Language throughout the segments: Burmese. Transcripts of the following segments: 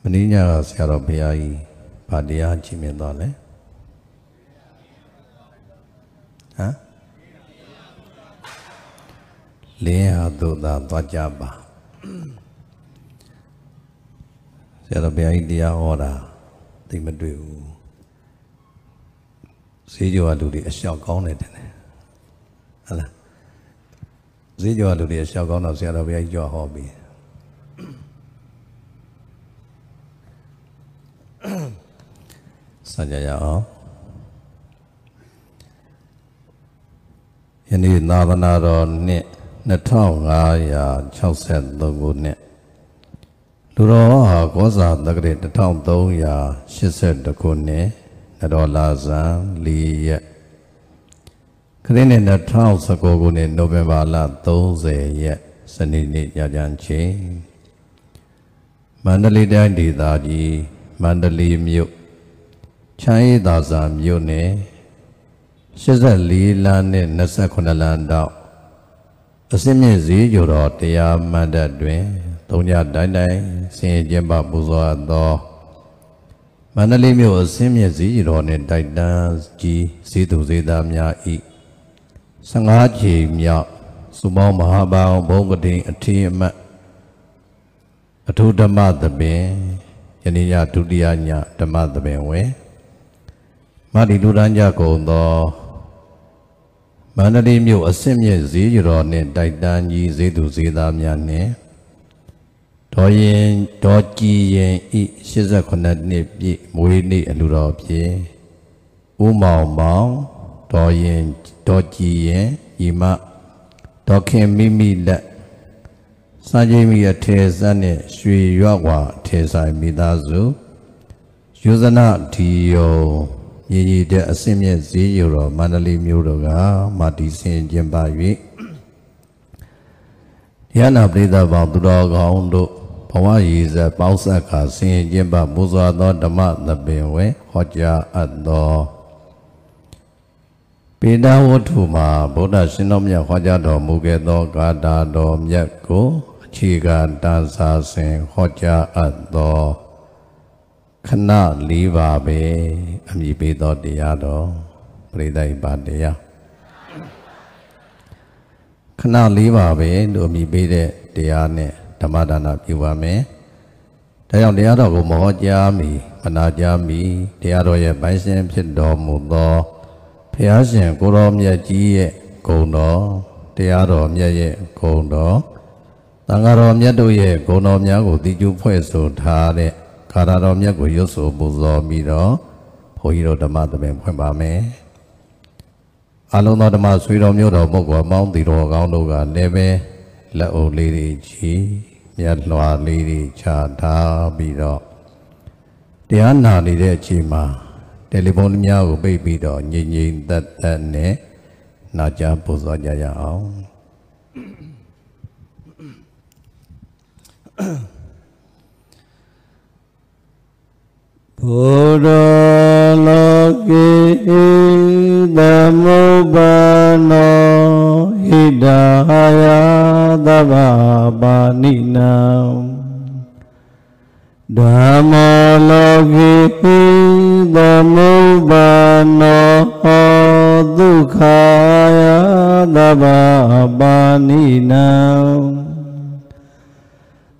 မင်းညကဆရာတော်ဘုရားကြီးဗာတရားကြည်မြင်သွားလဲဟမ်လင်းဟာသို့သာသွားကြပါဆရာတော်ဘုရားကြီးတရားဟောတာသိမတွေ့ဘူးဈေးကျော်ကလူတွေအလျှောက်ကောင်းတယ်တဲ့ဟုတ်လားဈေးကျော်ကလူတွေအလျှောက်ကောင်းတော့ဆရာတော်ဘုရားကြီးကြွဟောပြီးစကြရအောင်ယနေ့သာသနာတော်နှစ်2563ခုနှစ်လူတော်ဟာကောဇာတက္ကရာ1382ခုနှစ်နတော်လာဇန်4ရက်ခရစ်နှစ်2019ခုနှစ်နိုဝင်ဘာလ30ရက်စနေနေ့ညချမ်းချိန်မန္တလေးတိုင်းဒေသကြီးမန္တလေးမြို့ချမ်းရည်သာစာမြို့နယ်84လနဲ့28လတော့အစင်းမြင့်စည်းကျော်တော်တရားမန္တတွင်သုံးညတိုင်းတိုင်းဆင်ကျင်းပပူဇော်သောမန္တလေးမြို့အစင်းမြင့်စည်းကျော်နှင့်တိုက်တန်းကြီးစည်းသူစည်းသားများဤ15ချိန်မြောက်စုမောင်းမဟာဗောင်ဘုံကတိအထင်းအမတ်အထုဓမ္မသဘင်ယနေ့ညဒုတိယညဓမ္မသဘင်ဝင်မတိလူတန်းကြကုန်သောမန္တလေးမြို့အစစ်မြစ်ဈေးကျော်နှင့်တိုက်တန်းကြီးဈေးသူဈေးသားများနှင့်ဒေါ်ရင်ဒေါ်ကြည်ရင်ဤ89နှစ်ပြည့်မွေးနေ့အလူတော်ဖြင့်ဦးမောင်မောင်ဒေါ်ရင်ဒေါ်ကြည်ရင်ညီမဒေါ်ခင်မိမိလက်စာကြည့်မိအထေစက်နှင့်ရွှေရွာွာထေဆိုင်မိသားစုယုဇနာဒီယောရည်ရည်တဲ့အစင်းမြက်ဈေးရတော်မန္တလေးမြို့တော်ကမာတီဆင်ကျင်းပ၍တရားနာပရိသတ်ပေါင်းသူတော်ကောင်းတို့ဘဝရည်စက်ပေါင်းဆက်ခါဆင်ကျင်းပမူစွာသောဓမ္မသဘင်ဝဲဟောကြားအပ်သောပေဒဝတ္ထုမှာဗုဒ္ဓရှင်တော်မြတ်ဟောကြားတော်မူခဲ့သောဂါထာတော်မြတ်ကို အခြေခံတန်ဆာစဉ်ဟောကြားအပ်သောခဏ၄ပါးပဲအမိပေးသောတရားတော်ပရိသတ်ပါတရားခဏ၄ပါးပဲလို့အမိပေးတဲ့တရားနဲ့ဓမ္မဒါနပြုပါမယ်။ဒါကြောင့်တရားတော်ကိုမဟောကြားမီမနာကြားမီတရားတော်ရဲ့ပိုင်ရှင်ဖြစ်တော်မူသောဘုရားရှင်ကိုရောမြတ်ကြီးရဲ့ဂုဏ်တော်တရားတော်မြတ်ရဲ့ဂုဏ်တော်သံဃာတော်မြတ်တို့ရဲ့ဂုဏ်တော်များကိုတည်ကျူးဖွဲ့ဆိုထားတဲ့ခါရတော်မြတ်ကိုရွတ်ဆိုပူဇော်ပြီးတော့ဘုန်းကြီးတို့ဓမ္မသဘင်ဖွင့်ပါမယ်။အလုံးသောဓမ္မဆွေတော်မျိုးတော်ပုဂ္ဂိုလ်မောင်းတီတော်ကောင်းတို့ကလည်းပဲလက်အုပ်လေးတွေကြီးမြတ်လွှာလေးတွေချထားပြီးတော့တရားနာနေတဲ့အချိန်မှာတယ်လီဖုန်းများကိုပိတ်ပြီးတော့ငြိမ်ငြိမ်သက်သက်နဲ့နာကြားပူဇော်ကြရအောင်။ Udalaki damubana hidaya dababanina Dhamalaki damubana dukhaya dababanina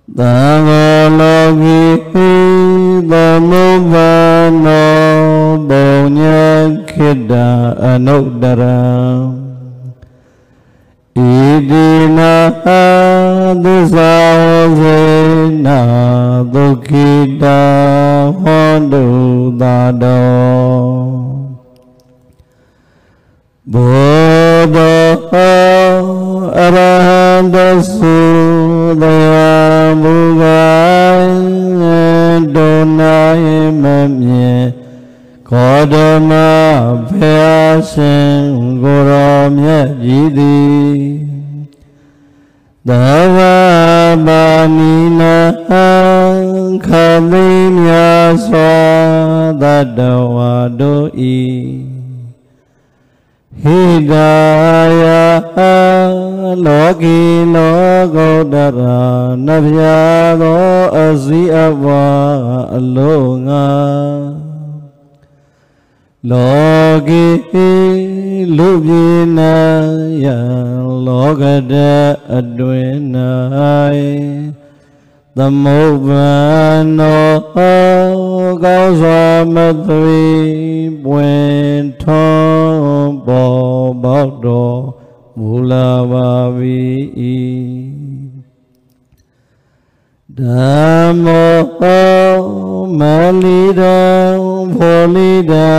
Dhamalaki bà mô va no bồ nhã khi đà anuk đà ra ý đi na du sa di na du ki đà hoa du đà đồ bồ a ra đề arahantasu daya mugai နိုင်မမြင်ခေါ်ဓမ္မဘုရားရှင်ကိုရောမြတ်ကြီးသည်သဝပါဏိနာခသိမြတ်စွာသတ္တဝါတို့၏ဟိတာယလောကီလောကုတ္တရာနဗျာသောအစည်းအဝါအလုံးငါလောကီလူပြေနာယလောကတ အတွင်၌သမုပ္ပန်နောကောင်းစွာမသွေပွင့်ထွန်းပေါ်ပေါက်တော်မူလာပါ၏ဓမ္မောမလီတံဖောလီတံ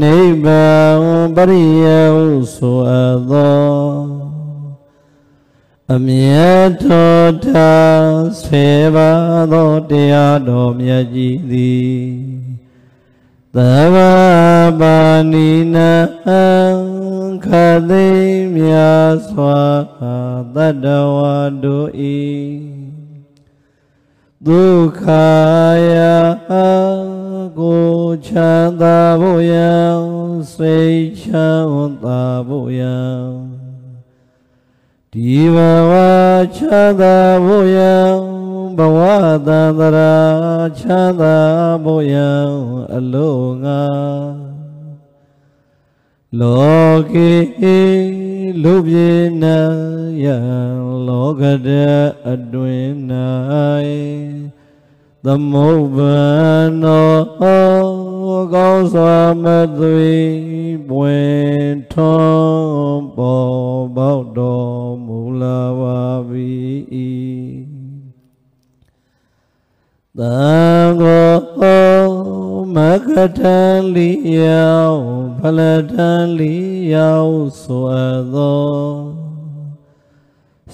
နိဗ္ဗာန်ပရိယုဆိုအပ်သောအမြတ်တော်သာဆေပါသောတရားတော်မြတ်ကြီးသည်သဗ္ဗပါဏိနံခသိမြာစွာသတ္တဝါတို့ဤဒုက္ခယကိုချမ်းသာဖို့ယံစိတ်ချမ်းသာဖို့ယံဒီဘဝချမ်းသာဖို့ယံဘဝတန်တရာချမ်းသာဖို့ယံအလိုငါလောကေလူပြေနံယံလောကတအတွင်၌သမုပ္ပန္နောကောင်းစွာမသွေပွင့်ထွန်းပေါ်ပေါက်တော်မူလာပါ၏တန်ကိုမကထံလီယောဖလထံလီယောဆိုအပ်သော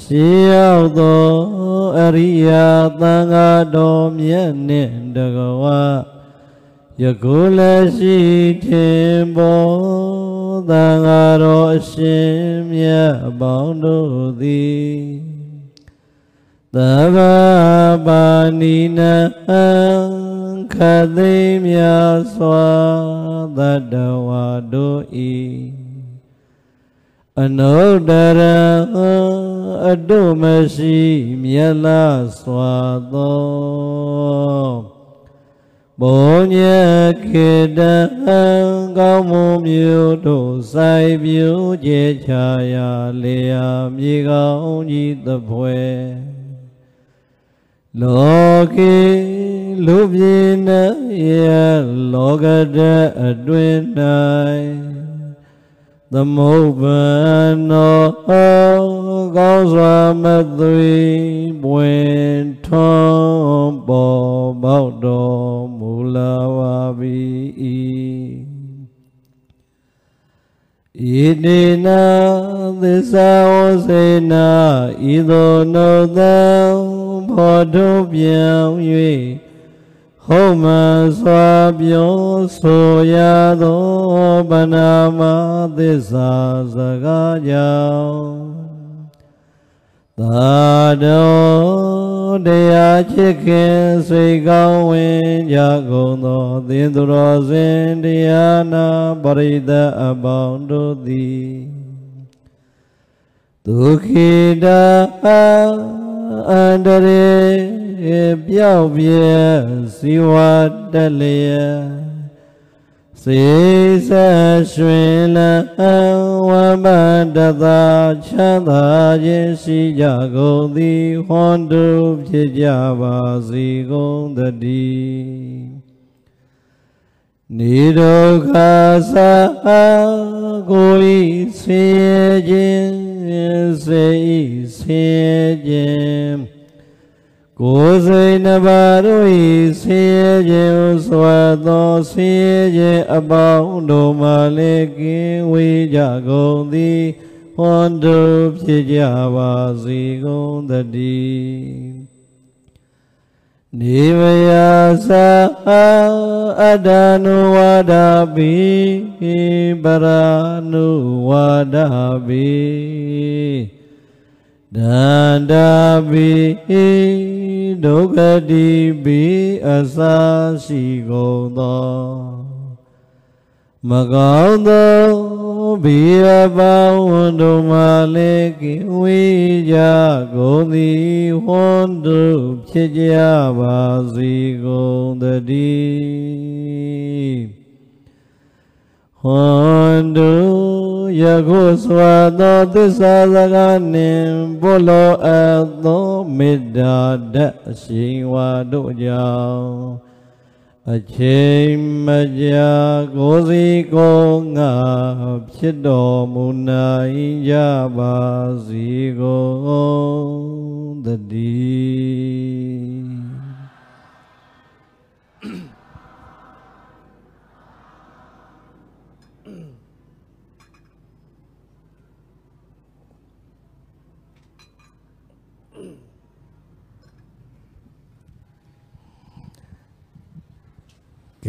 ရှိရောက်သောအရိယာသံဃာတော်မြတ်နှင့်တကားယခုလည်းရှိခြင်းပေါ်သံဃာတော်အရှင်မြတ်အပေါင်းတို့သည်သဗ္ဗပါဏိနံခသိမြာစွာသတ္တဝါတို့ဤအနုတရံအတုမရှိမြတ်လာစွာသောဘုံညခေတံကောင်းမွန်မြို့တို့ဆိုင်ပြိုးကြချာရာလေယာမြေကောင်းကြီးသပွဲလောကေလူပြေနယလောကတအတွင်၌သမုပ္ပန်သောကောင်းစွာမသွေပွင့်ထွန်းပေါ်ပေါက်တော်မူလာပါ၏ဣတိနာသစ္စာဝစေနာဤသို့နှုတ်သံဖော်ထုတ်ပြန်၍ဟောမစွာပြောဆိုရသောဗနာမသစ္စာစကားကြောင့်သာတော်တရားချစ်ခင်စိတ်ကောင်းဝင်ကြကုန်သောသင်သူတော်စင်တရားနာပရိသတ်အပေါင်းတို့သည်ဒုခိတအန္တရေပြောက်ပြဲဇီဝတလျေစေဆရွှင်လံဝမ္ပတသာချမ်းသာခြင်းရှိကြကုန်သည်ဟွန်တုဖြစ်ကြပါစေကုန်သတည်းနေဒုက္ခသာကိုယ်ဤဆင်းရဲခြင်းစေဤဆင်းရဲခြင်းကိုယ်စိတ်နှပါတို့ဤဆင်းရဲခြင်းစွာသောဆင်းရဲခြင်းအပေါင်းတို့မှလည်းကင်းဝေးကြကုန်သည်ဟွန်တို့ဖြစ်ကြပါစေကုန်သတည်းနေဝယာသာအတ္တနုဝါဒပိပရနုဝါဒပိတန္တာပိဒုက္ခတိပိအစာရှိကုန်သောမကောင်းသောဘိယပါဝန္တုမလည်းကိဝိကြကုန်သည်ဟွန်တုဖြစ်ကြပါစေကုန်တည်းဟွန်တုယခုစွာသောသစ္စာစကားနှင့်ပုလောအပ်သောမေတ္တာဓာတ်အရှင်ဝါတို့ကြောင့်အချိန်မကြာကိုစီကိုငါဖြစ်တော်မူနိုင်ကြပါစေကုန်တည်း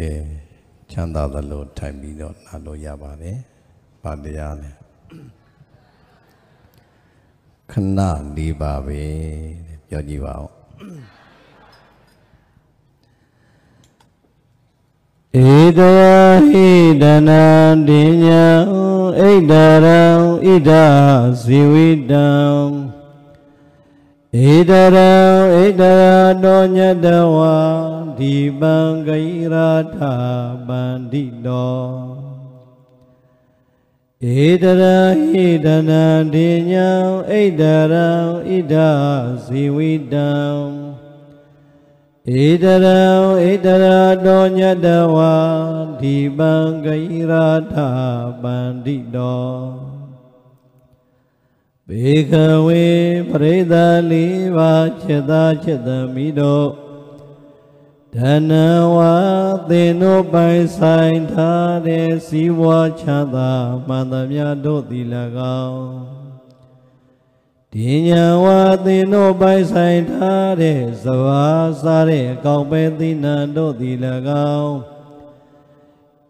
ကဲချမ်းသာသလိုထိုင်ပြီးတော့နားလို့ရပါတယ်။ပါတရားလဲခဏနေပါပဲပြောကြည့်ပါဦးဧတဟိတနာဒိညာဣဒရံဣဒဇီဝိတံဣတရံဣတရတောညတဝါဒီပံဂိရာထပန္တိတောဣတရံဣတနံဒီညံဣတရံဣဒဇီဝိတံဣတရံဣတရတောညတဝါဒီပံဂိရာထပန္တိတောဘေခဝေပရိသတ်လေးပါးจิตသာจิตသမီးတို့ဒနဝါသင်တို့ပိုင်ဆိုင်ထားတဲ့စည်းဝါချသာမှန်သမျှတို့သည်၎င်းဒီညာဝါသင်တို့ပိုင်ဆိုင်ထားတဲ့သဘာစားတဲ့အကောင်ပဲသီနာတို့သည်၎င်း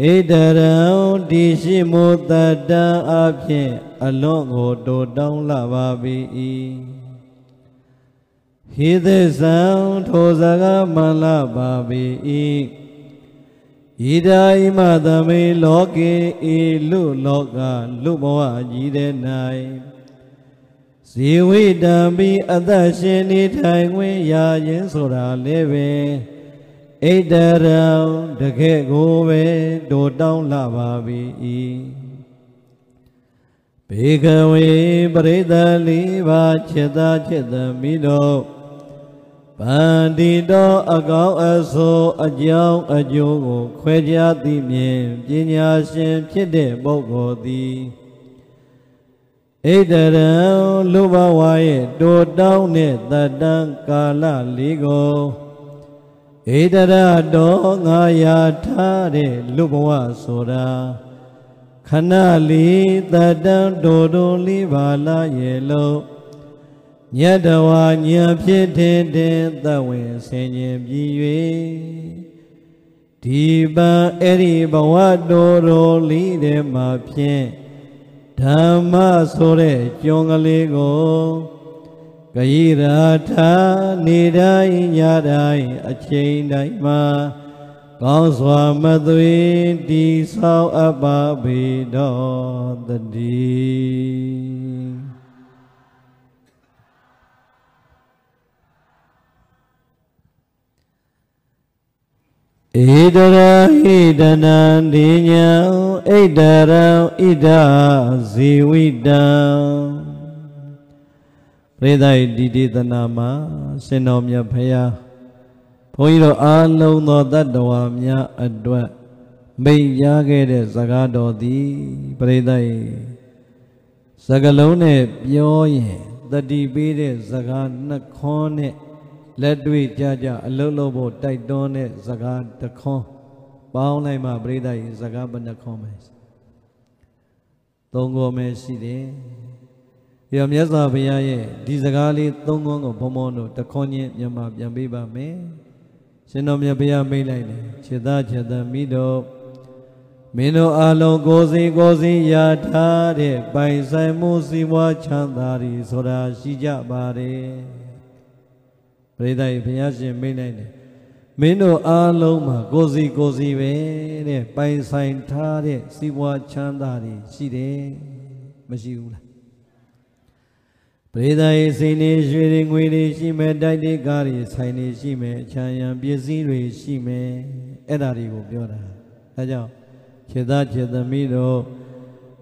ဣဒရံဒီရှိမူတတံအဖြင့်အလွန်ကိုတိုတောင်းလာပါ၏ဟိသဇံထိုစကားမှလာပါ၏ဣဒာဣမသမေ လောကေဤလူလောက လူဘဝကြီးတဲ့၌ဇေဝိတံပိအသက်ရှင်နေထိုင်ခွင့်ရာခြင်းဆိုတာလည်းပင်ဣတရံတကဲ့ကိုပဲတို့တောင်းလာပါ၏ဘေကဝေပရိသတ်လေးပါจิตာจิตမိတို့ပန္တိတော်အကောင်းအဆိုးအကြောင်းအကျိုးကို ခွဲခြားသည်မြင်ပညာရှင်ဖြစ်တဲ့ပုဂ္ဂိုလ်သည်ဣတရံလူဘဝရဲ့တို့တောင်းတဲ့တတံကာလလေးကိုဧတရတောငါယာထားတဲ့လူဘဝဆိုတာခဏလေးတတံတော်တော်လေးပါလာရဲ့လို့ညတဝါညာဖြစ်ထင်တဲ့သဝင်ဆင်ခြင်ပြီး၍ဒီပံအဲ့ဒီဘဝတော်တော်လေးတဲ့မှာဖြင့်ဓမ္မဆိုတဲ့ကြုံကလေးကိုဂရိရာထာနေတိုင်းညတိုင်းအချိန်တိုင်းမှာကောင်းစွာမသွေတည်ဆောင်အပ်ပါပေတော်တည်းဣဒရာဟိတနံဒိညာဣဒရံဣဒဇီဝိတံပရိသတ်ဒီဒေသနာမှာရှင်တော်မြတ်ဖရာဘုန်းကြီးတို့အားလုံးသောတတ္တဝါများအတွက်မိတ်ရခဲ့တဲ့ဇကားတော်သည်ပရိသတ်စကလုံးနဲ့ပြောရင်တတိပေးတဲ့ဇကားနှခွန်းနဲ့လက်တွေ့ကြကြအလုံးလုံးဖို့တိုက်တွန်းတဲ့ဇကားတခွန်းပေါင်းလိုက်မှပရိသတ်ဇကားဘယ်နှခွန်းမလဲသုံးခွန်းပဲရှိတယ်ဒီမြတ်စွာဘုရားရဲ့ဒီစကားလေးသုံးခွန်းကိုဘုံဘုံတို့တခွန်းချင်းမြန်မာပြန်ပေးပါမယ်ရှင်တော်မြတ်ဘုရားမိတ်လိုက်တယ်ခြေသားခြေသားမိတော်မင်းတို့အလုံးကိုစီကိုစီရာထားတဲ့ပိုင်ဆိုင်မှုစီးပွားချမ်းသာတွေဆိုတာရှိကြပါတယ်ပရိသတ်ဘုရားရှင်မိတ်လိုက်တယ်မင်းတို့အလုံးမှာကိုစီကိုစီပဲတဲ့ပိုင်ဆိုင်ထားတဲ့စီးပွားချမ်းသာတွေရှိတယ်မရှိဘူးလားပရိသတ်ရဲ့စိတ်နေရွှေတွေငွေတွေရှိမယ်တိုက်တွေကားတွေဆိုင်တွေရှိမယ်အချမ်းရံပစ္စည်းတွေရှိမယ်အဲ့ဒါတွေကိုပြောတာဒါကြောင့်ခြေသားခြေသမီးတို့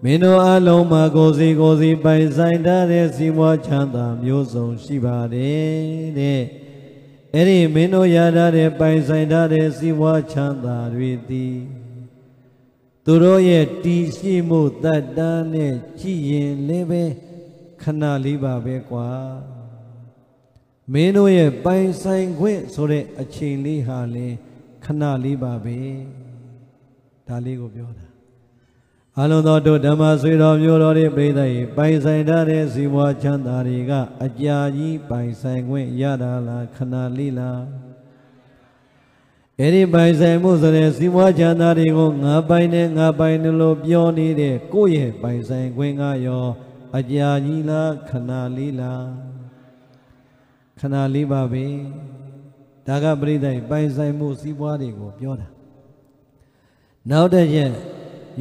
မင်းတို့အလုံးမှာကိုယ်စီကိုယ်စီပိုင်ဆိုင်ထားတဲ့စီးပွားချမ်းသာမျိုးစုံရှိပါတယ်တဲ့အဲ့ဒီမင်းတို့ရထားတဲ့ပိုင်ဆိုင်ထားတဲ့စီးပွားချမ်းသာတွေသည်သူတို့ရဲ့တည်ရှိမှုတတ်တာနဲ့ကြည်ရင်လည်းပဲခဏလေးပါပဲကွာမင်းတို့ရဲ့ပိုင်ဆိုင်ခွင့်ဆိုတဲ့အချိန်လေးဟာလဲခဏလေးပါပဲဒါလေးကိုပြောတာအလုံးသောတို့ဓမ္မဆွေတော်မျိုးတော်တွေပိဋကရေပိုင်ဆိုင်ထားတဲ့ဇီဝချမ်းသာတွေကအကြာကြီးပိုင်ဆိုင်ခွင့်ရတာလားခဏလေးလားအဲ့ဒီပိုင်ဆိုင်မှုဆိုတဲ့ဇီဝချမ်းသာတွေကိုငါပိုင်နဲ့ငါပိုင်တယ်လို့ပြောနေတဲ့ကိုယ့်ရဲ့ပိုင်ဆိုင်ခွင့်ကရောအကြာကြီးလားခဏလေးလားခဏလေးပါပဲဒါကပြိဿိုင်ပိုင်ဆိုင်မှုစီးပွားတွေကိုပြောတာနောက်တစ်ရက်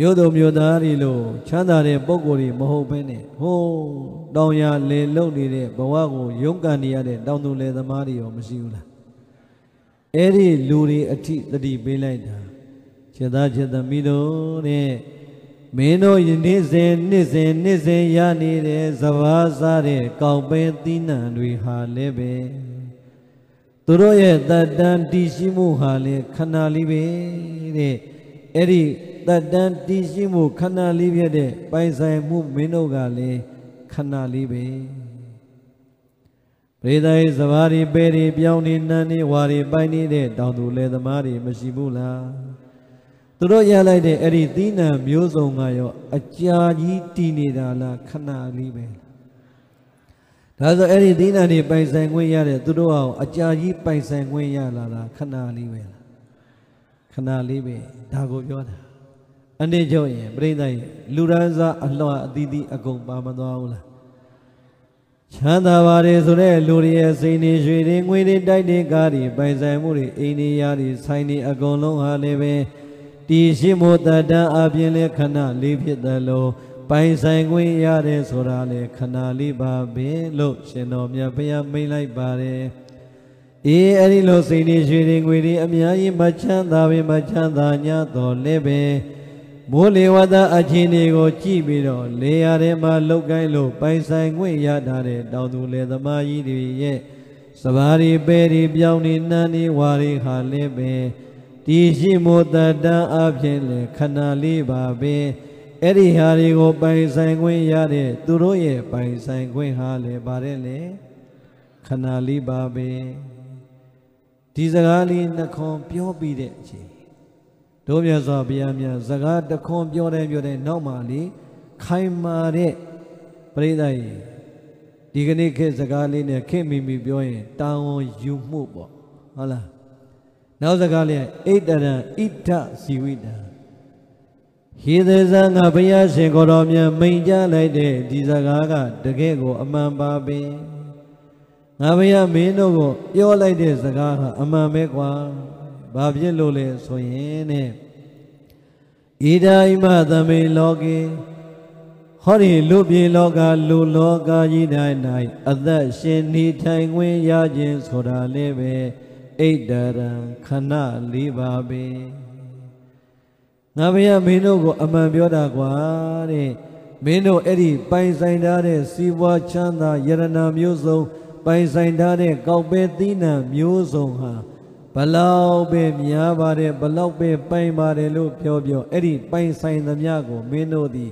ရိုးသူမျိုးသားတွေလို့ချမ်းသာတဲ့ပုံကိုယ်တွေမဟုတ်ဘဲနဲ့ဟိုးတောင်ရလေလုံနေတဲ့ဘဝကိုရုန်းကန်နေရတဲ့တောင်သူလယ်သမားတွေရောမရှိဘူးလားအဲ့ဒီလူတွေအထိတတိပေးလိုက်တာခြေသားခြေသမီးတို့နဲ့မင်းတို့ယနေ့စဉ်နေ့စဉ်နေ့စဉ်ရနေတဲ့သဘာစားတဲ့ကောင်ပဲသီးနှံတွေဟာလည်းပဲသူတို့ရဲ့တတ်တန်တည်ရှိမှုဟာလည်းခဏလေးပဲတဲ့အဲ့ဒီတတ်တန်တည်ရှိမှုခဏလေးပြတဲ့ပိုင်ဆိုင်မှုမင်းတို့ကလည်းခဏလေးပဲပရိသတ်သဘာတွေပဲတွေပြောင်းနေနန်းနေဝါတွေပိုင်းနေတဲ့တောင်သူလေသမားတွေမရှိဘူးလားသူတို့ရလိုက်တဲ့အဲ့ဒီသီးနှံမျိုးစုံကရောအကြာကြီးတည်နေတာလားခဏလေးပဲဒါဆိုအဲ့ဒီသီးနှံတွေပိုင်ဆိုင်ခွင့်ရတဲ့သူတို့အောင်အကြာကြီးပိုင်ဆိုင်ခွင့်ရလာလားခဏလေးပဲလားခဏလေးပဲဒါကိုပြောတာအနည်းချုပ်ရင်ပြိဿရဲ့လူရန်စားအလွှာအသီးသီးအကုန်ပါမသွားဘူးလားချမ်းသာပါတယ်ဆိုတဲ့လူတွေရဲ့စိတ်နေရွှေတွေငွေတွေတိုက်တွေကားတွေပိုင်ဆိုင်မှုတွေအိမ်တွေရာတွေဆိုင်တွေအကုန်လုံးဟာလည်းပဲတည်ရှိမှုတတ္တအပြင်လည်းခဏလေးဖြစ်တယ်လို့ပိုင်ဆိုင်ခွင့်ရတယ်ဆိုတာလေခဏလေးပါပဲလို့ရှင်တော်မြတ်ဘုရားမိန့်လိုက်ပါတယ်အေးအဲ့ဒီလိုစိတ်နေရွှေတွေငွေတွေအများကြီးမချမ်းသာပင်မချမ်းသာညတော်လည်းပဲမိုးလေဝသအခြေအနေကို ကြည့်ပြီးတော့လေယာထဲမှာလောက်ကိုင်းလို့ပိုင်ဆိုင်ခွင့်ရတာတဲ့တောင်သူလေသမားကြီးတွေရဲ့စပါးတွေပဲတွေပြောင်းနေနှမ်းတွေဝါတွေဟာလည်းပဲဒီရှိမောတတ္တအဖြစ်လေခန္ဓာလေးပါပင်အဲ့ဒီဟာတွေကိုပိုင်ဆိုင်ခွင့်ရတဲ့သူတို့ရဲ့ပိုင်ဆိုင်ခွင့်ဟာလေပါတယ်လေခန္ဓာလေးပါပင်ဒီစကားလေးနှခွန်ပြောပြီးတဲ့အချိန်တို့မြတ်စွာဘုရားမြတ်စကားတခွန်ပြောတယ်ပြောတယ်နောက်မှလေခိုင်မာတဲ့ပရိသတ်ရေဒီကနေ့ခေတ်စကားလေးနဲ့ခင်မိမိပြောရင်တာဝန်ယူမှုပေါ့ဟုတ်လားနောက်စကားလည်းဣတရံဣဋ္ဌဇီဝိတံဟေသေဇံကဘုရားရှင်ကိုတော်မြတ်မိန်ကြားလိုက်တဲ့ဒီစကားကတကယ့်ကို အမှန်ပါပဲငါဘုရားမင်းတို့ကိုပြောလိုက်တဲ့စကားဟာအမှန်ပဲကွာဘာဖြစ်လို့လဲဆိုရင်နဲ့ဣဒာဣမသမေလောကေဟောဒီလူပြည်လောကလူလောကကြီးတိုင်း၌အသက်ရှင်နေထိုင်ခွင့်ရခြင်းဆိုတာလည်းပဲအိဒရံခဏလေးပါပဲငါဘုရားမင်းတို့ကို အမှန်ပြောတာကွာတဲ့မင်းတို့အဲ့ဒီပိုင်ဆိုင်ထားတဲ့စီးပွားချမ်းသာယရဏမျိုးစုံပိုင်ဆိုင်ထားတဲ့ကောက်ပဲသီးနှံမျိုးစုံဟာဘလောက်ပဲများပါတယ်ဘလောက်ပဲပိုင်ပါတယ်လို့ပြောပြောအဲ့ဒီပိုင်ဆိုင်သမျှကိုမင်းတို့ဒီ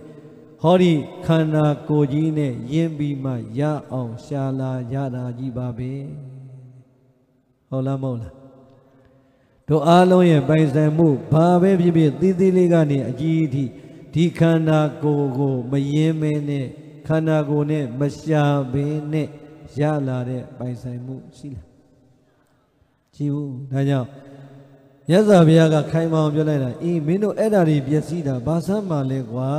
ဟောဒီခန္ဓာကိုယ်ကြီးနဲ့ယဉ်ပြီးမှရအောင်ရှာလာရတာကြီးပါပဲဟုတ်လားမဟုတ်လားတို့အားလုံးရဲ့ပိုင်ဆိုင်မှုဘာပဲဖြစ်ဖြစ်သီးသီးလေးကနေအကြီးအထိဒီခန္ဓာကိုယ်ကိုမယင်းမင်းနဲ့ခန္ဓာကိုယ်နဲ့မရှာဘင်းနဲ့ရလာတဲ့ပိုင်ဆိုင်မှုရှိလားရှိဘူးဒါကြောင့်မြတ်စွာဘုရားကခိုင်မာအောင်ပြောလိုက်တာအင်းမင်းတို့အဲ့ဓာတွေပျက်စီးတာဘာဆမ်းမှလဲကွာ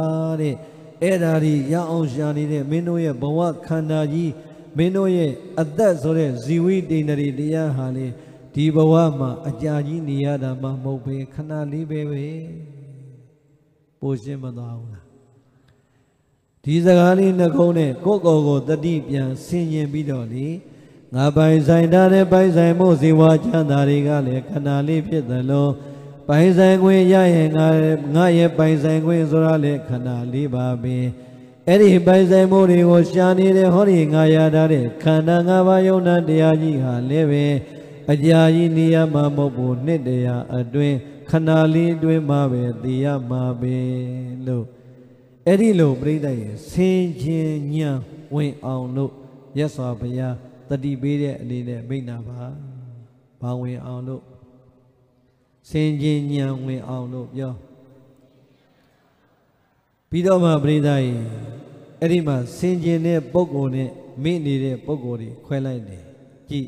တဲ့အဲ့ဓာတွေရအောင်ရှာနေတဲ့မင်းတို့ရဲ့ဘဝခန္ဓာကြီးမင်းတို့ရဲ့အသက်ဆိုတဲ့ဇီဝိတ္တနရီတရားဟာလေဒီဘဝမှာ အကြာကြီးနေရတာမှမဟုတ်ဘဲခဏလေးပဲပဲပိုရှင်းမသွားဘူးလားဒီစကားလေးနှခုံးနဲ့ကိုယ့်ကိုယ်ကိုတတိပြန်ဆင်ញင်ပြီးတော့လေငါပိုင်ဆိုင်ထားတဲ့ပိုင်ဆိုင်မှုဇီဝချမ်းသာတွေကလည်းခဏလေးဖြစ်သလိုပိုင်ဆိုင်ခွင့်ရရင်ငါငါရဲ့ပိုင်ဆိုင်ခွင့်ဆိုတာလည်းခဏလေးပါပဲအဲ့ဒီပိုင်ဆိုင်မှုတွေကိုရှာနေတဲ့ဟောဒီငါရတာတဲ့ခန္ဓာ၅ပါးယုံနာတရားကြီးဟာလည်းပဲအကြာကြီးနေရမှာမဟုတ်ဘူးနှစ်တရားအတွင်းခဏလေးအတွင်းမှာပဲသိရမှာပဲလို့အဲ့ဒီလိုပြိဿရဲ့ဆင်းခြင်းညံဝင်အောင်လို့ရသော်ဘုရားတတိပေးတဲ့အနေနဲ့မိန့်တာပါ။ဘာဝင်အောင်လို့ဆင်းခြင်းညံဝင်အောင်လို့ပြောပြီးတော့မှပရိသတ်ရေအဲ့ဒီမှာစင်ကျင်တဲ့ပုံကိုယ်နဲ့မိနေတဲ့ပုံကိုယ်တွေခွဲလိုက်တယ်ကြည့်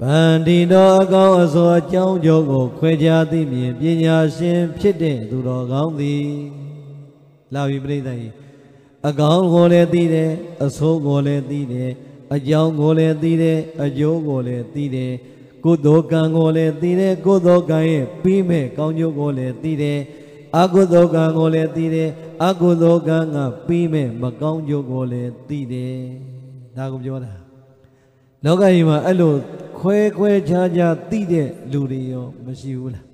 ဗန္ဒီတော်အကောင်းအစွာအကြောင်းကြောင့်ကိုခွဲခြားသိမြင်ပညာရှင်ဖြစ်တဲ့သူတော်ကောင်းသည်လာပြီပြိဿယီအကောင်းကိုလည်းသိတယ်အဆိုးကိုလည်းသိတယ်အကြောင်းကိုလည်းသိတယ်အကျိုးကိုလည်းသိတယ်ကုသိုလ်ကံကိုလည်းသိတယ်ကုသိုလ်ကံရဲ့ပြီးမဲ့ကောင်းကျိုးကိုလည်းသိတယ်အကုသိုလ်ကံကိုလည်းသိတယ်အကုသိုလ်ကံကပြီးမဲ့မကောင်းကျိုးကိုလည်းသိတယ်ဒါကိုပြောတာလောကကြီးမှာအဲ့လိုခွဲခွဲခြားခြားသိတဲ့လူတွေရောမရှိဘူးလား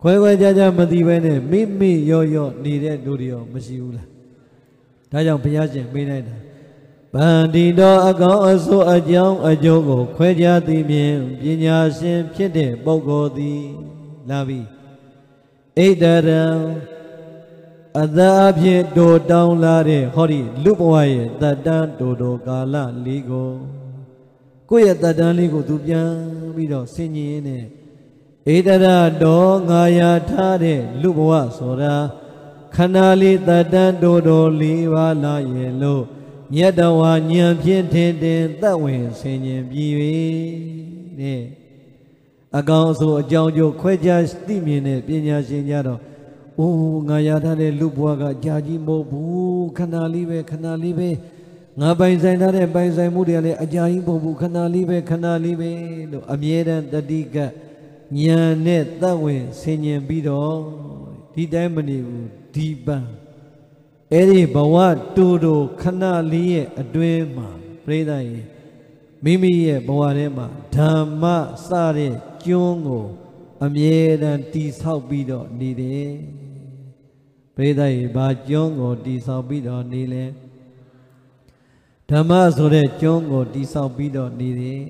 ခွဲခွဲခြားခြားမသိဘဲနဲ့မိမိရော့ရော့နေတဲ့လူတွေရောမရှိဘူးလားဒါကြောင့်ဘုရားရှင်မေးလိုက်တာဗန္ဒီတော်အကောင်းအဆိုးအကြောင်းအကျိုးကိုခွဲခြားသိမြင်ပညာရှင်ဖြစ်တဲ့ပုဂ္ဂိုလ်သည်လာပြီဣဒရံအသာအဖြစ်တို့တောင်းလာတဲ့ဟောဒီလူဘဝရဲ့တတန်းတို့တို့ကာလလေးကိုကိုယ့်ရဲ့တတန်းလေးကိုသူပြန်ပြီးတော့ဆင်ញင်နေဣဒရတော်ငါရထားတဲ့လူဘဝဆိုတာခန္ဓာလေးတတန်းတို့တို့လေးပါလာရဲ့လို့မြတ်တော်ဟာဉာဏ်ဖြင့်ထင်တင်သက်ဝင်ဆင်ញင်ပြီး၍တဲ့အကောင်အဆိုအကြောင်းကျိုးခွဲခြားသိမြင်တဲ့ပညာရှင်ကြတော့အိုးငါရထားတဲ့လူဘွားကကြာကြီးမဟုတ်ဘူးခဏလေးပဲခဏလေးပဲငါပိုင်ဆိုင်ထားတဲ့ပိုင်ဆိုင်မှုတွေကလည်းအကြာကြီးမဟုတ်ဘူးခဏလေးပဲခဏလေးပဲလို့အမြဲတမ်းတတိကဉာဏ်နဲ့သတ်ဝင်ဆင်ញင်ပြီးတော့ဒီတိုင်းမနေဘူးဒီပန်းအဲ့ဒီဘဝတူတူခဏလေးရဲ့အတွင်းမှာပြိဿရေမိမိရဲ့ဘဝထဲမှာဓမ္မစတဲ့ကျွန်းကိုအမြဲတမ်းတည်ဆောက်ပြီးတော့နေတယ်ပရိသတ်ရေဘာကျွန်းကိုတည်ဆောက်ပြီးတော့နေလဲဓမ္မဆိုတဲ့ကျွန်းကိုတည်ဆောက်ပြီးတော့နေတယ်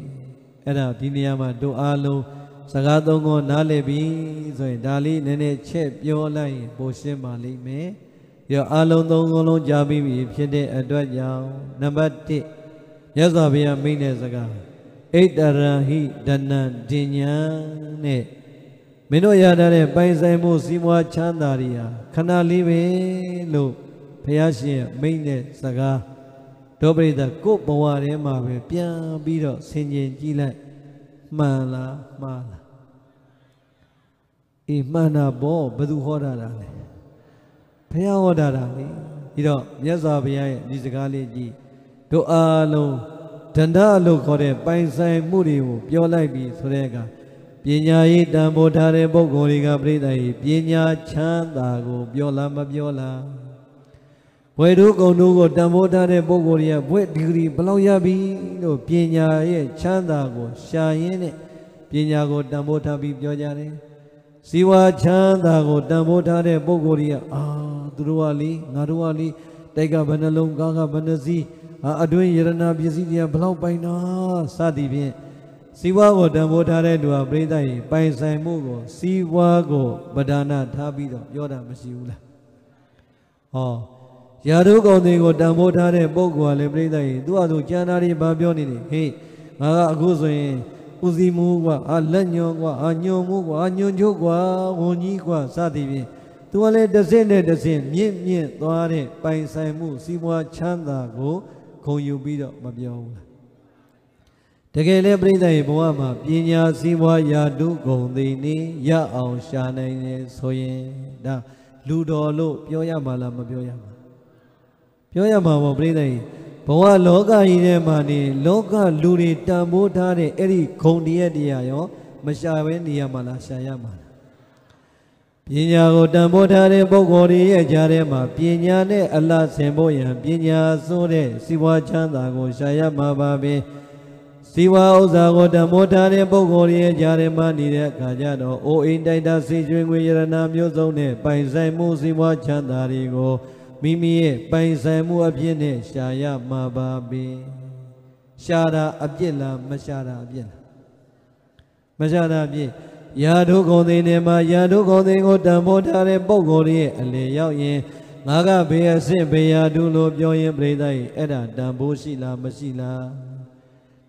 အဲ့ဒါဒီနေရာမှာတို့အားလုံးစကားသုံးကိုနားလည်ပြီဆိုရင်ဒါလေးနည်းနည်းချက်ပြောလိုက်ရင်ပိုရှင်းပါလိမ့်မယ်ရောအားလုံးသုံးခုလုံးကြားပြီးဖြစ်တဲ့အတွက်ကြောင့်နံပါတ်1မြတ်စွာဘုရားမိန့်တဲ့စကားဣတရာဟိဒနံဒဉ္ညာနဲ့မင်းတို့ရထားတဲ့ပိုင်ဆိုင်မှုစီးပွားချမ်းသာတွေဟာခဏလေးပဲလို့ဘုရားရှင်ရဲ့မိန့်တဲ့စကားဒေါပရိသကိုဘဝထဲမှာပဲပြန်ပြီးတော့ဆင်ခြင်ကြည့်လိုက်မှန်လားမှားလားအေးမှန်တာဘောဘယ်သူဟောတာလဲဘုရားဟောတာလေဒီတော့မြတ်စွာဘုရားရဲ့ဒီစကားလေးကြည့်တို့အားလုံးဒန္တလို့ခေါ်တဲ့ပိုင်ဆိုင်မှုတွေကိုပြောလိုက်ပြီဆိုတဲ့အခါပညာရေးတန်ဖိုးထားတဲ့ပုဂ္ဂိုလ်တွေကပြိဿရေးပညာချမ်းသာကိုပြောလားမပြောလားဘွေတို့ကုံတို့ကိုတန်ဖိုးထားတဲ့ပုဂ္ဂိုလ်တွေကဘွေဒီဂရီဘလောက်ရပြီလို့ပညာရဲ့ချမ်းသာကိုရှာရင်းနဲ့ပညာကိုတန်ဖိုးထားပြီးပြောကြတယ်ဇီဝချမ်းသာကိုတန်ဖိုးထားတဲ့ပုဂ္ဂိုလ်တွေကအာသူတို့ကလေငါတို့ကလေတိုက်ကဘယ်နှလုံးကားကဘယ်နှစီးအတွင်းယရနာပစ္စည်းတွေကဘလောက်ပိုင်တာစသည်ဖြင့်စီဝါကိုတံပိုးထားတဲ့သူဟာပရိသတ်ရင်ပိုင်ဆိုင်မှုကိုစီဝါကိုပဒါနထားပြီးတော့ပြောတာမရှိဘူးလားဟောရာထုကောင်တွေကိုတံပိုးထားတဲ့ပုဂ္ဂိုလ်ကလည်းပြိဿရင်သူ့အသူကျန်တာတွေဘာပြောနေလဲဟေးငါကအခုဆိုရင်ဦးစီမူးကွာအာလက်ညွန်ကွာအာညွန်မူးကွာညွန်ချုပ်ကွာဝန်ကြီးကွာစသည်ဖြင့်သူကလည်းတစင့်နဲ့တစင့်မြင့်မြင့်သွားတဲ့ပိုင်ဆိုင်မှုစီးပွားချမ်းသာကိုခုံယူပြီးတော့မပြောဘူးလားတကယ်လည်းပြိဿရဲ့ဘဝမှာပညာစည်းပွားရာဓုဂုံသိနေရအောင်ရှာနိုင်တယ်ဆိုရင်ဒါလူတော်လို့ပြောရမှာလားမပြောရမှာပြောရမှာပေါ့ပြိဿရဲ့ဘဝလောကကြီးထဲမှာနေလောကလူတွေတန်ဖိုးထားတဲ့အဲ့ဒီဂုံတရတရားရောမရှာဘဲနေရမှာလားရှာရမှာလားပညာကိုတန်ဖိုးထားတဲ့ပုဂ္ဂိုလ်တွေရဲ့ကြားထဲမှာပညာနဲ့အလှဆင်ဖို့ရန်ပညာဆိုးတဲ့စီဝါချမ်းသာကိုရှာရမှာပါပဲစီဝါဥစ္စာကိုတန်ဖိုးထားတဲ့ပုဂ္ဂိုလ်တွေရဲ့ကြားထဲမှာနေတဲ့အခါကျတော့အိုအိမ်တိုက်တာစေကျွင်းငွေရတနာမျိုးစုံနဲ့ပိုင်ဆိုင်မှုစီဝါချမ်းသာတွေကိုမိမိရဲ့ပိုင်ဆိုင်မှုအဖြစ်နဲ့ရှာရမှာပါပဲရှာတာအပြစ်လားမရှာတာအပြစ်လားမရှာတာအပြစ်ယာတို့ကုန်သည်နေမှာယာတို့ကုန်သည်ကိုတန်ဖိုးထားတဲ့ပုံကိုယ်ရဲ့အလင်ရောက်ရင်ငါကဘေးအဆင့်ဘေးယာတို့လို့ပြောရင်ပြိဿရဲ့အဲ့ဒါတန်ဖိုးရှိလားမရှိလား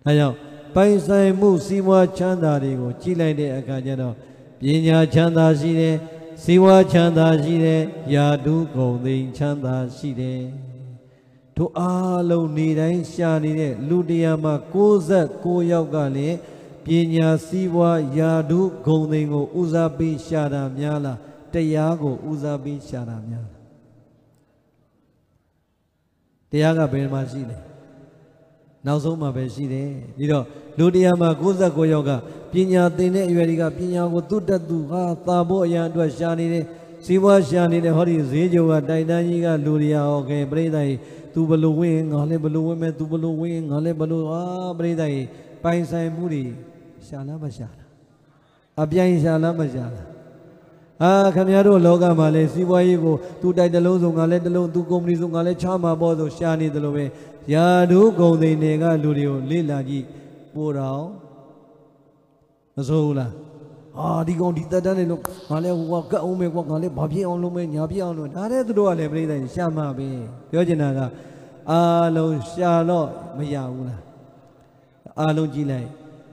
ဒါကြောင့်ပိုင်ဆိုင်မှုစီးပွားချမ်းသာတွေကိုကြည်လိုက်တဲ့အခါကျတော့ပညာချမ်းသာရှိတယ်စီဝါချမ်းသာရှိတယ်ယာတုဂုံသိမ်ချမ်းသာရှိတယ်တို့အားလုံးနေတိုင်းရှာနေတဲ့လူတရားမှာ69ယောက်ကလည်းပညာစည်းဝါယာဓုဂုံသိမ်ကိုဥစားပေးရှာတာများလားတရားကိုဥစားပေးရှာတာများလားတရားကဘယ်မှာရှိလဲနောက်ဆုံးမှာပဲရှိတယ်ပြီးတော့လူတရားမှာ69ယောက်ကပညာသင်တဲ့အရွယ်တွေကပညာကိုသူတက်သူဟာသာဖို့အရာအတွက်ရှာနေတယ်စီးပွားရှာနေတဲ့ဟောဒီဈေးကြုံကတိုင်တန်းကြီးကလူတရားဟောခင်ပြိဿကြီး तू ဘလို့ဝင်ငါလည်းဘလို့ဝင်မယ် तू ဘလို့ဝင်ငါလည်းဘလို့အာပြိဿကြီးပိုင်ဆိုင်မှုတွေရှာလားမရှာလားအပြိုင်ရှာလားမရှာလားအာခင်ဗျားတို့လောကမှာလေစီးပွားရေးကိုသူတိုက်တလုံးစုံကလည်းတလုံးသူကုမ္ပဏီစုံကလည်းချားမှာပေါ့ဆိုရှာနေတယ်လို့ပဲယာတို့ဂုံသိန်တွေကလူတွေကိုလေ့လာကြည့်ပို့တော်မစိုးဘူးလားအာဒီကောင်ဒီတက်တန်းနေလို့ငါလဲဟိုကကတ်အောင်ပဲကွာငါလဲဘာဖြစ်အောင်လုပ်မဲညာဖြစ်အောင်လုပ်ဒါတဲ့သူတို့ကလည်းပြိဿရင်ရှာမှာပဲပြောချင်တာကအာလုံးရှာတော့မရဘူးလားအာလုံးကြည့်လိုက်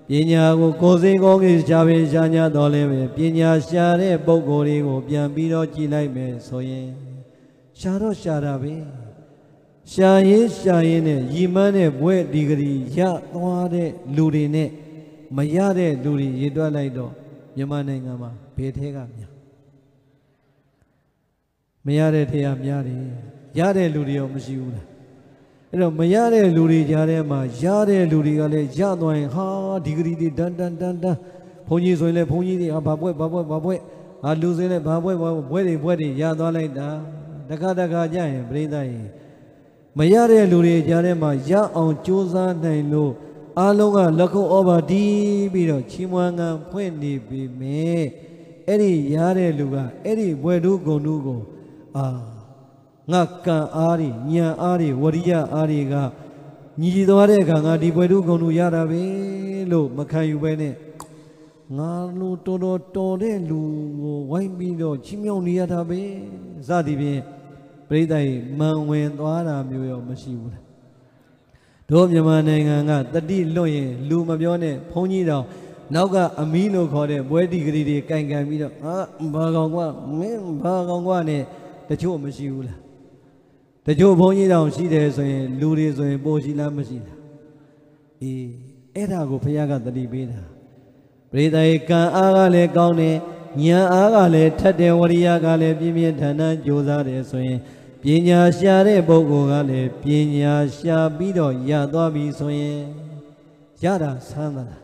ပညာကိုကိုယ်စိတ်ကိုယ်ကိရှားပင်ရှား냐တော်လဲပဲပညာရှာတဲ့ပုံကိုယ်တွေကိုပြန်ပြီးတော့ကြည်လိုက်မယ်ဆိုရင်ရှားတော့ရှားတာပဲရှားရင်ရှားရင်နဲ့ရီမန်းတဲ့ဘွဲ့ဒီဂရီရသွားတဲ့လူတွေနဲ့မရတဲ့လူတွေရေတွက်လိုက်တော့မြန်မာနိုင်ငံမှာဘယ်ထဲကများမရတဲ့ထဲကများတယ်ရတဲ့လူတွေရောမရှိဘူးလားအဲ့တော့မရတဲ့လူတွေကြားထဲမှာရတဲ့လူတွေကလည်းရသွားရင်ဟာဒီဂရီတွေတန်တန်တန်တန်ဘုန်းကြီးဆိုရင်လည်းဘုန်းကြီးတွေဟာဘာပွဲဘာပွဲဘာပွဲဟာလူစင်းလည်းဘာပွဲဘာပွဲတွေပွဲတွေရသွားလိုက်တာတခါတခါကြရင်ပြိဿရင်မရတဲ့လူတွေကြားထဲမှာရအောင်ကြိုးစားနိုင်လို့အားလုံးကလက်ခုပ်ဩဘာတီးပြီးတော့ချီးမွမ်းကံဖွင့်နေပြီမဲ့အဲ့ဒီရတဲ့လူကအဲ့ဒီဘွယ်တို့ဂုံတို့ကိုအာငါကံအားတွေညံအားတွေဝရိယအားတွေကညီသွားတဲ့အခါငါဒီပွဲတို့ကုန်လို့ရတာပဲလို့မခံယူပဲနဲ့ငါလူတော်တော်တော်တဲ့လူကိုဝိုင်းပြီးတော့ချီးမြှောက်နေရတာပဲစသည်ဖြင့်ပရိသတ်မန်ဝင်သွားတာမျိုးရောမရှိဘူးလားတို့မြန်မာနိုင်ငံကတတိလွတ်ရင်လူမပြောနဲ့ဘုန်းကြီးတော်နောက်ကအမီးလို့ခေါ်တဲ့ဘွဲဒီဂရီတွေကင်ကန်ပြီးတော့အာဘာကောင်ကမင်းဘာကောင်ကနဲ့တချို့မရှိဘူးလားတချို့ဘုန်းကြီးတောင်ရှိတယ်ဆိုရင်လူတွေဆိုရင်ပိုရှိလားမရှိလားအေးအဲ့ဒါကိုဘုရားကတတိပေးတာပရိသေကံအားကလည်းကောင်းတယ်ဉာဏ်အားကလည်းထက်တယ်ဝရိယကလည်းပြင်းပြင်းထန်ထန်ကြိုးစားတယ်ဆိုရင်ပညာရှာတဲ့ပုဂ္ဂိုလ်ကလည်းပညာရှာပြီးတော့ရသွားပြီဆိုရင်ရတာဆန်းသလား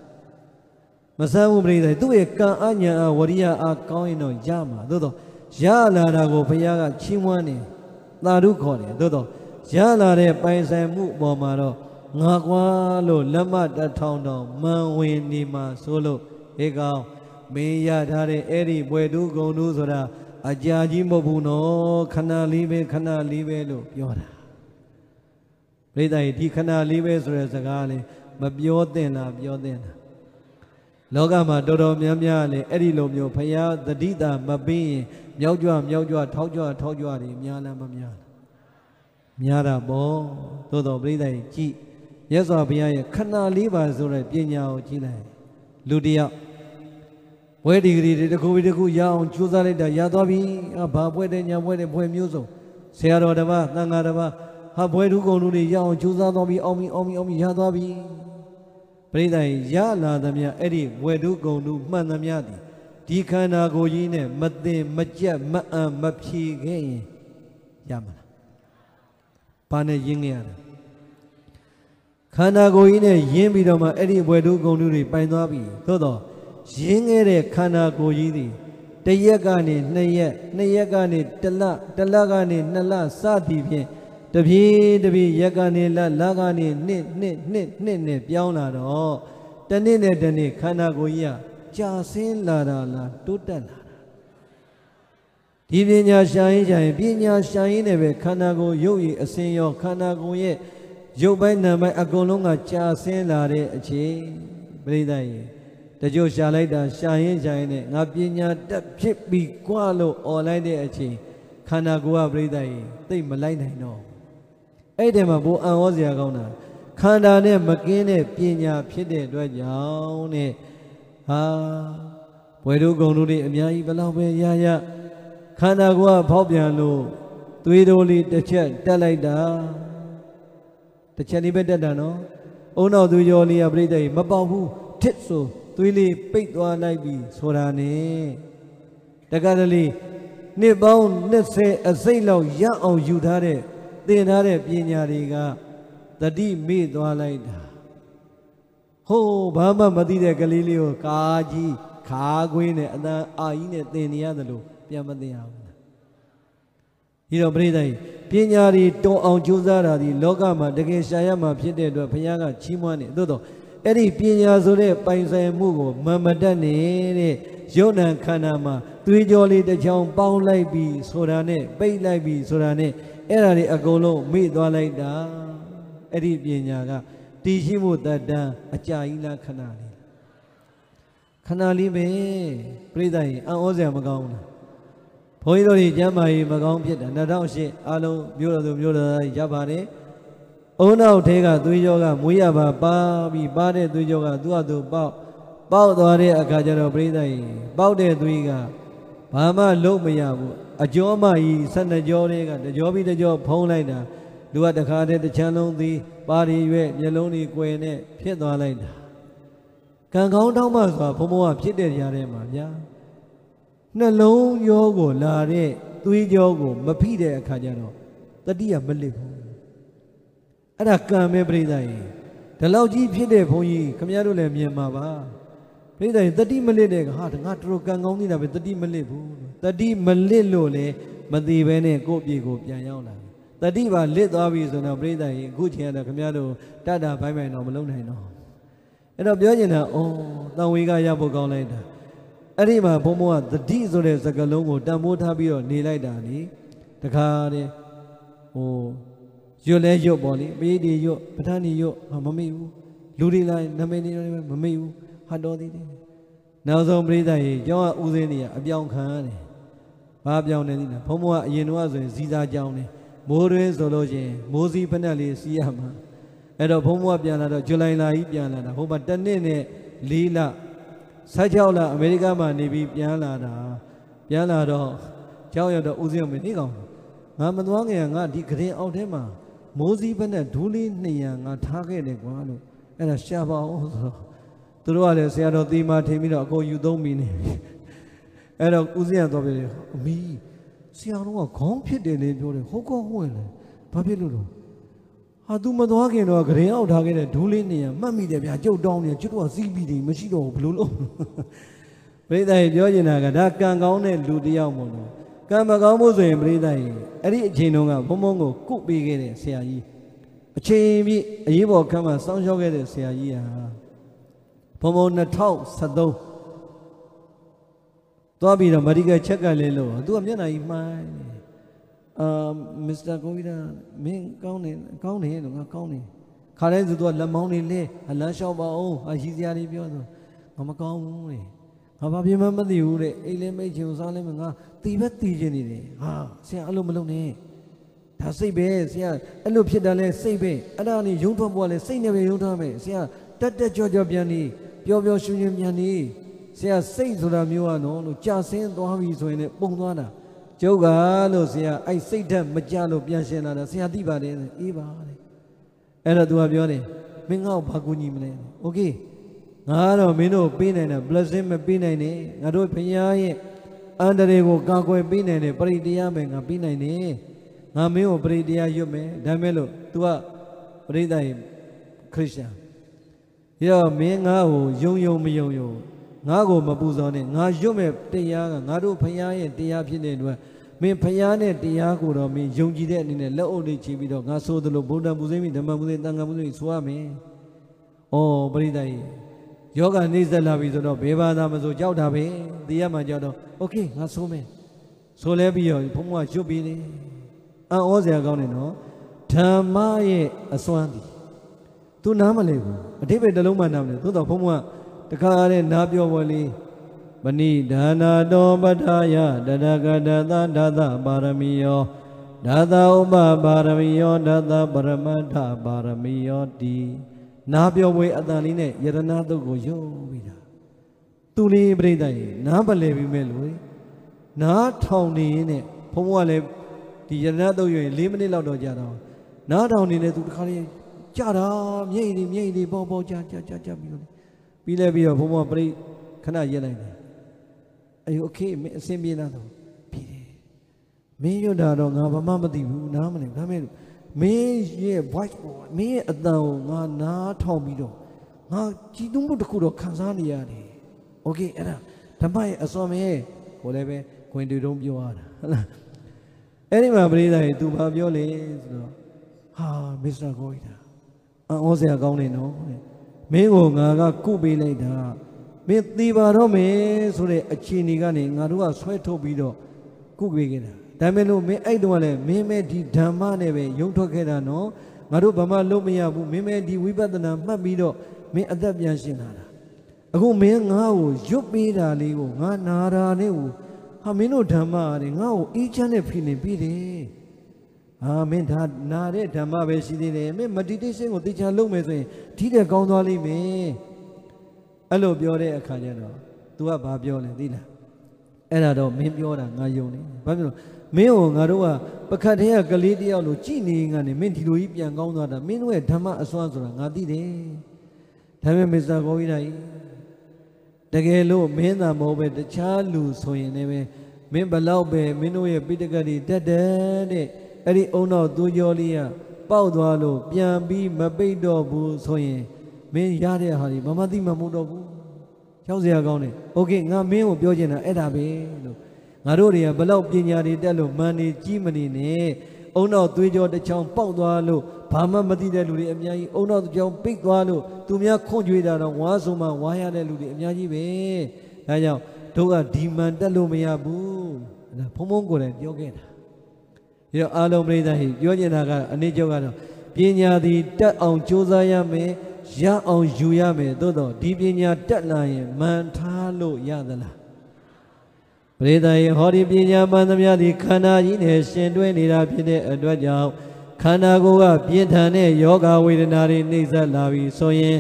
မဆန်းဘူးပရိသေသူ့ရဲ့ကံအညာအဝရိယအကောင်းရင်တော့ရမှာသို့တော့ရလာတာကိုဘုရားကချီးမွမ်းတယ်သာဓုခေါ်တယ်သို့တော့ရလာတဲ့ပိုင်ဆိုင်မှုအပေါ်မှာတော့ငါကွာလို့လက်မတထောင်တောင်မန်ဝင်နေမှာဆိုလို့ဟေးကောင်မင်းရထားတဲ့အဲ့ဒီဘွယ်သူဂုံသူဆိုတာအကြာကြီးမဟုတ်ဘူးနော်ခဏလေးပဲခဏလေးပဲလို့ပြောတာပြိတ္တရဲ့ဒီခဏလေးပဲဆိုတဲ့စကားလေးမပြောသင့်တာပြောသင့်တာလောကမှာတော်တော်များများလည်းအဲ့ဒီလိုမျိုးဖရာသတိတာမပင်းရင်မြောက်ကြွမြောက်ကြွထောက်ကြွထောက်ကြွတွေများလားမများလားများတာပေါ့သို့တော်ပြိဿကြီးကြည့်ရသော်ဘုရားရဲ့ခဏလေးပါဆိုတဲ့ပညာကိုကြည့်လိုက်လူတယောက်ဘွဲဒီဂရီတွေတစ်ခုပြီးတစ်ခုရအောင်ကြိုးစားလိုက်တာရသွားပြီအဘာဘွဲတဲ့ညာဘွဲတဲ့ဘွဲမျိုးစုံဆရာတော်တစ်ပါးသံဃာတစ်ပါးဟာဘွဲဒုက္ကုံတို့တွေရအောင်ကြိုးစားသွားပြီအောင်ပြီအောင်ပြီအောင်ပြီရသွားပြီပရိသတ်ရလာသမျှအဲ့ဒီဝေတုကုံတုမှန်သမျှသည်ဒီခန္ဓာကိုယ်ကြီးနဲ့မသိမကြက်မအံ့မဖြေခဲ့ရင်ရမလား။ဘာနဲ့ရင်းခဲ့ရလဲ။ခန္ဓာကိုယ်ကြီးနဲ့ရင်းပြီးတော့မှအဲ့ဒီဝေတုကုံတုတွေပိုင်သွားပြီ။သို့တော့ရင်းခဲ့တဲ့ခန္ဓာကိုယ်ကြီးသည်တရက်ကနေနှစ်ရက်နှစ်ရက်ကနေတစ်လတစ်လကနေနှစ်လစသည်ဖြင့်တပြေးတပြေးရက်ကနေလလကနေနှစ်နှစ်နှစ်နှစ်နဲ့ပြောင်းလာတော့တနေ့နဲ့တနေ့ခန္ဓာကိုယ်ကြီးကကြာဆင်းလာတာလားတိုးတက်လာတာဒီပညာရှာရင်းရှာရင်ပညာရှာရင်းနဲ့ပဲခန္ဓာကိုယ်ရုပ်ရည်အစင်ရောခန္ဓာကိုယ်ရဲ့ရုပ်ပိုင်းနာမ်ပိုင်းအကုန်လုံးကကြာဆင်းလာတဲ့အခြေပရိသတ်ရေတကြိုရှာလိုက်တာရှာရင်းရှာရင်းနဲ့ငါပညာတက်ဖြစ်ပြီးကွာလို့អော်လိုက်တဲ့အချိန်ခန္ဓာကိုယ်ကပရိသတ်ရေသိမ့်မလိုက်နိုင်တော့အဲ့ဒီမှာဘိုးအံဩစရာကောင်းတာခန္ဓာနဲ့မကင်းတဲ့ပညာဖြစ်တဲ့အတွက်ကြောင့်နဲ့ဟာဘွယ်တို့ဂုံတို့တွေအများကြီးဘလောက်ပဲရရခန္ဓာကိုယ်ကဖောက်ပြန်လို့သွေးတို့လေးတစ်ချက်တက်လိုက်တာတစ်ချက်လေးပဲတက်တာနော်အုံတော်သူရောလေးကပြိတ္တိမပေါက်ဘူးထစ်ဆိုသွေးလေးပိတ်သွားလိုက်ပြီဆိုတာနေတက္ကသလေးနှစ်ပေါင်း20အစိတ်လောက်ရအောင်ယူထားတဲ့သင်ထားတဲ့ပညာတွေကတတိမေ့သွားလိုက်တာဟိုးဘာမှမသိတဲ့ကလေးလေးကိုကာကြီးခါခွင်းနဲ့အတန်အာကြီးနဲ့သင်နေရတယ်လို့ပြန်မသိရဘူးဒီတော့ပြိဿကြီးပညာတွေတွန်အောင်ကြိုးစားတာဒီလောကမှာတကယ်ရှာရမှာဖြစ်တဲ့အတွက်ဘုရားကချီးမွမ်းတယ်သို့တော့အဲ့ဒီပညာဆိုတဲ့ပိုင်ဆိုင်မှုကိုမမတတ်နေတဲ့ယုံနံခန္ဓာမှာသွေးကြောလေးတစ်ချောင်းပေါင်းလိုက်ပြီးဆိုတာနဲ့ပိတ်လိုက်ပြီးဆိုတာနဲ့အဲ့ဒါတွေအကုန်လုံးမေ့သွားလိုက်တာအဲ့ဒီပညာကတည်ရှိမှုတတ္တံအကြာကြီးလားခဏလေးခဏလေးပဲပြိဿရင်အံ့ဩစရာမကောင်းဘူးဘုန်းကြီးတို့ကြီးကျမ်းမာရေးမကောင်းဖြစ်တာ2008အားလုံးမြို့တော်သူမြို့တော်သားရပါတယ်အုံနောက်ထဲကသွေးကြောကမွေးရပါပါပြီးပါတဲ့သွေးကြောကသူ့အသူပေါက်ပေါက်သွားတဲ့အခါကျတော့ပြိဿရင်ပေါက်တဲ့သွေးကဘာမှလုံးမရဘူးအကျော်မကြီး12ကျော်တည်းကတကျော်ပြီးတကျော်ဖုံးလိုက်တာလူကတခါတည်းတစ်ချမ်းလုံးသည် ပါရီရွဲ့မျက်လုံးတွေကွယ်နဲ့ဖြစ်သွားလိုက်တာကံကောင်းတောင်းမှဆိုတာဘုံဘုံကဖြစ်တဲ့နေရာထဲမှာဗျာနှလုံးရောကိုလာတဲ့သွေးကြောကို မဖိတဲ့အခါကျတော့တတိယမလစ်ဘူးအဲ့ဒါကံပဲပြိဿရေဒီလောက်ကြီးဖြစ်တဲ့ဘုန်းကြီးခမရတို့လည်းမြင်မှာပါပြိဿရင်တတိမလစ်တဲ့ကဟာငါတော်တော်ကံကောင်းနေတာပဲတတိမလစ်ဘူးတတိမလစ်လို့လေမသေးပဲနဲ့ကိုယ့်ပြေကိုပြန်ရောက်လာတတိပါလစ်သွားပြီဆိုတော့ပြိဿရင်အခုချိန်ကတော့ခင်ဗျားတို့တတဘိုင်းပိုင်တော့မလုံးနိုင်တော့အဲ့တော့ပြောနေတာအော်တန်ဝေကရဖို့ကောင်းလိုက်တာအဲ့ဒီမှာဘုံဘုံကတတိဆိုတဲ့စကားလုံးကိုတန်ဖိုးထားပြီးတော့နေလိုက်တာလေတခါတည်းဟိုရွတ်လဲရွတ်ပေါ့လေပိဋိရွတ်ပဋ္ဌာန်းရွတ်မမေ့ဘူးလူတွေလာနာမည်တွေမမေ့ဘူးဟာတော်သေးတယ်နောက်ဆုံးပရိသတ်ကြီးကျောင်းကဦးစင်းနေရအပြောင်ခံရတယ်ဘာပြောင်နေသလဲဘုံဘုံကအရင်တော့ဆိုရင်ဇီစာကြောင်းနေမိုးတွင်ဆိုလို့ချင်းမိုးစည်းဖက်နဲ့လေးစီးရမှာအဲ့တော့ဘုံဘုံကပြန်လာတော့ဇူလိုင်လကြီးပြန်လာတာဟိုမှာတစ်နှစ်နဲ့၄လ16လအမေရိကမှာနေပြီးပြန်လာတာပြန်လာတော့ကျောင်းရောက်တော့ဦးစင်းအောင်မင်းနေကောင်ငါမသွားခင်ကငါဒီကရင်အောက်ထဲမှာမိုးစည်းဘက်နဲ့ဒူးလေး200ငါထားခဲ့တယ်ကွာလို့အဲ့ဒါရှာပါအောင်ဆိုတော့သူတို့ကလည်းဆရာတော်သီမာထင်ပြီးတော့အကုန်ယူသုံးပြီးနေအဲ့တော့ဦးဇင်းကတော့ပြောတယ်အမီဆရာတော်ကခေါင်းဖြစ်တယ်လေပြောတယ်ဟုတ်ကောဟုတ်လေဘာဖြစ်လို့လဲဟာသူမသွားခင်တော့ဂရင်အောက်ထားခဲ့တဲ့ဒူးလေးနေရမှတ်မိတယ်ဗျာကြုတ်တောင်းနေကျွတ်တော့စီးပြီးတယ်မရှိတော့ဘူးဘလို့လို့ပရိသတ်ရေပြောနေတာကဒါကံကောင်းတဲ့လူတယောက်မို့လို့ကံမကောင်းမှုဆိုရင်ပရိသတ်ရေအဲ့ဒီအချိန်တုန်းကဘုံဘုံကိုကုပေးခဲ့တဲ့ဆရာကြီးအချိန်ပြည့်အရေးပေါ်ခန်းမှာစောင့်ရှောက်ခဲ့တဲ့ဆရာကြီးဟာဘုံဘုံ2013သွားပြီးတော့မရိကချက်ကလေးလို့သူကမျက်နှာကြီးမှိုင်းတယ်အာမစ္စတာကိုဗီဒါမင်းကောင်းနေကောင်းနေလို့ငါကောင်းနေခါတိုင်းဆိုသူကလက်မောင်းနေလဲအလန်းလျှောက်ပါအောင်အရီစရာတွေပြောဆိုငါမကောင်းဘူးတဲ့ငါဘာပြင်းမှမသိဘူးတဲ့အိတ်လည်းမိတ်ချင်စားလည်းမငါတီပဲတီချင်နေတယ်ဟာဆရာအဲ့လိုမလုပ်နဲ့ဒါစိတ်ပဲဆရာအဲ့လိုဖြစ်တာလဲစိတ်ပဲအဲ့ဒါနေရုံထွက်ဖို့လဲစိတ်နဲ့ပဲရုံထွက်မယ်ဆရာတက်တက်ကြောကြောပြန်နေပျော်ပျော်ရွှင်ရွှင်မြန်နေဆရာစိတ်ဆိုတာမျိုးอ่ะနော်လို့ကြာဆင်းသွားပြီဆိုရင်လည်းပုံသွားတာကျုပ်ကလို့ဆရာအဲ့စိတ်ဓာတ်မကြလို့ပြန်ရှင်းလာတာဆရာသိပါတယ်အေးပါတဲ့အဲ့တော့သူကပြောတယ်မင်းငါ့ကိုဘာကူညီမလဲโอเคငါတော့မင်းတို့ပေးနိုင်တာ blessing မပေးနိုင်နဲ့ငါတို့ဘုရားရဲ့အန္တရာယ်ကိုကာကွယ်ပေးနိုင်တယ်ပရိတရားမယ်ငါပေးနိုင်တယ်ငါမင်းကိုပရိတရားရွတ်မယ်ဒါမဲ့လို့ तू ကပရိသတ်ခရစ်ယာန်။ဒါမင်းငါ့ကိုယုံယုံမယုံယုံငါ့ကိုမပူဇော်နဲ့ငါရွတ်မဲ့တရားကငါတို့ဖခင်ရဲ့တရားဖြစ်တဲ့အတွက်မင်းဖျားနဲ့တရားကိုတော့မင်းယုံကြည်တဲ့အနေနဲ့လက်အုပ်လေးချပြီးတော့ငါဆိုသလိုဗုဒ္ဓမူစိမိဓမ္မမူစိသံဃာမူစိဆိုရမယ်။အော်ပရိသတ်ကြီးယောဂနေဆက်လာပြီဆိုတော့ဘေဘာသာမဆိုကြောက်တာပဲ။တရားမှကြောက်တော့โอเคငါဆိုမယ်။ဆိုလဲပြီးတော့ဘုံကရွတ်ပြီးလေ။အံ့ဩစရာကောင်းတယ်နော်။ဓမ္မရဲ့အစွမ်းသည်သူနားမလဲဘူးအတိပ္ပယ်တလုံးမှနားမလဲသို့တော်ဘုန်းဘုရားတခါတဲ့နားပြောပေါ်လေမဏိဒါနာတော်ပဋ္ဌာယတရကတသဒါသပါရမီယောဒါသဥပပါရမီယောဒါသပရမတ္ထပါရမီယောတိနားပြောပွဲအတန်လေးနဲ့ယရနာတုတ်ကိုယုံပြီးတာသူလေးပြိဿရေနားပလဲပြီးမဲ့လို့နားထောင်နေရင်နဲ့ဘုန်းဘုရားလည်းဒီယရနာတုတ်ရွင်၄မိနစ်လောက်တော့ကြာတော့နားထောင်နေတဲ့သူတခါလေးကြတာမြိတ်တွေမြိတ်တွေပေါပေါကြကြကြကြပြီးတော့ပြီးလဲပြီးတော့ဘုံဘုံပြိခဏရက်လိုက်တယ်အေးโอเคမင်းအဆင်ပြေလားဆိုပြီးတယ်မင်းရွတ်တာတော့ငါဘာမှမသိဘူးနားမလည်ဒါမဲ့မင်းရဲ့ voice ကိုမင်းရဲ့အတန်ကိုငါနားထောင်ပြီးတော့ငါကြည်သွမှုတစ်ခုတော့ခံစားနေရတယ်โอเคအဲ့ဒါဓမ္မရဲ့အစွန်မရဲ့ကိုလည်းပဲခွင်တူတုံးပြောရတာဟုတ်လားအဲ့ဒီမှာပရိသတ်ရေသူဘာပြောလဲဆိုတော့ဟာမစ္စတာကိုဟိတာအံ့ဩစရာကောင်းတယ်နော်မင်းကိုငါကကုပေးလိုက်တာမင်းသေပါတော့မယ်ဆိုတဲ့အခြေအနေကနေငါတို့ကဆွဲထုတ်ပြီးတော့ကုပေးခဲ့တာဒါမဲ့လို့မင်းအဲ့တုန်းကလည်းမင်းမဲဒီဓမ္မနဲ့ပဲယုံထွက်ခဲ့တာနော်ငါတို့ဘာမှလုပ်မရဘူးမင်းမဲဒီဝိပဿနာမှတ်ပြီးတော့မင်းအသက်ပြန်ရှင်လာတာအခုမင်းငါ့ကိုရွတ်ပေးတာလေးကိုငါနာတာနဲ့ကိုဟာမင်းတို့ဓမ္မတွေငါ့ကိုအေးချမ်းတဲ့ဖိနေပြီးတယ်အာမင်းဒါနာတဲ့ဓမ္မပဲရှိသေးတယ်မင်း meditation ကိုတေချာလုပ်မယ်ဆိုရင်ဒီတဲ့ကောင်းသွားလိမ့်မယ်အဲ့လိုပြောတဲ့အခါကျတော့ तू ကဘာပြောလဲသိလားအဲ့ဒါတော့မင်းပြောတာငါယုံတယ်ဘာဖြစ်လို့မင်းကိုငါတို့ကပခတ်ထဲကကလေးတယောက်လိုကြည်နေငါနေမင်းဒီလိုကြီးပြန်ကောင်းသွားတာမင်းတို့ရဲ့ဓမ္မအစွမ်းဆိုတာငါသိတယ်ဒါပေမဲ့မစ္စတာဘောကြီးတိုင်းတကယ်လို့မင်းသာမဟုတ်ပဲတခြားလူဆိုရင်လည်းမင်းဘလောက်ပဲမင်းတို့ရဲ့ပိဋကတ်တွေတက်တက်တဲ့အဲ့ဒီအုံတော်သူကျော်လေးကပေါက်သွားလို့ပြန်ပြီးမပိတ်တော့ဘူးဆိုရင်မင်းရတဲ့ဟာဒီမမသိမမှုတော့ဘူးရောက်เสียကောင်းတယ်โอเคငါမင်းကိုပြောချင်တာအဲ့ဒါပဲလို့ငါတို့တွေကဘလောက်ပညာတွေတက်လို့မန်နေကြီးမနေနဲ့အုံတော်သွေးကြောတစ်ချောင်းပေါက်သွားလို့ဘာမှမသိတဲ့လူတွေအများကြီးအုံတော်တစ်ချောင်းပိတ်သွားလို့သူများခွန့်ကြွေးတာတော့ဝါဆိုမှဝါရတဲ့လူတွေအများကြီးပဲဒါကြောင့်တို့ကဒီမန်တက်လို့မရဘူးဘုံဘုံကိုယ်တိုင်ပြောခဲ့တာဒီတော့အားလုံးပြိဿဟိပြောချင်တာကအနည်းချုပ်ကတော့ပညာသည်တက်အောင်ကြိုးစားရမယ်ရအောင်ယူရမယ်သို့တော့ဒီပညာတက်လာရင်မန်ထားလို့ရသလားပရိသတ်ရဲ့ဟောဒီပညာမှန်သမျှသည်ခန္ဓာကြီးနဲ့ရှင်တွဲနေတာဖြစ်တဲ့အတွက်ကြောင့်ခန္ဓာကိုယ်ကပြင်းထန်တဲ့ယောဂဝေဒနာတွေနှိမ့်ဆက်လာပြီးဆိုရင်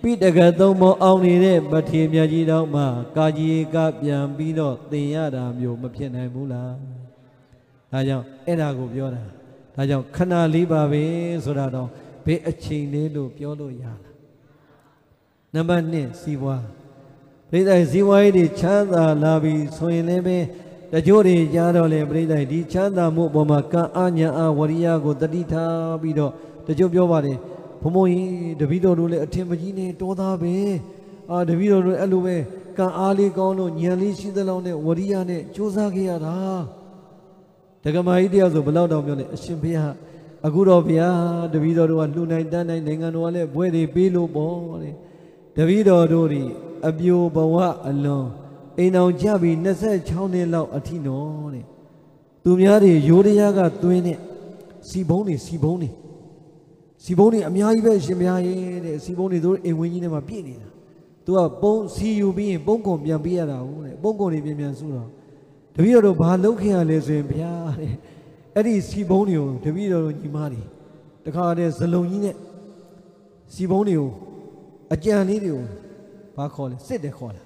ပိတကသုံးပေါ်အောင်နေတဲ့ပထေမြတ်ကြီးတောင်မှကာကြီးကပြန်ပြီးတော့သင်ရတာမျိုးမဖြစ်နိုင်ဘူးလားဒါကြောင့်အဲ့ဒါကိုပြောတာဒါကြောင့်ခဏလေးပါပဲဆိုတာတော့ဘေးအချိန်လေးလို့ပြောလို့ရလားနံပါတ်1စီးပွားပရိသတ်ဇီဝရေးတွေချမ်းသာလာပြီဆိုရင်လည်းပဲတကြိုးတွေရတော့လေပရိသတ်ဒီချမ်းသာမှုအပေါ်မှာကံအညာအဝရိယကိုတတိထားပြီးတော့တကြိုးပြောပါတယ်ဘုံဘုံကြီးတပည့်တော်တို့လည်းအထင်မကြီးနဲ့တောသားပဲအာတပည့်တော်တို့အဲ့လိုပဲကံအားလေးကောင်းလို့ဉာဏ်လေးရှိသလောက်နဲ့ဝရိယနဲ့ကြိုးစားခဲ့ရတာဒကမာကြီးတရားဆိုဘလောက်တောင်ပြောလဲအရှင်ဘုရားအခုတော့ဗျာတပည့်တော်တို့ကလှူနိုင်တန်းနိုင်နိုင်ငံတော်ကလည်းဘွဲတွေပေးလို့ပေါ့တဲ့တပည့်တော်တို့ဒီအပြိုဘဝအလွန်အိမ်အောင်ကြပြီး26နှစ်လောက်အထိနော်တဲ့သူများတွေရိုးတရားကသွင်းတဲ့စီဘုံတွေစီဘုံတွေစီဘုံတွေအများကြီးပဲရှင်မရရဲ့တဲ့စီဘုံတွေသူအိမ်ဝင်းကြီးထဲမှာပြည့်နေတာသူကပုံစီယူပြီးရင်ပုံကုန်ပြန်ပေးရတာဟုတ်တဲ့ပုံကုန်တွေပြန်ပြန်စုတော့ပည့်တော်တို့ဘာလုပ်ခင်ရလဲဆိုရင်ဘုရားတဲ့အဲ့ဒီစီဘုံတွေကိုတပည့်တော်တို့ညီမတွေတခါတည်းဇလုံကြီးနဲ့စီဘုံတွေကိုအကြံလေးတွေကိုဘာခေါ်လဲစစ်တယ်ခေါ်တာ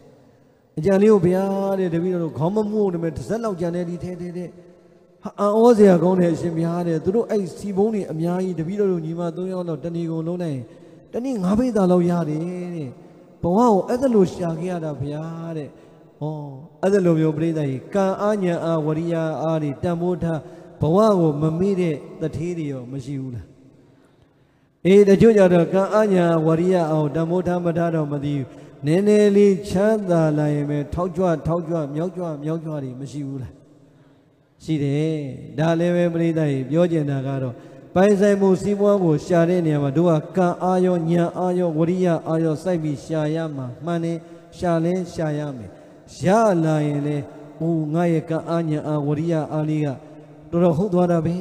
အကြံလေးကိုဘုရားတဲ့တပည့်တော်တို့ခေါင်းမမိုးနေမဲ့တစ်စက်လောက်ကြံနေဒီထဲထဲတဲ့ဟာအံဩစရာကောင်းတဲ့အရှင်ဘုရားတဲ့သူတို့အဲ့စီဘုံတွေအများကြီးတပည့်တော်တို့ညီမ၃ယောက်တော့တဏီကုန်လုံးနိုင်တဏီ၅ဘိတ်သာလောက်ရတယ်တဲ့ဘဝကိုအဲ့ဒါလိုရှာခဲ့ရတာဘုရားတဲ့ဩအဲ့ဒါလိုမျိုးပြိဿကြီးကံအားညာအားဝရိယအားတွေတန်ဖိုးထားဘဝကိုမမေ့တဲ့တထေးတွေရောမရှိဘူးလားအေးတချို့ကြတော့ကံအားညာဝရိယအောင်တန်ဖိုးထားမထားတော့မသိဘူးနည်းနည်းလေးချမ်းသာလာရင်ပဲထောက်ကြွထောက်ကြွမြောက်ကြွမြောက်ကြွတွေမရှိဘူးလားရှိတယ်ဒါလည်းပဲပြိဿကြီးပြောကျင်တာကတော့ပိုင်ဆိုင်မှုစီးပွားကိုရှာတဲ့နေရာမှာတို့ကကံအာရောညာအာရောဝရိယအာရောစိုက်ပြီးရှာရမှာမှန်တယ်ရှာလဲရှာရမယ်ရလာရင်လေအိုငါရဲ့ကံအာညာအာဝရိယအာလေးကတော်တော်ဟုတ်သွားတာပဲ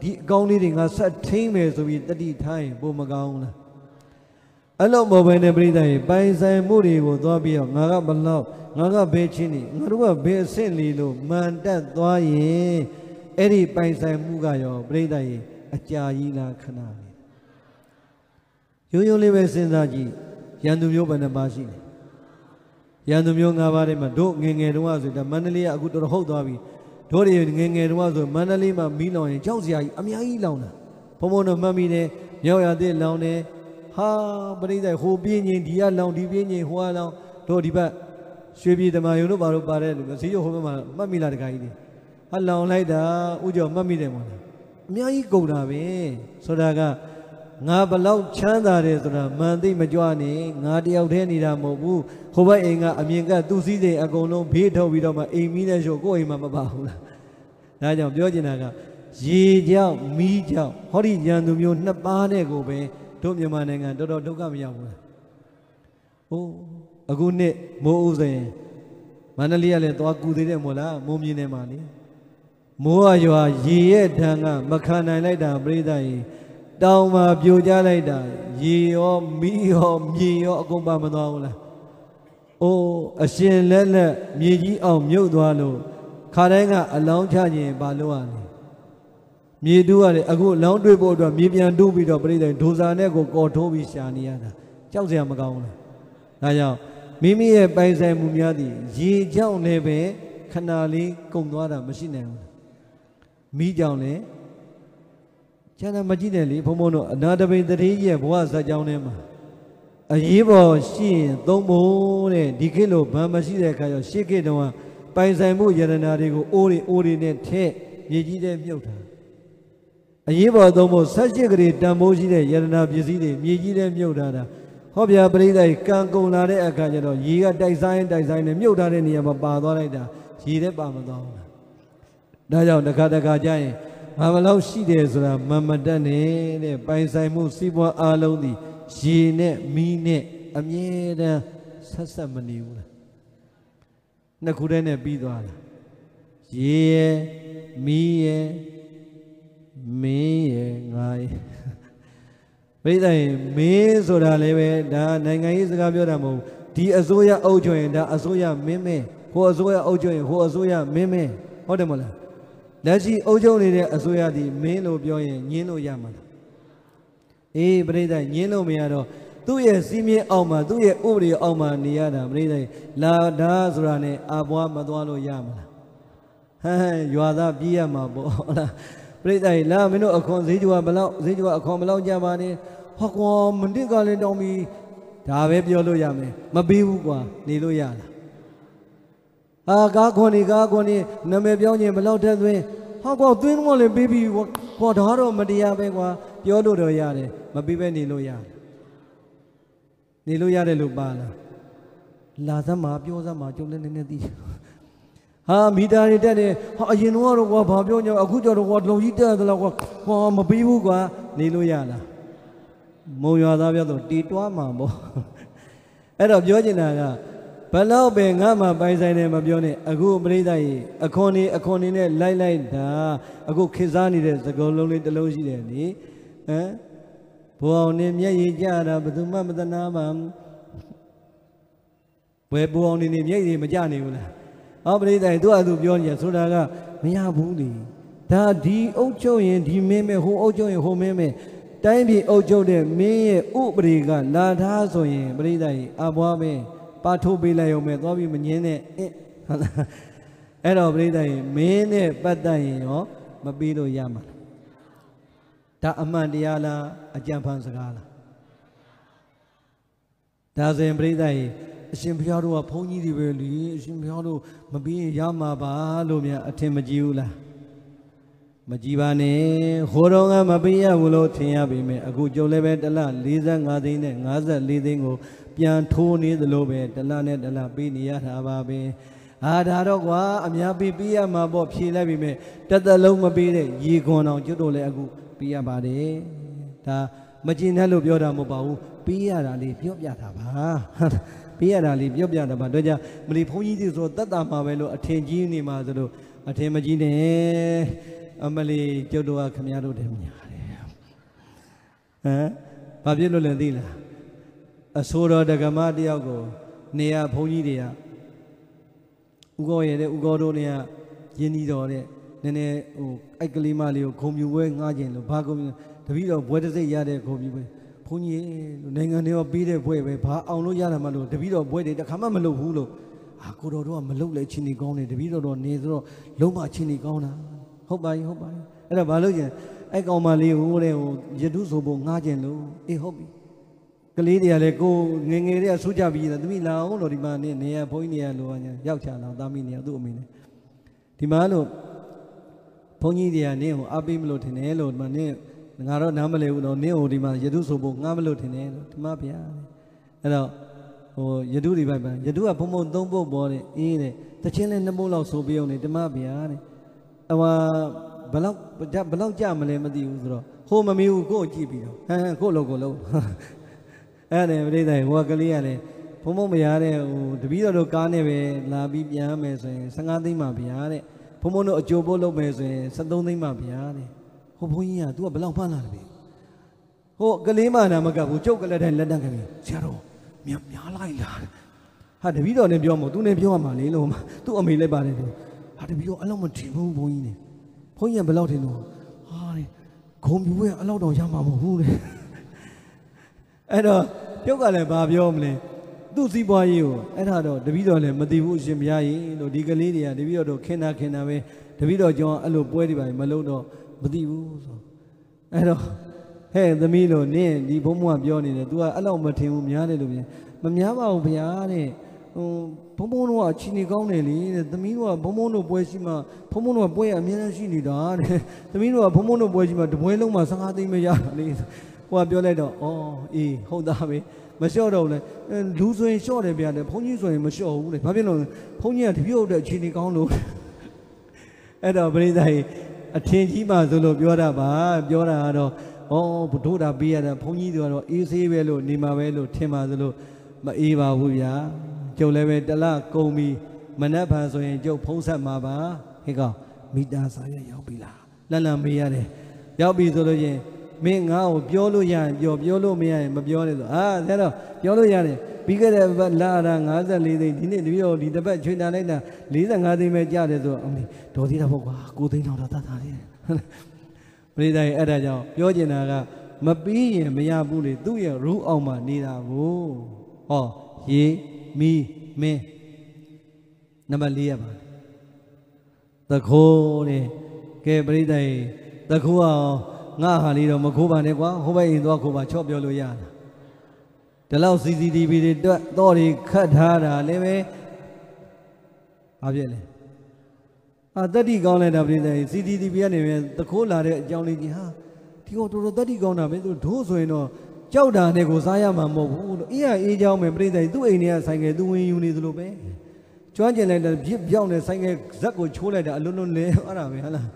ဒီအကောင်းလေးတွေငါဆက်ထိန်မယ်ဆိုပြီးတတိထားရင်ပိုမကောင်းလားအဲ့လိုမဟုတ်ဘဲနဲ့ပြိဿရေပိုင်ဆိုင်မှုတွေကိုသွားပြီးတော့ငါကဘလောက်ငါကဘယ်ချင်းနေငါတို့ကဘယ်အဆင့်လီလို့မန်တက်သွားရင်အဲ့ဒီပိုင်ဆိုင်မှုကရောပြိဿရေအကြာကြီးလားခဏလေးရိုးရိုးလေးပဲစဉ်းစားကြည့်ရန်သူမျိုးဘယ်နှပါရှိလဲရန်သူမျိုး၅ပါးထဲမှာတို့ငငယ်တုန်းကဆိုဒါမန္တလေးကအခုတော်တော်ဟုတ်သွားပြီတို့တွေငငယ်တုန်းကဆိုမန္တလေးမှာမီးလောင်ရင်ကြောက်စရာကြီးအများကြီးလောင်တာဘုံဘုံတို့မှတ်မိတယ်မြောက်ရသေးလောင်တယ်ဟာပရိသတ်ဟိုပြင်းရင်ဒီကလောင်ဒီပြင်းရင်ဟိုကလောင်တို့ဒီဘက်ရွှေပြည်တမန်ယုံတို့ဘာလို့ပါတဲ့လူစီရောဟိုဘက်မှာမှတ်မိလားတခါကြီးဒီဟာလောင်လိုက်တာဥကြောမှတ်မိတယ်မဟုတ်လားအများကြီးကုန်တာပဲဆိုတာကငါဘလောက်ချမ်းသာတယ်ဆိုတာမန်သိမကြွနေငါတယောက်တည်းနေတာမဟုတ်ဘူးဟိုဘက်အိမ်ကအမြင်ကသူစည်းစိမ်အကုန်လုံးဘေးထုတ်ပြီးတော့မှအိမ်မီးနဲ့ရှို့ကိုယ့်အိမ်မှာမပါဘူးလားဒါကြောင့်ပြောချင်တာကရေကြောင့်မီးကြောင့်ဟောဒီညံသူမျိုးနှစ်ပါးနဲ့ကိုပဲတို့မြန်မာနိုင်ငံတော်တော်ဒုက္ခမရောက်ဘူးလားဟိုအခုနှစ်မိုးဥစဉ်မန္တလေးကလည်းသွားကူသေးတယ်မို့လားမိုးမြင်းထဲမှာလေမိုးရွာရေရဲ့ဓာန်ကမခံနိုင်လိုက်တာပြိဿရင်တောင်မှာပြိုကျလိုက်တာရေရောမီးရော မြေရော အကုန်ပါမသွားဘူးလားအိုးအရှင်လက်လက်မြေကြီးအောင်မြုပ်သွားလို့ခါတိုင်းကအလောင်းချခြင်းဘာလို့ ਆ လဲမြေတူးရတယ်အခုလောင်းတွေးဖို့အတွက်မြေပြန်တူးပြီးတော့ပြိတ္တဒိုစာနဲ့ကိုကော်ထိုးပြီးရှာနေရတာကြောက်စရာမကောင်းဘူးလားဒါကြောင့်မိမိရဲ့ပိုင်ဆိုင်မှုများသည်ရေကြောင့်လည်းပဲခဏလေးကုန်သွားတာ မရှိနိုင်ဘူးမီးကြောင့်လည်းကျန်တာမကြည့်နဲ့လေဘုံဘုံတို့အနာတပိန်တတိရဲ့ဘဝဇာကြောင်းထဲမှာအရေးပေါ်ရှိရင်သုံးဖို့တဲ့ဒီခေတ်လိုဗံမရှိတဲ့အခါရောရှေ့ခေတ်တုန်းကပိုင်ဆိုင်မှုယန္တနာတွေကိုအိုးတွေအိုးတွေနဲ့ထည့်မြေကြီးထဲမြုပ်တာအရေးပေါ်သုံးဖို့၁၈ကလေးတန်ဖိုးရှိတဲ့ယန္တနာပစ္စည်းတွေမြေကြီးထဲမြုပ်ထားတာဟောဗျာပရိသတ်ကံကုန်လာတဲ့အခါကျတော့ရေကတိုက်ဆိုင်တိုက်ဆိုင်နဲ့မြုပ်ထားတဲ့နေရာမှာပါသွားလိုက်တာရေထဲပါမသွားဘူးလားဒါကြောင့်တစ်ခါတစ်ခါကျရင်ငါဘလောက်ရှိတယ်ဆိုတာမမတတ်နဲ့တဲ့ပိုင်ဆိုင်မှုစီးပွားအားလုံးသည်ရေနဲ့မီးနဲ့အမြဲတမ်းဆက်ဆက်မနေဘူးလားနှစ်ခုတည်းနဲ့ပြီးသွားလားရေရယ်မီးရယ်မင်းရယ်ငါရယ်ပြိဿရင်မင်းဆိုတာလည်းပဲဒါနိုင်ငံရေးစကားပြောတာမဟုတ်ဒီအစိုးရအုပ်ချုပ်ရင်ဒါအစိုးရမင်းမင်းဟိုအစိုးရအုပ်ချုပ်ရင်ဟိုအစိုးရမင်းမင်းဟုတ်တယ်မဟုတ်လားလက်ရှိအုပ်ချုပ်နေတဲ့အစိုးရသည်မင်းလို့ပြောရင်ညင်းလို့ရမှာလားအေးပြိဿညင်းလို့မရတော့သူ့ရဲ့စီမင်းအောက်မှာသူ့ရဲ့ဥပဒေအောက်မှာနေရတာပြိဿလာဒါဆိုတာနဲ့အဘွားမသွားလို့ရမှာလားဟမ်ရွာသားပြေးရမှာပေါ့ဟုတ်လားပြိဿလာမင်းတို့အခွန်ဈေးကျွာဘလောက်ဈေးကျွာအခွန်ဘလောက်ကြပါနေဟောကွာမနစ်ကလည်းတောင်းပြီးဒါပဲပြောလို့ရမယ်မပေးဘူးကွာနေလို့ရလားအာကားခွန်ဒီကားခွန်ဒီနာမည်ပြောင်းခြင်းဘလောက်တက်သွင်းဟောကောသွင်းမော်လည်းပြီးပြီကောဒါတော့မတရားပဲကွာပြောလို့တော့ရတယ်မပြီးပဲနေလို့ရတယ်နေလို့ရတယ်လို့ပါလားလာစမ်းမှာပြောစမ်းမှာကျုံလည်းနည်းနည်းသိဟာမိသားတွေတက်တယ်ဟာအရင်တော့တော့ကွာဘာပြောညောအခုကျတော့ကွာလုံကြီးတက်သလားကွာကွာမပြီးဘူးကွာနေလို့ရလားမုံရွာသားပြောတော့တီတွားမှာပေါ့အဲ့တော့ပြောချင်တာကဘလောက်ပဲငါမှပိုင်ဆိုင်တယ်မပြောနဲ့အခုပရိသတ်ကြီးအခွန်နေအခွန်နေနဲ့လိုက်လိုက်တာအခုခေစားနေတဲ့သကုံလုံးလေးတစ်လုံးရှိတယ်လေဟမ်ဘောအောင်နေမျက်ရည်ကြတာဘယ်သူမှမတနာမှဘယ်ဘောအောင်နေနေမျက်ရည်မကြနိုင်ဘူးလားဟောပရိသတ်ကြီးသူ့အသူပြောနေဆိုတာကမရဘူးလေဒါဒီအုပ်ချုပ်ရင်ဒီမင်းမဲဟိုအုပ်ချုပ်ရင်ဟိုမင်းမဲတိုင်းပြည်အုပ်ချုပ်တဲ့မင်းရဲ့ဥပဒေကလာထားဆိုရင် ပရိသတ်ကြီးအဘွားမင်းပါထိုးပေးလိုက်ရုံပဲသွားပြီးမငင်းနဲ့ဟုတ်လားအဲ့တော့ပြိဿရင်မင်းနဲ့ပတ်သက်ရင်ရောမပြီးလို့ရမှာလားဒါအမှန်တရားလားအကြံဖန်စကားလားဒါဆိုရင်ပြိဿရင်အရှင်ဘုရားတို့ကဘုန်းကြီးတွေပဲလေအရှင်ဘုရားတို့မပြီးရင်ရမှာပါလို့မြန်အထင်မကြီးဘူးလားမကြည်ပါနဲ့ခိုးတော့ကမပေးရဘူးလို့ထင်ရပေမဲ့အခုကျုပ်လည်းပဲတလ45သိန်းနဲ့54သိန်းကိုပြန်ထိုးနေသလိုပဲတလနဲ့တလပေးနေရတာပါပဲအာဒါတော့ကွာအများပေးပေးရမှာပေါ့ဖြေလိုက်ပြီမဲ့တသက်လုံးမပေးတဲ့ရေခွန်အောင်ကျွတ်တို့လည်းအခုပေးရပါတယ်ဒါမကျင်တဲ့လို့ပြောတာမဟုတ်ပါဘူးပေးရတာလေးပြောပြတာပါပေးရတာလေးပြောပြတာပါတို့ကြမလီဘုန်းကြီးတွေဆိုတတ်တာမှာပဲလို့အထင်ကြီးနေမှာဆိုလို့အထင်မကြီးနဲ့အမလီကျုပ်တို့ကခမရတို့တည်းများတယ်ဟမ်ဘာဖြစ်လို့လဲသိလားအဆိုတော်ဒကမတယောက်ကိုနေရဘုန်းကြီးတွေကဥကောရတဲ့ဥကောတို့တွေကယင်းဒီတော်တဲ့နည်းနည်းဟိုအိုက်ကလေးမလေးကိုဂုံပြူပွဲငှားခြင်းလို့ဘာဂုံတပည့်တော်ဘွဲတစိတ်ရတဲ့ဂုံပြူပွဲဘုန်းကြီးလို့နိုင်ငံတွေရောပြီးတဲ့ဘွဲပဲဘာအောင်လို့ရတယ်မှလို့တပည့်တော်ဘွဲတွေတခါမှမလုပ်ဘူးလို့အာကိုတော်တို့ကမလုပ်လဲချင်းနေကောင်းတယ်တပည့်တော်တော်နေဆိုတော့လုံးဝချင်းနေကောင်းတာဟုတ်ပါရဲ့ဟုတ်ပါရဲ့အဲ့ဒါဘာလို့ကျင်အဲ့ကောင်မလေးဟိုတဲ့ဟိုယတုဆိုဖို့ငှားခြင်းလို့အေးဟုတ်ပြီကလေးတွေကလည်းကိုငငယ်တွေကဆူကြပြီးသမီးလာအောင်လို့ဒီမှာနေနေရဘုန်းကြီးတွေကလိုအောင်ရောက်ချလာသမီးနေရသူ့အမေနဲ့ဒီမှာလို့ဘုန်းကြီးတွေကနင်းကိုအားပေးမလို့ထင်တယ်လို့ဒီမှာနင်းငါတော့နားမလဲဘူးတော့နင်းကိုဒီမှာယတုဆိုဖို့ငားမလို့ထင်တယ်လို့ဒီမှာဗျာအဲ့တော့ဟိုယတုဒီဘက်မှာယတုကဘုံဘုံသုံးပုတ်ပေါ်တဲ့အင်းတဲ့တချင်းလဲနှစ်ပုတ်လောက်ဆိုပြုံးနေဒီမှာဗျာတဲ့အဝါဘလောက်ဘလောက်ကြမလဲမသိဘူးဆိုတော့ဟိုမမီးဘူးကို့ကြည့်ပြီးတော့ဟမ်ကို့လို့ကို့လို့အဲ့ဒါပြိဿဟိုကလေးကလည်းဘုံဘုံမရတဲ့ဟိုတပီးတော်တို့ကားနဲ့ပဲလာပြီးပြန်မယ်ဆိုရင်15သိန်းမှဗျာတဲ့ဘုံဘုံတို့အကြိုပို့လုပ်မယ်ဆိုရင်73သိန်းမှဗျာတဲ့ဟိုဘုန်းကြီးက तू ကဘလောက်ဖမ်းလာတယ်ဟိုကလေးမှနာမကဘူးကျုပ်ကလက်ထိုင်လက်တန့်ခင်ဆရာတော်မြများလိုက်လားဟာတပီးတော်နဲ့ပြောမို့ तू နဲ့ပြောရမှာလေလို့သူ့အမေလိုက်ပါတယ်သူဟာတပီးတော်အဲ့လောက်မထင်ဘူးဘုန်းကြီးနဲ့ဘုန်းကြီးကဘလောက်ထင်လို့ဟာတဲ့ဂုံပြူရဲ့အဲ့လောက်တော့ရမှာမဟုတ်ဘူးတဲ့အဲ့တော့ပြုတ်ကလည်းဘာပြောမလဲသူ့စီးပွားရေးကိုအဲ့ဒါတော့တပည့်တော်လည်းမသိဘူးအရှင်ဘုရားကြီးလို့ဒီကလေးတွေကတပည့်တော်တို့ခင်တာခင်တာပဲတပည့်တော်ကျောင်းအဲ့လိုပွဲတွေပါမလုံးတော့မသိဘူးဆိုအဲ့တော့ဟဲ့သမီးလို့နင်းဒီဘုံဘုံကပြောနေတယ် तू ကအဲ့လောက်မထင်ဘူးများတယ်လို့ပြင်မများပါဘူးဘုရားတဲ့ဟိုဘုံဘုံတို့ကအချင်းနေကောင်းတယ်လေတဲ့သမီးတို့ကဘုံဘုံတို့ပွဲရှိမှဘုံဘုံတို့ကပွဲရအများကြီးရှိနေတာတဲ့သမီးတို့ကဘုံဘုံတို့ပွဲရှိမှတပွဲလုံးမှ15သိန်းပဲရတာလေကိုကပြောလိုက်တော့အော်အေးဟုတ်သားပဲမလျှော့တော့ဘူးလေလူဆိုရင်လျှော့တယ်ဗျာလေဘုန်းကြီးဆိုရင်မလျှော့ဘူးလေဘာဖြစ်လို့ဘုန်းကြီးကတပြုတ်တဲ့အခြေအနေကောင်းလို့အဲ့တော့ပရိသတ်ကြီးအထင်ကြီးမှဆိုလို့ပြောတာပါပြောတာကတော့ဩဘုဒ္ဓတာပေးရတာဘုန်းကြီးတွေကတော့အေးဆေးပဲလို့နေမှာပဲလို့ထင်ပါသလိုမအေးပါဘူးဗျာကျုပ်လည်းပဲတလကုံပြီးမနှက်ဖန်ဆိုရင်ကျုပ်ဖုံးဆက်မှာပါဟေ့ကောင်မိသားစာရရောက်ပြီလားလန့်လန့်မေးရတယ်ရောက်ပြီဆိုလို့ချင်းမင်းငါ့ကိုပြောလို့ရရင်ပြောပြောလို့မရရင်မပြောနဲ့ဆိုအာဆရာတော်ပြောလို့ရတယ်ပြီးခဲ့တဲ့လာရာ54သိန်းဒီနေ့တပြောဒီတစ်ပတ်ချွေတာလိုက်တာ45သိန်းပဲကြတယ်ဆိုအမေဒေါ်သေးတာပေါ့ကွာ9သိန်းတော့တတ်တာလေပရိသတ်ရဲ့အဲ့ဒါကြောင့်ပြောချင်တာကမပြီးရင်မရဘူးလေသူ့ရဲ့ rule အောက်မှာနေတာကိုဟောရေမီမင်းနံပါတ်၄ရပါသခိုးတဲ့ကဲပရိသတ်သခိုးအောင်ငါဟာလေးတော့မခိုးပါနဲ့ကွာဟိုဘက်ရင်သွားခိုးပါချော့ပြောလို့ရတာဒီလောက် CCTV တွေအတွက်တော့တွေခတ်ထားတာလည်းပဲဘာဖြစ်လဲအာတတိကောင်းလဲတာပြည်တယ် CCTV ကနေပဲတခိုးလာတဲ့အကြောင်းလေးကြီးဟာဒီကောတော်တော်တတိကောင်းတာပဲသူဒိုးဆိုရင်တော့ကြောက်တာနဲ့ကိုစားရမှာမဟုတ်ဘူးလို့အေးရအေးကြောင်းပဲပြည်တယ်သူ့အိမ်ထဲကဆိုင်ကယ်သူဝင်ယူနေသလိုပဲကျွမ်းကျင်လိုက်တာပြစ်ပြောင်းနေဆိုင်ကယ်ဇက်ကိုချိုးလိုက်တာအလုံးလုံးလဲဟောတာပဲဟဟလား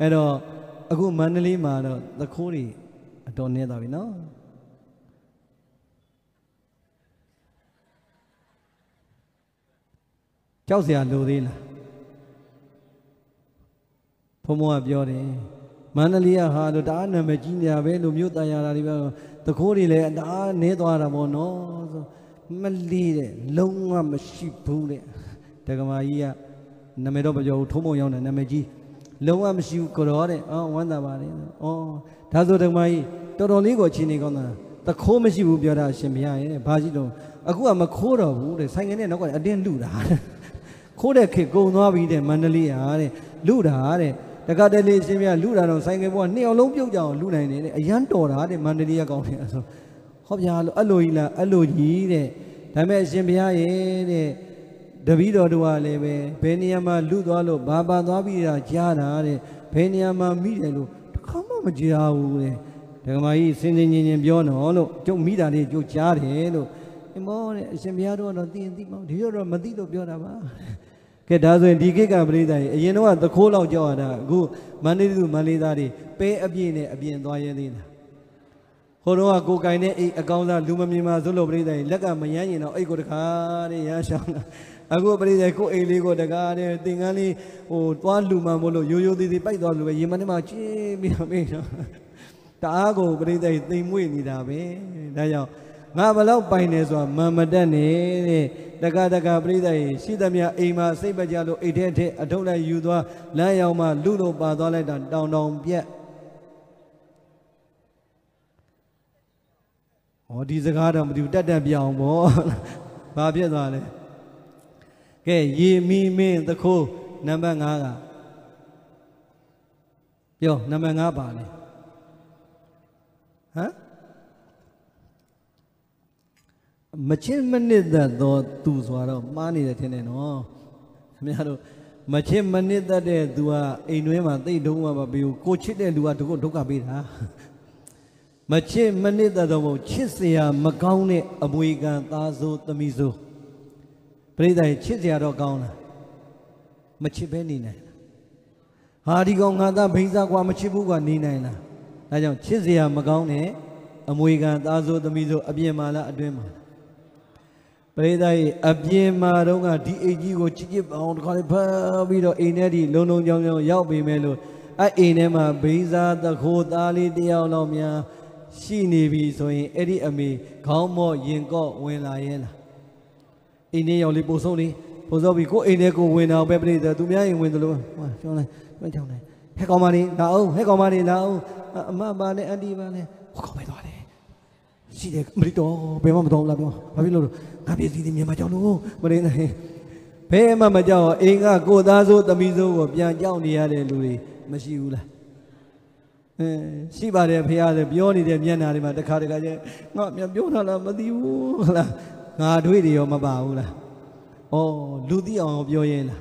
အဲ့တော့အခုမန္တလေးမှာတော့သခိုးတွေအတော်နေသွားပြီနော်ကြောက်စရာလိုသေးလားဘုံဘုံကပြောတယ်မန္တလေးကဟာလို့တအားနာမည်ကြီးနေရပဲလို့မြို့တန်ရာတာတွေပဲသခိုးတွေလည်းတအားနေသွားတာပေါ့နော်ဆိုမလေးတဲ့လုံးဝမရှိဘူးတဲ့တက္ကမကြီးကနာမည်တော့မပြောဘူးထုံးမုံရောက်နေနာမည်ကြီးလုံးဝမရှိဘူးကိုရောတဲ့အော်ဝမ်းသာပါတယ်အော်ဒါဆိုဓမ္မကြီးတော်တော်လေးကိုချင်းနေကောင်းတာတခိုးမရှိဘူးပြောတာအရှင်ဘုရားရဲ့ဘာရှိတော့အခုကမခိုးတော့ဘူးတဲ့ဆိုင်ကနေနောက်ကအတင်းလူတာခိုးတဲ့ခေကုံသွားပြီတဲ့မန္တလေးဟာတဲ့လူတာတဲ့တခါတလေအရှင်ဘုရားလူတာတော့ဆိုင်ကဘောကနှစ်အောင်လုံးပြုတ်ကြအောင်လူနိုင်နေတဲ့အရန်တော်တာတဲ့မန္တလေးကကောင်းတယ်ဆိုဟောဗျာလို့အဲ့လိုကြီးလားအဲ့လိုကြီးတဲ့ဒါပေမဲ့အရှင်ဘုရားရဲ့တဲ့တပည့်တော်တို့ကလည်းပဲဘယ်နေရာမှာလူသွားလို့ဘာပါသွားပြီးတာကြားတာတဲ့ဘယ်နေရာမှာမိတယ်လို့တခါမှမကြားဘူးတဲ့ဒကမာကြီးစင်စင်ညင်ညင်ပြောနော်လို့ကျုပ်မိတာလေးကျုပ်ကြားတယ်လို့အမောတဲ့အရှင်ဘုရားတို့ကတော့သိရင်သိမှာဒီလိုတော့မသိလို့ပြောတာပါကဲဒါဆိုရင်ဒီကိကပရိသတ်အရင်တော့သခိုးလောက်ကြောက်ရတာအခုမန္တလေးသူမန္တလေးသားတွေပဲအပြည့်နဲ့အပြင်သွားရဲသေးတာဟိုတော့ကကိုကင်နဲ့အိတ်အကောင်းစားလူမမြင်ပါဆိုလို့ပရိသတ်လက်ကမရမ်းရင်တော့အိတ်ကိုတခါတဲ့ရမ်းရှောင်းတာအခုပရိသတ်ကိုအိမ်လေးကိုတကားတဲ့သင်္ကန်းလေးဟိုသွားလူမှန်မို့လို့ရိုးရိုးသေးသေးပိုက်သွားလို့ပဲရေမနဲ့မှကျင်းပြီးတော့မေးတော့တအားကိုပရိသတ်သိမ်မွေ့နေတာပဲဒါကြောင့်ငါဘလောက်ပိုင်နေဆိုတာမမတက်နေတဲ့တကတကပရိသတ်ရှိသမျှအိမ်မှာစိတ်ပကြလို့အိတ်ထဲထဲအထုတ်လိုက်ယူသွားလမ်းရောက်မှလူလိုပါသွားလိုက်တာတောင်တောင်ပြက်ဟောဒီစကားတော့မသိဘူးတက်တက်ပြအောင်ပေါ့ဘာဖြစ်သွားလဲကဲရေမီမင်းသခိုးနံပါတ်5ကပြောနံပါတ်5ပါလေဟမ်မချင်းမနစ်သက်သောသူဆိုတော့မှားနေတယ်ထင်တယ်နော်ခင်ဗျားတို့မချင်းမနစ်သက်တဲ့သူကအိမ်တွင်းမှာတိတ်တုံးမှာမပြီးကိုချစ်တဲ့လူကဒုက္ခဒုက္ခပေးတာမချစ်မနစ်သက်တော့မဟုတ်ချစ်စရာမကောင်းတဲ့အမွေခံသားဆိုသမီးဆိုပရိသတ်ချစ်စရာတော့ကောင်းလားမချစ်ဘဲနေနိုင်လားဟာဒီကောင်ငါသားဘိန်းစားကွာမချစ်ဘူးကွာနေနိုင်လားဒါကြောင့်ချစ်စရာမကောင်းတဲ့အမွေခံသားဆိုသမီးဆိုအပြင်မှာလားအတွင်းမှာလားပရိသတ်ရဲ့အပြင်မှာတော့ကဒီအိမ်ကြီးကိုချစ်ချစ်အောင်တခါလေးဖမ်းပြီးတော့အိမ်ထဲဒီလုံလုံချောင်းချောင်းရောက်ပေမဲ့လို့အဲ့အိမ်ထဲမှာဘိန်းစားသခိုးသားလေးတယောက်လောက်များရှိနေပြီဆိုရင်အဲ့ဒီအမေခေါင်းမော့ရင်ကော့ဝင်လာရဲ့လားအိမ်ထဲရောက်လေပုံဆုံးလေပုံဆုံးပြီးကိုအိမ်ထဲကိုဝင်တော့ပဲပြိတ္တသူများရင်ဝင်တယ်လို့ဟောပြောလိုက်မကြောက်နဲ့ဟဲ့ကောင်မလေးလာအောင်ဟဲ့ကောင်မလေးလာအောင်အမပါနဲ့အန်တီပါနဲ့ဟောကောင်ပဲသွားတယ်ရှိတယ်မရတော့ဘယ်မှမတော်ဘူးလားပြောဘာဖြစ်လို့လဲငါပြည်စည်းဒီမြန်မာကြောက်လို့မရင်းနိုင်ဘယ်မှမကြောက်အိမ်ကကိုသားစိုးသမီးစိုးကိုပြန်ကြောက်နေရတဲ့လူတွေမရှိဘူးလားအဲရှိပါတယ်ဖះလည်းပြောနေတဲ့မျက်နှာတွေမှာတခါတခါကျငါမြန်ပြောတာလားမသိဘူးဟလားငါတွေးတွေရောမပါဘူးလား။အော်လူသိအောင်ပြောရင်းလား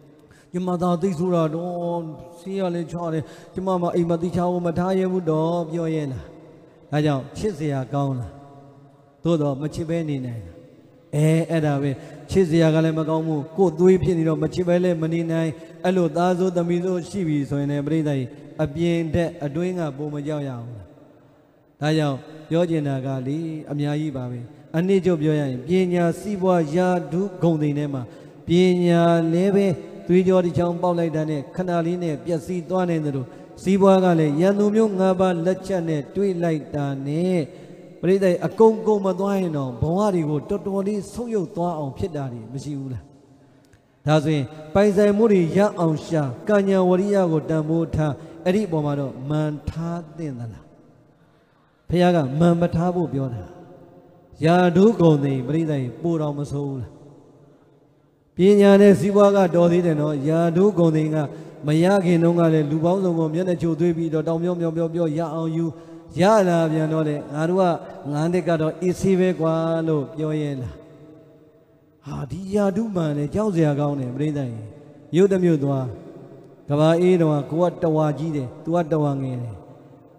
။ညီမသာသိဆိုတာတော့ဆေးရလဲချော့တယ်။ညီမမအိမ်မသိချဘူးမထားရဘူးတော့ပြောရင်းလား။ဒါကြောင့်ချစ်စရာကောင်းလား။သို့တော့မချစ်ပဲနေနိုင်လား။အဲအဲ့ဒါပဲချစ်စရာကလည်းမကောင်းဘူးကိုယ်သွေးဖြစ်နေတော့မချစ်ပဲလည်းမနေနိုင်အဲ့လိုသားစိုးသမီးစိုးရှိပြီဆိုရင်လည်းပြိဿကြီးအပြင်တက်အတွင်းကပုံမကြောက်ရအောင်။ဒါကြောင့်ပြောချင်တာကလေအများကြီးပါပဲ။အနည်းချုပ်ပြောရရင်ပညာစီးပွားရာဓုဂုံတွေထဲမှာပညာလည်းပဲသွေးကြောတစ်ချောင်းပေါက်လိုက်တာနဲ့ခဏလေးနဲ့ပျက်စီးသွားနိုင်တယ်လို့စီးပွားကလည်းရန်သူမျိုး၅ပါးလက်ချက်နဲ့တွေးလိုက်တာနဲ့ပရိသတ်အကုန်ကုန်မသွားရင်တော့ဘဝတွေကိုတော်တော်လေးဆုံးယုတ်သွားအောင်ဖြစ်တာတွေမရှိဘူးလားဒါဆိုရင်ပိုင်ဆိုင်မှုတွေရအောင်ရှာကာညာဝရိယကိုတန်ဖိုးထားအဲ့ဒီအပေါ်မှာတော့မန်ထားသင့်သလားဖခင်ကမန်မထားဖို့ပြောတာယာဒုကုံသိပရိသတ်ပို့တော်မဆုံးဘူးလားပညာနဲ့စီးပွားကတော်သေးတယ်နော်ယာဒုကုံသိကမရခင်တုန်းကလည်းလူပေါင်းစုံကမျက်နှာချိုသွေးပြီးတော့တောင်ပြောင်ပြောင်ပြောပြောရအောင်ယူရလာပြန်တော့လေငါတို့ကငန်းတက်ကတော့အေးဆေးပဲကွာလို့ပြောရင်လားဟာဒီယာဒုမှန်လေကြောက်စရာကောင်းတယ်ပရိသတ်မြို့တစ်မြို့သွားကဘာအေးတော့ကိုကတဝါကြီးတယ်သူကတဝါငယ်တယ်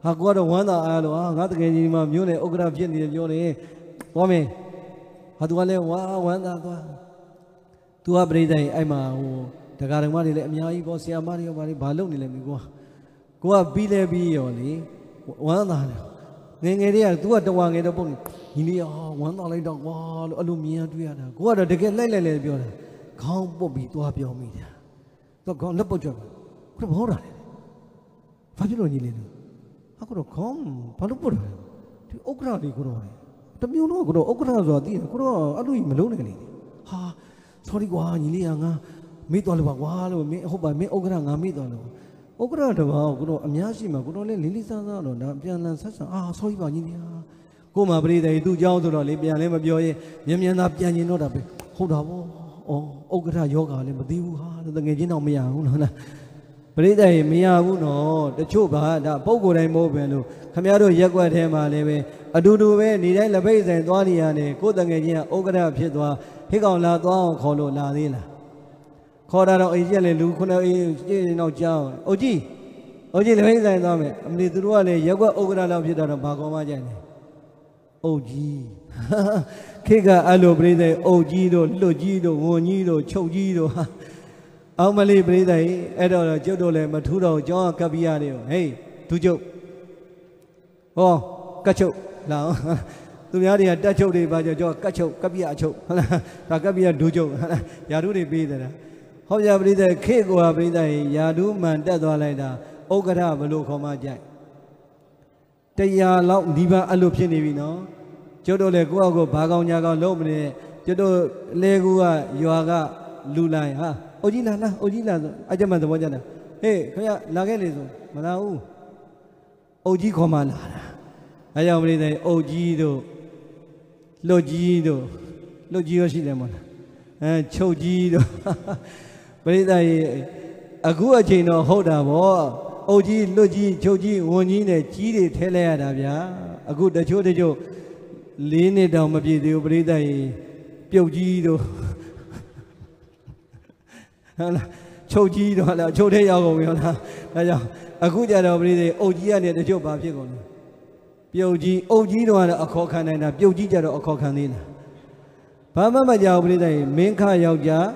ဟာကိုကတော့ဝမ်းသာအားလို့ဟာငါတကယ်ကြီးမှမြို့နယ်ဥက္ကဋ္ဌဖြစ်နေတယ်ပြောတယ်ဟောမင်းဟာသူကလည်းဝါဝမ်းသာသွားသူကပြိတိုင်အဲ့မှာဟိုဒကာဒကမတွေလည်းအများကြီးပေါ့ဆရာမတွေရောဘာတွေဘာလုပ်နေလဲမင်းကွာကိုကပြီးလဲပြီးရောလေဝမ်းသာတယ်ငယ်ငယ်တည်းက तू ကတဝါငယ်တော့ပုံညီလေးဟာဝမ်းသာလိုက်တော့ကွာလို့အဲ့လိုမြင်ရတွေ့ရတာကိုကတော့တကယ်လိုက်လိုက်လဲပြောတယ်ခေါင်းပုတ်ပြီးသွားပြောမိတယ်သူကခေါင်းလက်ပုတ်ကြွတယ်ခုတော့မဟုတ်တာလေဘာဖြစ်လို့ညီလေးလဲအခုတော့ခေါင်းဘာလို့ပုတ်တာလဲဒီဥက္ကရာတွေကတော့တမျိုးတော့ကတော့ဥက္ကဋ္ဌဆိုတာသိတယ်ကိုတော့အဲ့လိုကြီးမလုံးနိုင်လေဟာ sorry ကွာညီလေးကငါမေ့သွားလို့ပါကွာလို့မင်းဟုတ်ပါမင်းဥက္ကဋ္ဌငါမေ့သွားလို့ဥက္ကဋ္ဌတပါးကိုတော့အများရှိမှာကိုတော့လည်းလေးလေးစားစားတော့ဒါပြန်လန်ဆက်ဆံအာ sorry ပါညီလေးဟာကိုမှပြိတယ်သူ့เจ้าဆိုတော့လေပြန်လည်းမပြောရင်မြန်မြန်သာပြန်ရင်တော့တာပဲဟုတ်တာဗောဩဥက္ကဋ္ဌယောဂါလည်းမသိဘူးဟာတငယ်ချင်းတော့မရဘူးနော်ပရိသတ်ရေမရဘူးနော်တချို့ကဒါပုံကိုယ်တိုင်းမဟုတ်ပဲလို့ခမရတို့ရက်ွက်ထဲမှာလည်းပဲအတူတူပဲနေတိုင်းလက်ပိတ်ဆိုင်သွားနေရတယ်ကိုယ်တငယ်ချင်းကဩကရဖြစ်သွားဟိကောင်လာသွားအောင်ခေါ်လို့လာသေးလားခေါ်တာတော့အေးကျက်လေလူခုနှစ်အေးကျင်းတော့ကြောင်းအိုကြီးအိုကြီးလက်ပိတ်ဆိုင်သွားမယ်အမလီသူတို့ကလည်းရက်ွက်ဩကရလောက်ဖြစ်တာတော့ဘာကောင်းမှကြိုက်နေအိုကြီးခေကအဲ့လိုပရိသတ်အိုကြီးတို့လွတ်ကြီးတို့ဝန်ကြီးတို့ချုပ်ကြီးတို့ဟာအောင်မလေးပရိသတ်အဲ့တော့ကျုပ်တို့လည်းမထူးတော့ကြောင်းကပ်ပြီးရတယ်ဟေးသူကျုပ်ဟောကတ်ချုပ်လာသူများတွေကတက်ချုပ်တွေပါကြကြောကတ်ချုပ်ကပ်ပြီးအချုပ်ဟုတ်လားဒါကပ်ပြီးဒူးချုပ်ဟုတ်လားယာတို့တွေပေးတယ်လားဟောပြပရိသတ်ခေကွာပရိသတ်ယာတို့မှန်တက်သွားလိုက်တာဥက္ကဋ္ဌဘလို့ခေါ်မှကြိုက်တရားလောက်ဒီပါအဲ့လိုဖြစ်နေပြီနော်ကျုပ်တို့လည်းကိုယ့်အကိုဘာကောင်းညာကောင်းလုပ်မနေကျုပ်တို့လေကူကရွာကလူလိုက်ဟာအိုကြီးလာလာအိုကြီးလာဆိုအကြမ်းမှသဘောကျတယ်ဟေးခင်ဗျလာခဲ့လေဆိုမလာဘူးအိုကြီးခေါ်မှလာတာအဲကြောင့်မလေးတဲ့အိုကြီးတို့လွတ်ကြီးတို့လွတ်ကြီးရရှိတယ်မဟုတ်လားအဲချုပ်ကြီးတို့ပရိသတ်ရေအခုအချိန်တော့ဟုတ်တာဗောအုပ်ကြီးလွတ်ကြီးချုပ်ကြီးဝန်ကြီးနဲ့ကြီးတွေထဲလဲရတာဗျာအခုတချို့တချို့၄နှစ်တောင်မပြည့်သေးဘူးပရိသတ်ရေပြုတ်ကြီးတို့ဟုတ်လားချုပ်ကြီးတော့လားချုပ်တဲ့ရောက်ကုန်ပြီဟုတ်လားဒါကြောင့်အခုကြတော့ပြည်တွေအုတ်ကြီးကနေတချို့ဘာဖြစ်ကုန်လဲပြုတ်ကြီးအုတ်ကြီးတော့အခေါ်ခံနိုင်တာပြုတ်ကြီးကြတော့အခေါ်ခံသေးလားဘာမှမကြောက်ပြည်တွေမင်းခယောက်ျား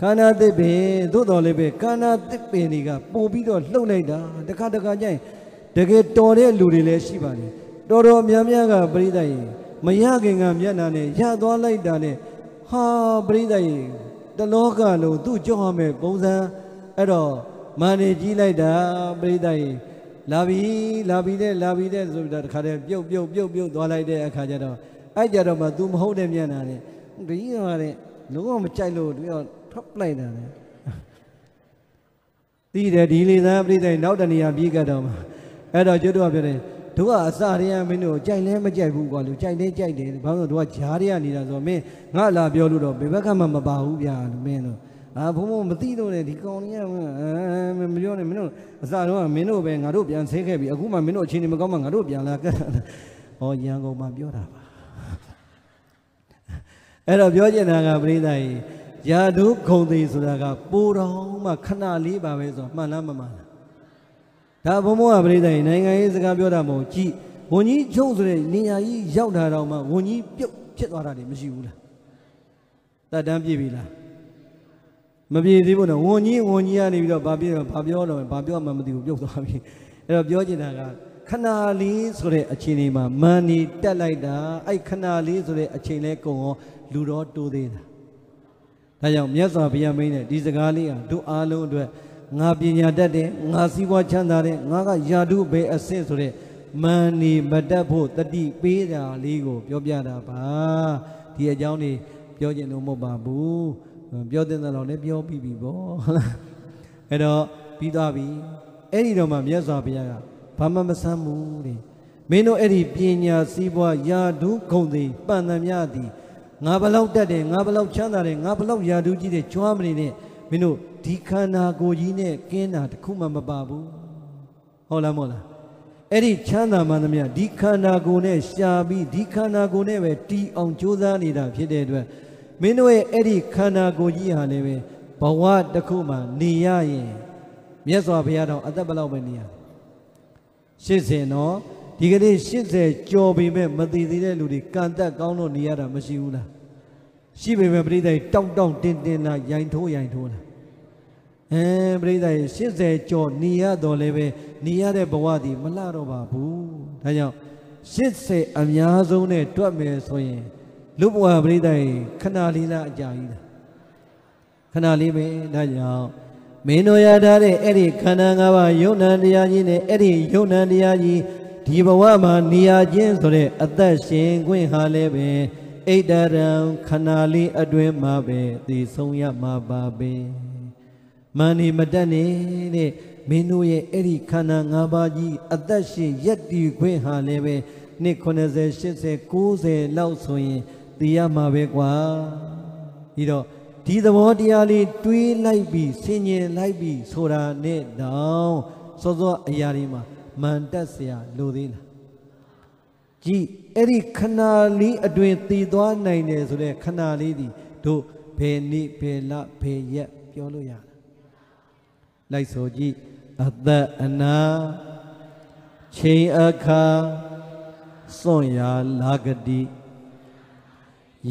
ခန္ဓာသစ်ပင်သို့တော်လည်းပဲခန္ဓာသစ်ပင်တွေကပို့ပြီးတော့လှုပ်လိုက်တာတခါတခါကျရင်တကယ်တော်တဲ့လူတွေလည်းရှိပါတယ်တော်တော်များများကပြိဿရင်မရခင်ကမျက်နှာနဲ့ရသွားလိုက်တာနဲ့ဟာပြိဿရင်လောကလုံးသူ့ကြောက်ရမယ်ပုံစံအဲ့တော့မာနေကြီးလိုက်တာပရိသတ်ကြီးလာပြီလာပြီတဲ့လာပြီတဲ့ဆိုပြီးတော့တခါတည်းပြုတ်ပြုတ်ပြုတ်ပြုတ်သွားလိုက်တဲ့အခါကျတော့အဲ့ကြတော့မှ तू မဟုတ်တဲ့မျက်နှာနဲ့ဒီကြီးကလည်းလုံးဝမကြိုက်လို့သူကထွက်လိုက်တာလေသိတယ်ဒီလေသာပရိသတ်နောက်တနေရာပြေးကတ်တော့မှအဲ့တော့ကျွတ်တော့ပြောတယ်တို့ကအစာတွေကမင်းတို့ကြိုက်လဲမကြိုက်ဘူးကွာလူကြိုက်လဲကြိုက်တယ်ဘာလို့တို့ကဂျားတွေကနေတာဆိုတော့မင်းငါလာပြောလို့တော့ဘယ်ဘက်ကမှမပါဘူးဗျာလို့မင်းတို့အာဘုံဘုံမသိတော့နဲ့ဒီကောင်ကြီးကမပြောနဲ့မင်းတို့အစာတော့မင်းတို့ပဲငါတို့ပြန်ဆဲခဲ့ပြီအခုမှမင်းတို့အချိန်မကောင်းမှငါတို့ပြန်လာကက်ဟောရန်ကုန်မှာပြောတာပါအဲ့တော့ပြောချင်တာကပရိသတ်ကြီးယာတို့ခုံသိဆိုတာကပိုးတော်မှခဏလေးပါပဲဆိုတော့မှန်လားမမှန်လားဒါဘုံဘုံကပြိဿရင်နိုင်ငံရေးစကားပြောတာမဟုတ်ကြည်ဝန်ကြီးချုပ်ဆိုတဲ့နေရာကြီးရောက်တာတော့မှဝန်ကြီးပြုတ်ဖြစ်သွားတာတွေမရှိဘူးလားတတ်တမ်းပြည့်ပြီလားမပြည့်သေးဘူးနော်ဝန်ကြီးဝန်ကြီးကနေပြီးတော့ဘာပြည့်ဘာပြောတော့ဘာပြောမှမသိဘူးပြုတ်သွားပြီအဲ့တော့ပြောချင်တာကခဏလေးဆိုတဲ့အချိန်လေးမှာမန်နေတက်လိုက်တာအဲ့ခဏလေးဆိုတဲ့အချိန်လေးကုံရောလူတော့တိုးသေးတာဒါကြောင့်မြတ်စွာဘုရားမင်းနဲ့ဒီစကားလေးကတို့အားလုံးအတွက်ငါပညာတတ်တယ်ငါစီးပွားချမ်းသာတယ်ငါကယာတုပဲအဆင့်ဆိုတဲ့မန်နေမတတ်ဖို့တတိပေးတာလေးကိုပြောပြတာပါဒီအကြောင်းนี่ပြောခြင်းလို့မဟုတ်ပါဘူးပြောတဲ့တဲ့လောက်လည်းပြောပြီးပြီပေါ့ဟုတ်လားအဲ့တော့ပြီးသွားပြီအဲ့ဒီတော့မှမြတ်စွာဘုရားကဘာမှမဆမ်းဘူးတဲ့မင်းတို့အဲ့ဒီပညာစီးပွားယာတုဂုံသိပန်သမျှသည်ငါဘလောက်တတ်တယ်ငါဘလောက်ချမ်းသာတယ်ငါဘလောက်ယာတုကြီးတယ်ကြွားမနေနဲ့မင်းတို့ဒီခန္ဓာကိုယ်ကြီးနဲ့ကင်းတာတခုမှမပါဘူးဟုတ်လားမဟုတ်လားအဲ့ဒီချမ်းသာမှန်သမျှဒီခန္ဓာကိုယ်နဲ့ရှားပြီးဒီခန္ဓာကိုယ်နဲ့ပဲတီအောင်ကြိုးစားနေတာဖြစ်တဲ့အတွက်မင်းတို့ရဲ့အဲ့ဒီခန္ဓာကိုယ်ကြီးဟာလည်းပဲဘဝတစ်ခုမှာနေရရင်မြတ်စွာဘုရားတော်အသက်ဘယ်လောက်ပဲနေရ80နော်ဒီကနေ့80ကျော်ပြီမဲ့မတည်သေးတဲ့လူတွေကံတက်ကောင်းလို့နေရတာမရှိဘူးလားရှိပေမဲ့ပြိဿတွေတောင့်တောင့်တင်းတင်းလားရိုင်ထိုးရိုင်ထိုးလားအဲပရိသတ်80ကျော်နေရတော့လည်းပဲနေရတဲ့ဘဝဒီမလှတော့ပါဘူးဒါကြောင့်80အများဆုံးနဲ့တွက်မယ်ဆိုရင်လူဘဝပရိသတ်ခဏလေးလားအကြာကြီးလားခဏလေးပဲဒါကြောင့်မင်းတို့ရထားတဲ့အဲ့ဒီခန္ဓာ၅ပါးယုံနံတရားကြီးနဲ့အဲ့ဒီယုံနံတရားကြီးဒီဘဝမှာနေရခြင်းဆိုတဲ့အသက်ရှင်ခွင့်ဟာလည်းပဲဣဒရံခန္ဓာလေးအတွင်းမှာပဲသိဆုံးရမှာပါပဲမာနေမတတ်နေတဲ့မင်းတို့ရဲ့အဲ့ဒီခန္ဓာ၅ပါးကြီးအသက်ရှင်ရက်တည်ခွင့်ဟာလည်းပဲနှစ်80 80 90လောက်ဆိုရင်သိရမှာပဲကွာပြီးတော့ဒီသဘောတရားလေးတွေးလိုက်ပြီးဆင်ញင်လိုက်ပြီးဆိုတာနဲ့တော့စောစောအရာတွေမှာမန်တက်เสียလိုသေးလားကြည်အဲ့ဒီခဏလေးအတွင်တည်သွားနိုင်တယ်ဆိုတဲ့ခဏလေးဒီတို့ဘယ်နေ့ဘယ်လဘယ်ရက်ပြောလို့ရလားလိုက်ဆိုကြည့်အသက်အနာချိန်အခါစွန့်ရာလာဂတိ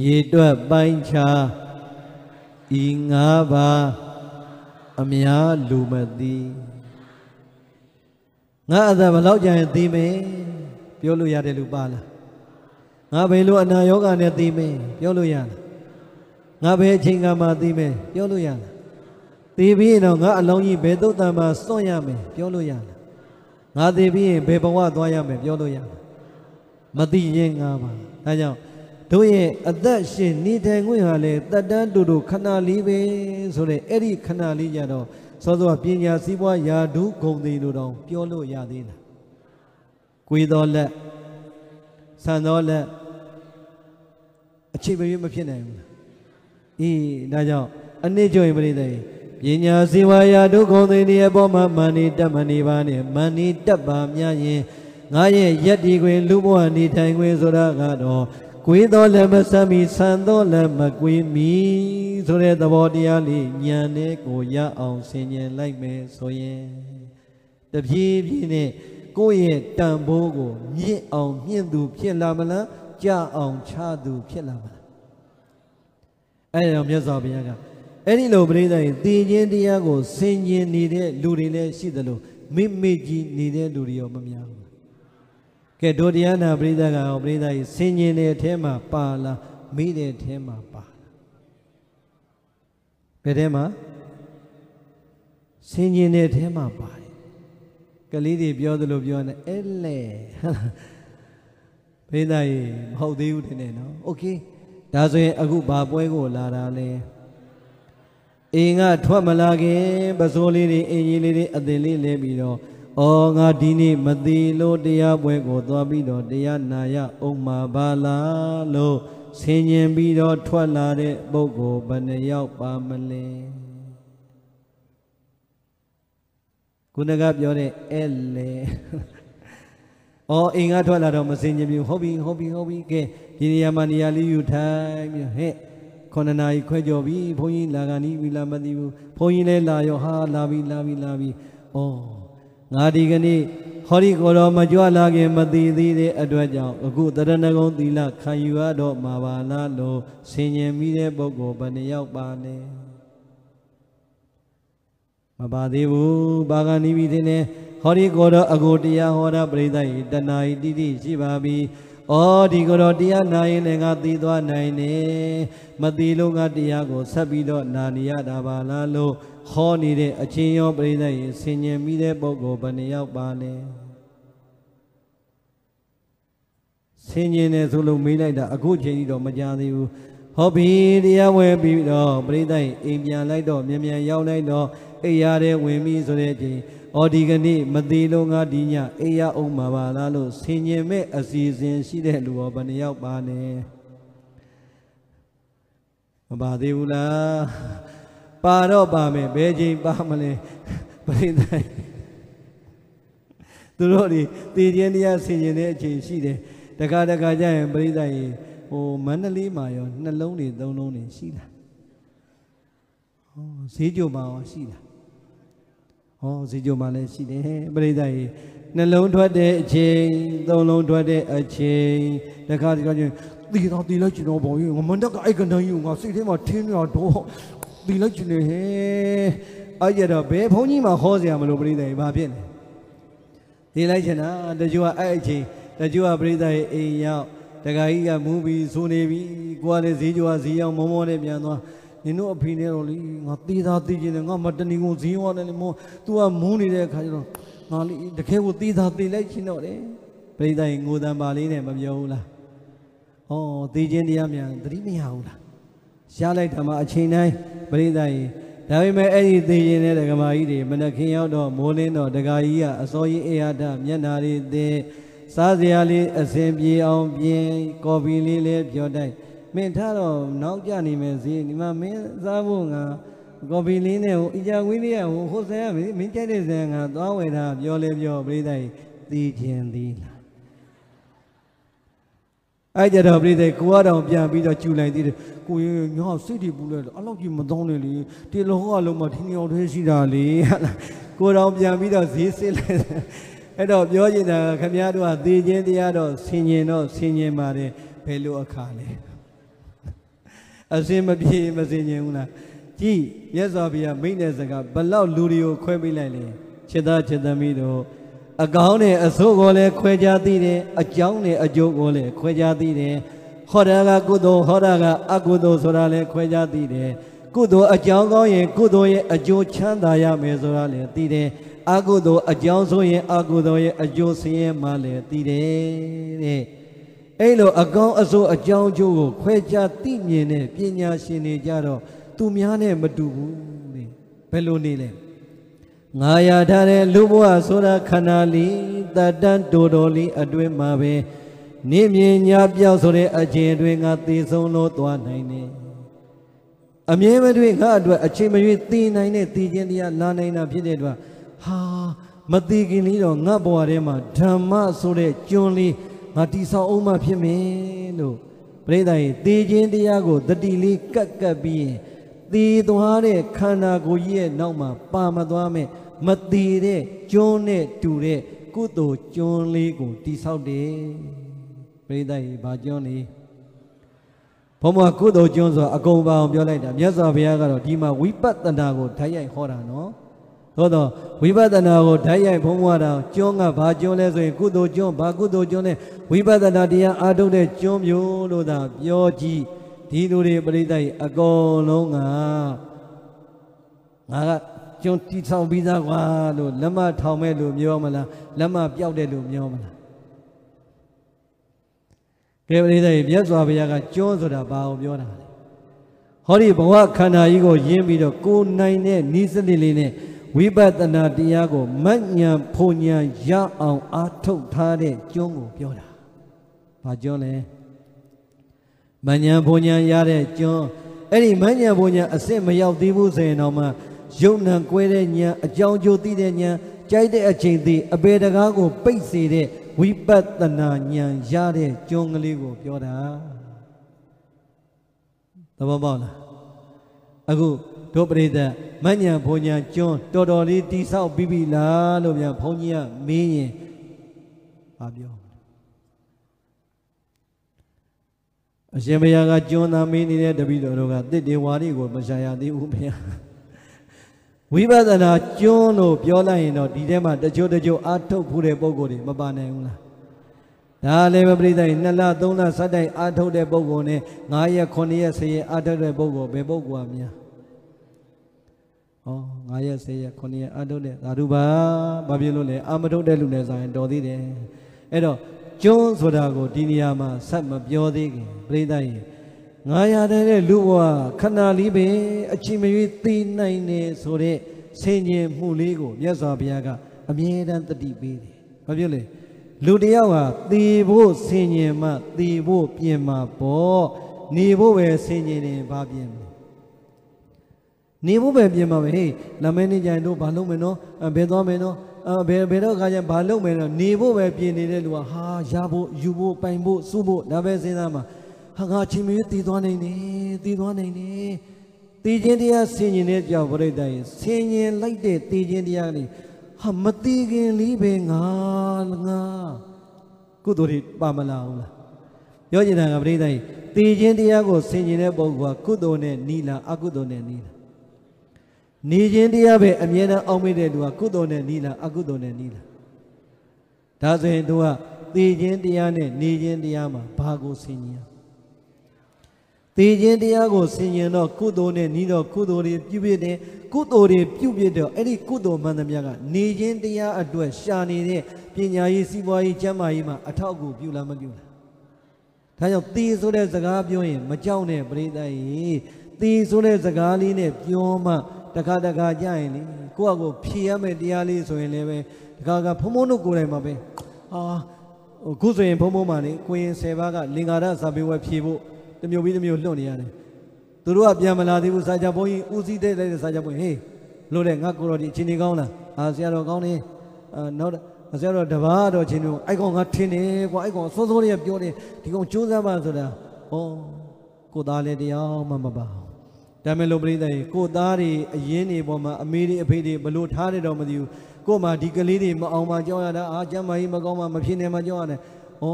ရေတွက်ပိုင်းခြားဤငါးပါးအများလူမသိငါအသက်ဘယ်လောက်ကြာရင်သိမယ်ပြောလို့ရတယ်လူပါလားငါဘယ်လိုအနာယောဂနဲ့သိမယ်ပြောလို့ရလားငါဘယ်အချိန်ကမှသိမယ်ပြောလို့ရလားသေပြီးရင်တော့ငါအလုံးကြီးဘယ်သုတ်တံမှာစွန့်ရမယ်ပြောလို့ရလားငါသေပြီးရင်ဘယ်ဘဝသွားရမယ်ပြောလို့ရလားမသိရင်ငါပါဒါကြောင့်တို့ရဲ့အသက်ရှင်နေထိုင်ခွင့်ဟာလေတတ်တန်းတူတူခဏလေးပဲဆိုတဲ့အဲ့ဒီခဏလေးကြတော့စောစောပညာစည်းပွားယာဓုဂုံတွေလိုတောင်ပြောလို့ရသေးလားကွေတော်လက်ဆန်တော်လက်အချိန်မရွေးမဖြစ်နိုင်ဘူးလားအေးဒါကြောင့်အနစ်ကြုံရင်ပြိတ္တရင်ပညာစီဝါယဒုက္ခသိနေအပေါ်မှာမဏိတမဏိပါနဲ့မဏိတပါမြရင်ငါရဲ့ယက်ဒီခွင်လူဘဝနေထိုင်ခွင်ဆိုတာကတော့ကွေးတော်လည်းမဆမ်းမီဆန်တော်လည်းမကွေးမီဆိုတဲ့သဘောတရားလေးညံနဲ့ကိုရအောင်ဆင်ញင်လိုက်မယ်ဆိုရင်တပြေးပြေးနဲ့ကိုယ့်ရဲ့တန်ဖိုးကိုမြင့်အောင်မြင့်သူ ဖြစ်လာမလားကြအောင်ချသူဖြစ်လာမလားအဲ့ဒါမြတ်စွာဘုရားကအဲ့ဒီလိုပရိသတ်တည်ခြင်းတရားကိုဆင်ခြင်နေတဲ့လူတွေလည်းရှိသလိုမိမိကြီးနေတဲ့လူတွေရောမများဘူးကဲဒုတိယနာပရိသတ်ကရောပရိသတ်ကြီးဆင်ခြင်တဲ့အထဲမှာပါလားမိတဲ့အထဲမှာပါလားဘယ်ထဲမှာဆင်ခြင်တဲ့အထဲမှာပါတယ်ကလေးတွေပြောသလိုပြောနေအဲ့လေပရိသတ်ကြီးမဟုတ်သေးဘူးတင်နေနော်โอเคဒါဆိုရင်အခုဘာပွဲကိုလာတာလဲအင်းကထွက်မလာခင်ပစိုးလေးတွေအင်းကြီးလေးတွေအသင်လေးလဲပြီးတော့အော်ငါဒီနေ့မသိလို့တရားပွဲကိုသွားပြီးတော့တရားနာရအောင်မှာပါလားလို့ဆင်ញင်ပြီးတော့ထွက်လာတဲ့ပုဂ္ဂိုလ်ဘယ်နှယောက်ပါမလဲခုနကပြောတဲ့အဲ့လေအော်အင်းကထွက်လာတော့မစင်ခြင်းပြီဟုတ်ပြီဟုတ်ပြီဟုတ်ပြီကဲဒီနေရာမှာနေရာလေးယူထိုင်ပြီးဟဲ့9နာရီခွဲကြော်ပြီဘုန်းကြီးလာကနီးပြီလားမသိဘူးဘုန်းကြီးလည်းလာရောဟာလာပြီလာပြီလာပြီဩငါဒီကနေ့ဟောဒီကိုတော်မကြွလာခင်မသိသေးတဲ့အတွက်ကြောင့်အခုတရဏဂုံသီလခံယူရတော့မှာပါလားလို့ဆင်ញင်မိတဲ့ပုဂ္ဂိုလ်ဘယ်နှယောက်ပါလဲမပါသေးဘူးဘာကနီးပြီတဲ့ဟောဒီကိုတော်အကိုတရားဟောတာပြိဿယတဏှာဤတိတိရှိပါပြီ။အော်ဒီကိုတော့တရားနာရင်လည်းငါသိသွားနိုင်နေ။မသိလို့ငါတရားကိုဆက်ပြီးတော့နာနေရတာပါလားလို့ခေါ်နေတဲ့အချင်းရောပြိဿရင်ဆင်ញင်မိတဲ့ပုဂ္ဂိုလ်ဘယ်နှယောက်ပါလဲ။ဆင်ញင်တယ်ဆိုလို့မေးလိုက်တာအခုချိန်ကြီးတော့မကြသေးဘူး။ဟောပြီတရားဝင်ပြီးတော့ပြိဿရင်အိမ်ပြန်လိုက်တော့မြန်မြန်ရောက်လိုက်တော့အိယာတဲ့ဝင်ပြီးဆိုတဲ့အချိန်အော်ဒီကနေ့မသေးလုံးကဒီညအေးရအောင်မှာပါလားလို့ဆင်ញင်မဲ့အစီအစဉ်ရှိတဲ့လူတော်ဘယ်နှယောက်ပါနေမပါသေးဘူးလားပါတော့ပါမယ်ဘယ်ချိန်ပါမလဲပရိသတ်သူတို့ဒီတည်ခြင်းတရားဆင်ញင်တဲ့အချိန်ရှိတယ်တခါတခါကျရင်ပရိသတ်ရင်ဟိုမန္တလေးမှာရောနှလုံးတွေသုံးလုံးတွေရှိတာဟောဈေးကြိုမှာရောရှိတာဟောဇီဂျိုမှာလည်းရှိတယ်ပရိသတ်ကြီးနှလုံးထွက်တဲ့အချိန်သုံးလုံးထွက်တဲ့အချိန်တခါတခါချင်းတီတော့တီလိုက်ချင်တော့ဘောကြီးငမန်တက်ကအိုက်ကနန်းယူငါစိတ်ထဲမှာထင်းနေတော့တီလိုက်ချင်နေဟဲ့အဲ့ကြတော့ဘယ်ဘုန်းကြီးမှဟောစရာမလိုပရိသတ်ကြီးဘာဖြစ်လဲတီလိုက်ချင်တာတချို့ကအဲ့အချိန်တချို့ကပရိသတ်ကြီးအိမ်ရောက်တခါကြီးကမူးပြီးဇူနေပြီးကိုကလည်းဈေးကြွားဈေးရောက်မောမောနဲ့ပြန်သွားနင်တို့အဖေနဲ့တော့လေငါသေးသားသေးခြင်းနဲ့ငါမတဏီကိုဇင်းဝါနဲ့လေမော तू ကမူးနေတဲ့အခါကျတော့ငါလေတကယ်ကိုသေးသားသေးလိုက်ခြင်းတော့လေပြိတ္တိုင်ငိုတံပါလေးနဲ့မပြောဘူးလားဩသေးခြင်းတရားများသတိမရဘူးလားရှားလိုက်တာမှအချိန်တိုင်းပြိတ္တိုင်ဒါပေမဲ့အဲ့ဒီသေရင်တဲ့ဒကမာကြီးတွေမနခင်ရောက်တော့မိုးလင်းတော့ဒကာကြီးကအစောကြီးအေရဒမျက်နာလေးသင်စားစရာလေးအစဉ်ပြေအောင်ပြင်ကော်ဖီလေးလည်းပြောတိုက်မင်းထားတော့နောက်ကြနေမယ်စီဒီမှာမင်းစားဖို့ငါကော်ဖီလေးနဲ့ဟိုအီကြဝင်းလေးကဟိုဟိုဆန်ကမင်းကြိုက်တဲ့ဆန်ကသွားဝယ်တာပြောလဲပြောပရိသတ်သိခြင်းသည်လားအဲ့ကြတော့ပြိတဲ့ကိုကတော့ပြန်ပြီးတော့ကျူလိုက်သေးတယ်ကိုရငေါ့စိတ်တွေပူလဲတော့အလောက်ကြီးမသုံးနဲ့လေတေလောကလုံးမှာဒီညောင်သေးရှိတာလေကိုတော့ပြန်ပြီးတော့ဈေးစစ်လိုက်အဲ့တော့ပြောချင်တာခင်ဗျားတို့ကသေခြင်းတရားတော့ဆင်ញင်တော့ဆင်ញင်ပါတယ်ဘယ်လိုအခါလဲအစင်မပြေမစင်ခြင်းဘူးလားကြည်မြတ်စွာဘုရားမိန့်တဲ့စကားဘလောက်လူတွေကိုခွဲပေးလိုက်လဲခြေသားခြေသမီးတို့အကောင်းနဲ့အဆိုးကိုလည်းခွဲခြားသိတယ်အကြောင်းနဲ့အကျိုးကိုလည်းခွဲခြားသိတယ်ဟောတာကကုသိုလ်ဟောတာကအကုသိုလ်ဆိုတာလည်းခွဲခြားသိတယ်ကုသိုလ်အကြောင်းကောင်းရင်ကုသိုလ်ရဲ့အကျိုးချမ်းသာရမယ်ဆိုတာလည်းသိတယ်အကုသိုလ်အကြောင်းဆိုရင်အကုသိုလ်ရဲ့အကျိုးဆင်းရဲမှလည်းသိတယ်တဲ့အဲ့လိုအကောင်းအဆိုးအကြောင်းအကျိုးကိုခွဲခြားသိမြင်တဲ့ပညာရှင်တွေကြတော့သူများနဲ့မတူဘူးလေဘယ်လိုနေလဲငါရထားတဲ့လူဘဝဆိုတာခန္ဓာလီတတ္တတော်တော်လီ အတွင်မှာပဲနေမြင်ညာပြောက်ဆိုတဲ့အကျင့်အတွင်ကသေဆုံးလို့သွားနိုင်တယ်အမြဲမတွေ့ငါအတွက်အချိန်မရွေးတည်နိုင်တဲ့တည်ခြင်းတရားလာနိုင်တာဖြစ်တဲ့အတွက်ဟာမတည်ခင်လေးတော့ငါဘဝထဲမှာဓမ္မဆိုတဲ့ကျွန်းလေးငါတီဆောင်အောင်မှဖြစ်မယ်လို့ပရိသတ်ရင်သေခြင်းတရားကိုတတိလေးကပ်ကပ်ပြီးရင်သေသွားတဲ့ခန္ဓာကိုယ်ကြီးရဲ့နောက်မှာပါမသွားမဲ့မသေးတဲ့ကျွန်းနဲ့တူတဲ့ကုသိုလ်ကျွန်းလေးကိုတိဆောက်တယ်ပရိသတ်ရေဘာကျွန်းလေးဘုံဘကုသိုလ်ကျွန်းဆိုအကုန်ပါအောင်ပြောလိုက်တာမြတ်စွာဘုရားကတော့ဒီမှာဝိပဿနာကိုဓာတ်ရိုက်ဟောတာနော်သို့တော့ဝိပဿနာကိုဓာတ်ရိုက်ဖုံးမွားတာကျွန်းကဘာကျွန်းလဲဆိုရင်ကုသိုလ်ကျွန်းဘာကုသိုလ်ကျွန်းလဲဝိပဿနာတရားအားထုတ်တဲ့ကျွန်းမျိုးလို့သာပြောကြည့်ဒီလူတွေပြိဿိုက်အကုန်လုံးကငါကကျွန်းတီဆောင်ပြီးသားကွာလို့လက်မထောင်မဲ့လို့ပြောမလားလက်မပြောက်တယ်လို့ပြောမလားကဲပြိဿိုက်မြတ်စွာဘုရားကကျွန်းဆိုတာဘာကိုပြောတာလဲဟောဒီဘဝခန္ဓာကြီးကိုယင်းပြီးတော့ကိုနိုင်တဲ့နိစ္စလေးလေးနဲ့ဝိပဿနာတရားကိုမဉ္ဉံဖုန်ဉံရအောင်အားထုတ်ထားတဲ့ကျွန်းကိုပြောတာ။ဘာကျွန်းလဲ။မဉ္ဉံဖုန်ဉံရတဲ့ကျွန်းအဲ့ဒီမဉ္ဉံဖုန်ဉံအစစ်မရောက်သေးဘူးဆိုရင်တော့မှယုံနံကွဲတဲ့ဉာဏ်အကြောင်းကျိုးသိတဲ့ဉာဏ်ကြိုက်တဲ့အချိန်သိအပေတကားကိုပိတ်စေတဲ့ဝိပဿနာဉာဏ်ရတဲ့ကျွန်းကလေးကိုပြောတာ။သဘောပေါက်လား။အခုတို့ပရိသတ်မညံဘုံညာကျွန်းတော်တော်လေးတိဆောက်ပြီးပြီလားလို့ပြန်ဘုန်းကြီးကမေးရင်မပြောအရှင်ဘုရားကကျွန်းသားမင်းနေတဲ့တပည့်တော်တို့ကတစ်တေဝါရီကိုမရှာရသေးဘူးဘုရားဝိပဿနာကျွန်းလို့ပြောလိုက်ရင်တော့ဒီထဲမှာတချို့တချို့အာထုတ်ဖူးတဲ့ပုံကိုယ်တွေမပါနိုင်ဘူးလားဒါလည်းမပြိတိုင်း2လ3လ7တိုက်အာထုတ်တဲ့ပုံကိုယ်နဲ့9ရက်9ရက်10ရက်အာထုတ်တဲ့ပုံကိုယ်ဘယ်ပုံကိုယ်ကများဩ9ရက်10ရက်9ရက်အထုတ်တဲ့သာဓုပါဘာဖြစ်လို့လဲအမထုတ်တဲ့လူနဲ့ဆိုင်တော်သေးတယ်အဲ့တော့ကျွန်းဆိုတာကိုဒီနေရာမှာဆက်မပြောသေးခင်ပြိဿရင်ငါရတဲ့လူဘဝခဏလေးပဲအချိန်မရွေးသိနိုင်နေဆိုတဲ့ဆင်ញင်မှုလေးကိုမြတ်စွာဘုရားကအမြဲတမ်းတတိပေးတယ်ဘာဖြစ်လဲလူတယောက်ဟာသေဖို့ဆင်ញင်မှသေဖို့ပြင်မှာပေါ့နေဖို့ပဲဆင်ញင်နေဘာပြင်နေဖို့ပဲပြင်ပါမယ်ဟေးလမဲနေကြရင်တို့ဘာလုပ်မယ်နော်ဘယ်သွားမယ်နော်အဘယ်ဘယ်တော့ခါကျရင်ဘာလုပ်မယ်နော်နေဖို့ပဲပြင်နေတဲ့လူကဟာရဖို့ယူဖို့ပိုင်ဖို့စုဖို့ဒါပဲစဉ်းစားမှာဟာငါချင်းမေးတည်သွားနိုင်နေတည်သွားနိုင်နေတည်ခြင်းတရားဆင်ញင်တဲ့ကြောင့်ပြိတ္တရင်ဆင်ញင်လိုက်တဲ့တည်ခြင်းတရားနေဟာမတည်ခင်လေးပဲငါငါကုသိုလ်တွေပါမလာဘူးလားပြောချင်တာကပြိတ္တရင်တည်ခြင်းတရားကိုဆင်ញင်တဲ့ပုဂ္ဂိုလ်ကကုသိုလ်နဲ့နီလာအကုသိုလ်နဲ့နီလာနေခြင်းတရားပဲအမြဲတမ်းအောက်မေ့တဲ့သူကကုသိုလ်နဲ့နီးလားအကုသိုလ်နဲ့နီးလားဒါဆိုရင်သူကသိခြင်းတရားနဲ့နေခြင်းတရားမှာဘာကိုဆင်ញင်သိခြင်းတရားကိုဆင်ញင်တော့ကုသိုလ်နဲ့နီးတော့ကုသိုလ်တွေပြုပြတဲ့ကုသိုလ်တွေပြုပြတော့အဲ့ဒီကုသိုလ်မှန်သမျှကနေခြင်းတရားအတွက်ရှာနေတဲ့ပညာရေးစီးပွားရေးကျမ်းမာရေးမှာအထောက်အကူပြုလားမပြုလားဒါကြောင့်သေဆိုတဲ့စကားပြောရင်မကြောက်နဲ့ပရိသတ်ရေသေဆိုတဲ့စကားလေးနဲ့ပြောမှတခါတခါကြရင်လေကိုယ့်အကိုဖြေရမယ့်တရားလေးဆိုရင်လည်းပဲတခါကဖုံဖုံတို့ကိုယ်တိုင်မှာပဲအာအခုဆိုရင်ဖုံဖုံမှာလေကိုရင်၁၀ပါးကလင်္ကာရစာပေဝယ်ဖြေဖို့တမျိုးပြီးတမျိုးလွတ်နေရတယ်သူတို့ကပြန်မလာသေးဘူးစာချဘုန်းကြီးဦးစီးတဲ့တဲ့စာချဘုန်းဟေးလို့လေငါကိုတော်ဒီအချိန်ကြီးကောင်းလားအာဆရာတော်ကောင်းနေအာနောက်ဆရာတော်တပါးတော်ချင်းတို့အိုက်ကောင်ကထင်းနေကွာအိုက်ကောင်စောစောလေးပြောနေဒီကောင်ကြိုးစားပါဆိုတာဟောကိုသားလည်းတရားမှမပါဘူးဒါမဲ့လို့ပြိဿရင်ကိုသားတွေအရင်တွေပေါ်မှာအမေတွေအဖေတွေဘလို့ထားတယ်တော့မသိဘူးကို့မှာဒီကလေးတွေမအောင်မှကြောက်ရတာအာကျမ်းမာကြီးမကောင်းမှမဖြစ်နိုင်မှကြောက်ရတယ်။ဩ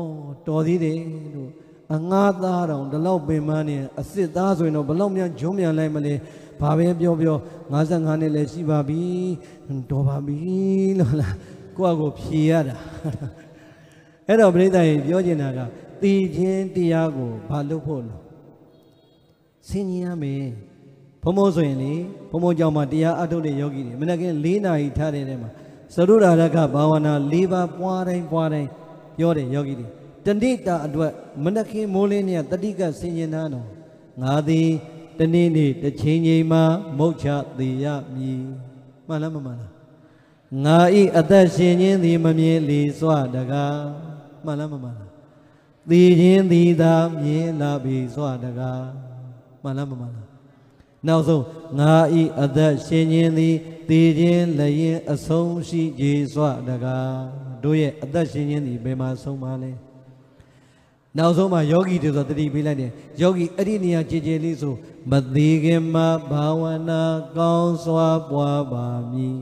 တော်သေးတယ်လို့အငားသားတောင်ဒီလောက်ပင်မနေအစ်စ်သားဆိုရင်တော့ဘလောက်မြန်ဂျုံးမြန်လိုက်မလဲ။ဘာပဲပြောပြော55နှစ်လည်းရှိပါပြီ။တော်ပါပြီလို့လား။ကိုယ့်အကိုဖြေရတာ။အဲ့တော့ပြိဿရင်ပြောချင်တာကတည်ခြင်းတရားကိုဘာလို့ဖို့လဲ။ဆင်ញင်ရမယ်။ုံဘုံဆိုရင်လေဘုံဘုံကြောင့်မှတရားအထုတ်တဲ့ယောဂီတွေမနက်ကင်း၄နာရီထားတဲ့နေရာမှာသရုဒ္ဓရကဘာဝနာ၄ပါးပွားတိုင်းပွားတိုင်းပြောတဲ့ယောဂီတွေတဏိတာအတွက်မနက်ကင်းမိုးလင်းနေတတိကဆင်ញင်သားတော်ငါသည်တနေ့နေ့တစ်ချိန်ချိန်မှာမုတ်ချသေးရမည်မှန်လားမမှန်လားငါဤအသက်ရှင်ခြင်းသည် မမြင်လီစွာတကားမှန်လားမမှန်လားသေခြင်းသည်သာမြင်လာပြီစွာတကားမှန်လားမမှန်လားနောက်ဆုံးငါဤအသက်ရှင်ခြင်းသည်တည်ခြင်းလည်းရင်အဆုံးရှိရေစွာတကားတို့ရဲ့အသက်ရှင်ခြင်းသည်ဘယ်မှာဆုံးပါလဲနောက်ဆုံးမှာယောဂီတွေဆိုတတိပေးလိုက်တယ်ယောဂီအဲ့ဒီနေရာကြည်ကြည်လေးဆိုမသေးခင်မှာဘာဝနာ ကောင်းစွာပွားပါမည်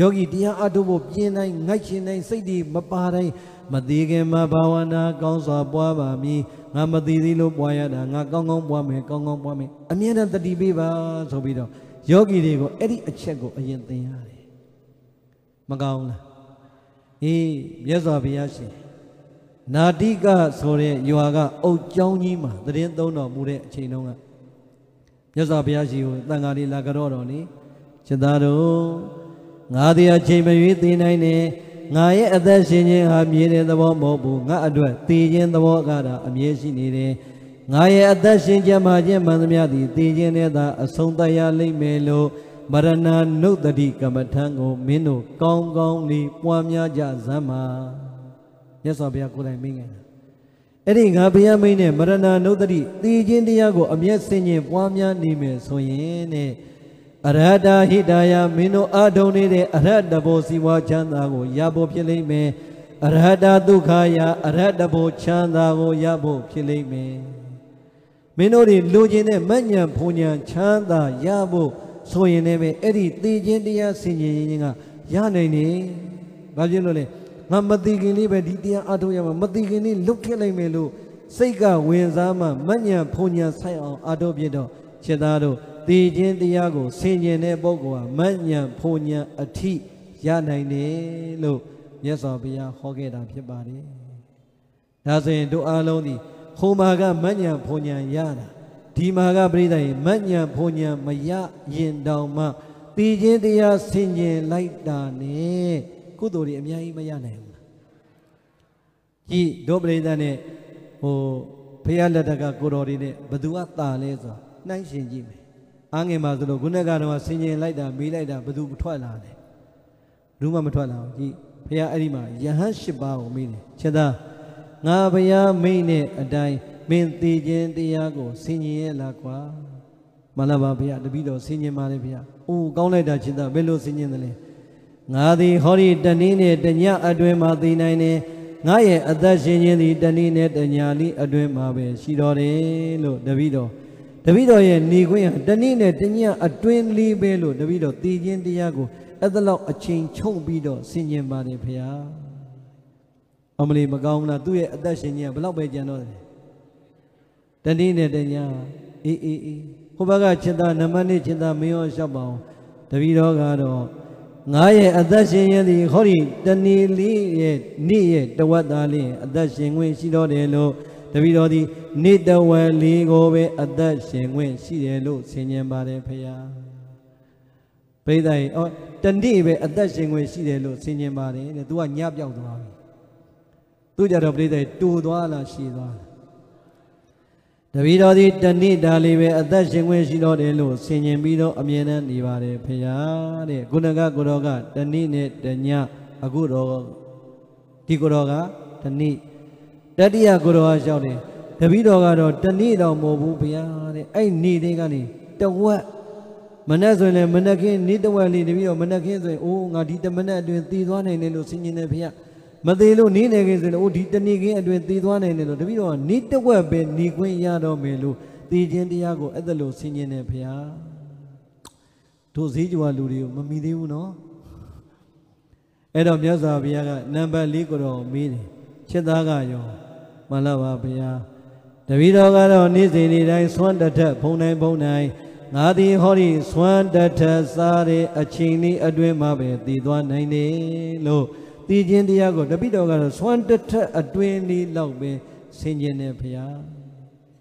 ယောဂီတရားအထုတ်ဖို့ပြင်းတိုင်းငိုက်ရှင်တိုင်းစိတ်တွေမပါတိုင်းမသေးခင်မှာဘာဝနာကောင်းစွာပွားပါမည်ငါမသိသေးလို့ပွားရတာငါကောင်းကောင်းပွားမယ်ကောင်းကောင်းပွားမယ်အမြဲတမ်းတတိပေးပါဆိုပြီးတော့ယောဂီတွေကိုအဲ့ဒီအချက်ကိုအရင်သင်ရတယ်မကောင်းလားအေးမြတ်စွာဘုရားရှင်နာတိကဆိုတဲ့ရွာကအုတ်ကျောင်းကြီးမှာတရင်သုံးတော်မူတဲ့အချိန်တုန်းကမြတ်စွာဘုရားရှင်ကိုတန်ခါလေးလာကြတော့တော်နေရှင်သားတို့ငါတရားချိန်မရွေးသိနိုင်တယ်ငါရဲ့အသက်ရှင်ခြင်းဟာမြင်တဲ့သဘောမဟုတ်ဘူးငါအတွက်သိခြင်းသဘောကတာအမြဲရှိနေတယ်ငါရဲ့အသက်ရှင်ခြင်းမှာခြင်းမှန်သမျှသည်သိခြင်းနဲ့သာအဆုံးသတ်ရလိမ့်မယ်လို့မရဏနုဒတိကမ္မထံကိုမင်းတို့ကောင်းကောင်းလေးပွားများကြစမ်းပါမြတ်စွာဘုရားကိုယ်တိုင်မိန့်ခဲ့တာအဲ့ဒီငါဘုရားမိန့်တဲ့မရဏနုဒတိသိခြင်းတရားကို အမျက်စင်ခြင်းပွားများနေမယ်ဆိုရင်တဲ့အရဟတာဟိတာယမင်းတို့အာထုံနေတဲ့အရဟတဘောစီဝါချမ်းသာကိုရဖို့ဖြစ်လိမ့်မယ်အရဟတာဒုက္ခယအရဟတဘောချမ်းသာကိုရဖို့ဖြစ်လိမ့်မယ်မင်းတို့တွေလူချင်းတဲ့မညံဖုန်ညာချမ်းသာရဖို့ဆိုရင်လည်းပဲအဲ့ဒီသိချင်းတရားဆင်ခြင်ခြင်းကရနိုင်နေဘာဖြစ်လို့လဲငါမသိခင်လေးပဲဒီတရားအာထုံရမှာမသိခင်လေးလုတ်ခဲ့လိုက်မယ်လို့စိတ်ကဝင်စားမှမညံဖုန်ညာဆိုင်အောင်အာထုံပြတော့ခြေသားတို့သေခြင်းတရားကိုဆင်ခြင်တဲ့ပုဂ္ဂိုလ်ဟာမညံဖုန်ညံအထိရနိုင်တယ်လို့မြတ်စွာဘုရားဟောခဲ့တာဖြစ်ပါတယ်။ဒါဆိုရင်တို့အားလုံးဒီဟိုမှာကမညံဖုန်ညံရတာဒီမှာကပြိဿရင်မညံဖုန်ညံမရရင်တောင်မှသေခြင်းတရားဆင်ခြင်လိုက်တာနဲ့ကုသိုလ်တွေအများကြီးမရနိုင်ဘူးလား။ဒီတို့ပြိဿနဲ့ဟိုဘုရားလက်ထက်ကကိုတော်တွေနဲ့ဘသူကတာလဲဆိုနှိုင်းရှင်ကြည့်မယ်အားငယ်ပါသလိုခုနကတော့ဆင်ញင်လိုက်တာမေးလိုက်တာဘယ်သူထွက်လာလဲဘူးမှမထွက်လာဘူးကြည့်ဘုရားအဲ့ဒီမှာယဟန်၈ပါးကိုမေးတယ်ချက်သားငါဘုရားမိတ်နဲ့အတိုင်းမင်းသိခြင်းတရားကိုဆင်ញင်ရဲ့လားကွာမလားပါဘုရားတပည့်တော်ဆင်ញင်ပါလေဘုရားအိုးကောင်းလိုက်တာချက်သားဘယ်လိုဆင်ញင်သလဲငါသည်ဟောဒီတနည်းနဲ့တညအတွင်မှာသိနိုင်တယ်ငါရဲ့အသက်ရှင်ခြင်းသည်တနည်းနဲ့တညာလေးအတွင်မှာပဲရှိတော်တယ်လို့တပည့်တော်တပိတော်ရဲ့နေခွင့်ဟာတနည်းနဲ့တညအတွင်းလေးပဲလို့တပိတော်တည်ခြင်းတရားကိုအဲ့ဒါလောက်အချိန်ချုပ်ပြီးတော့ဆင်ခြင်ပါတယ်ဖေဟာအမလီမကောင်းလားသူ့ရဲ့အသက်ရှင်ခြင်းကဘလောက်ပဲကြံတော့တယ်တနည်းနဲ့တညအေးအေးအေးဟိုဘက်ကจิตာနမနစ်จิตာမင်းရောရှောက်ပါအောင်တပိတော်ကတော့ငါရဲ့အသက်ရှင်ရသည်ဟောဒီတနည်းလေးရဲ့နေ့ရဲ့တဝက်သားလေးအသက်ရှင်ခွင့်ရှိတော့တယ်လို့တပည့်တော်သည်နေတဝံလေးကိုပဲအသက်ရှင်ခွင့်ရှိတယ်လို့ဆင်ញံပါတယ်ဖရာပိဿယအော်တနေ့ပဲအသက်ရှင်ခွင့်ရှိတယ်လို့ဆင်ញံပါတယ်တဲ့ तू ကညပြောက်သွားပြီသူကြတော့ပိဿယတူသွားလားရှည်သွားတပည့်တော်သည်တနေ့ဒါလေးပဲအသက်ရှင်ခွင့်ရှိတော့တယ်လို့ဆင်ញံပြီးတော့အမြဲတမ်းနေပါတယ်ဖရာတဲ့ကုဏကကိုတော်ကတနေ့နဲ့တညအခုတော့ဒီကိုတော်ကတနေ့တတိယကိုတော်ကရောက်တယ်တပည့်တော်ကတော့တနေ့တော့မဟုတ်ဘူးဗျာတဲ့အဲ့နေ့တိုင်းကနေတဝက်မနဲ့ဆိုရင်လည်းမနဲ့ခင်းနေ့တဝက်လေးတပည့်တော်မနဲ့ခင်းဆိုရင်အိုးငါဒီတမနဲ့အတွင်သေသွားနိုင်တယ်လို့ဆင်ញင်တယ်ဗျာမသေးလို့နေနေခင်းဆိုရင်အိုးဒီတနေ့ခင်းအတွင်သေသွားနိုင်တယ်လို့တပည့်တော်ကနေ့တဝက်ပဲနေခွင့်ရတော့မယ်လို့သေခြင်းတရားကိုအဲ့ဒါလို့ဆင်ញင်တယ်ဗျာတို့ဈေးကျွာလူတွေကိုမမီသေးဘူးနော်အဲ့တော့မြတ်စွာဘုရားကနံပါတ်၄ကိုတော့မေးတယ်ချက်သားကရောမှန်လားပါဘုရားတပည့်တော်ကတော့နေ့စဉ်နေ့တိုင်းဆွမ်းတထက်ဘုံတိုင်းဘုံတိုင်းငါသည်ဟောဒီဆွမ်းတထက်စားတဲ့အချိန်လေးအတွင်းမှာပဲတည်သွားနိုင်တယ်လို့တည်ခြင်းတရားကိုတပည့်တော်ကတော့ဆွမ်းတထက်အတွင်းလေးလောက်ပင်ဆင်ခြင်တယ်ဘုရား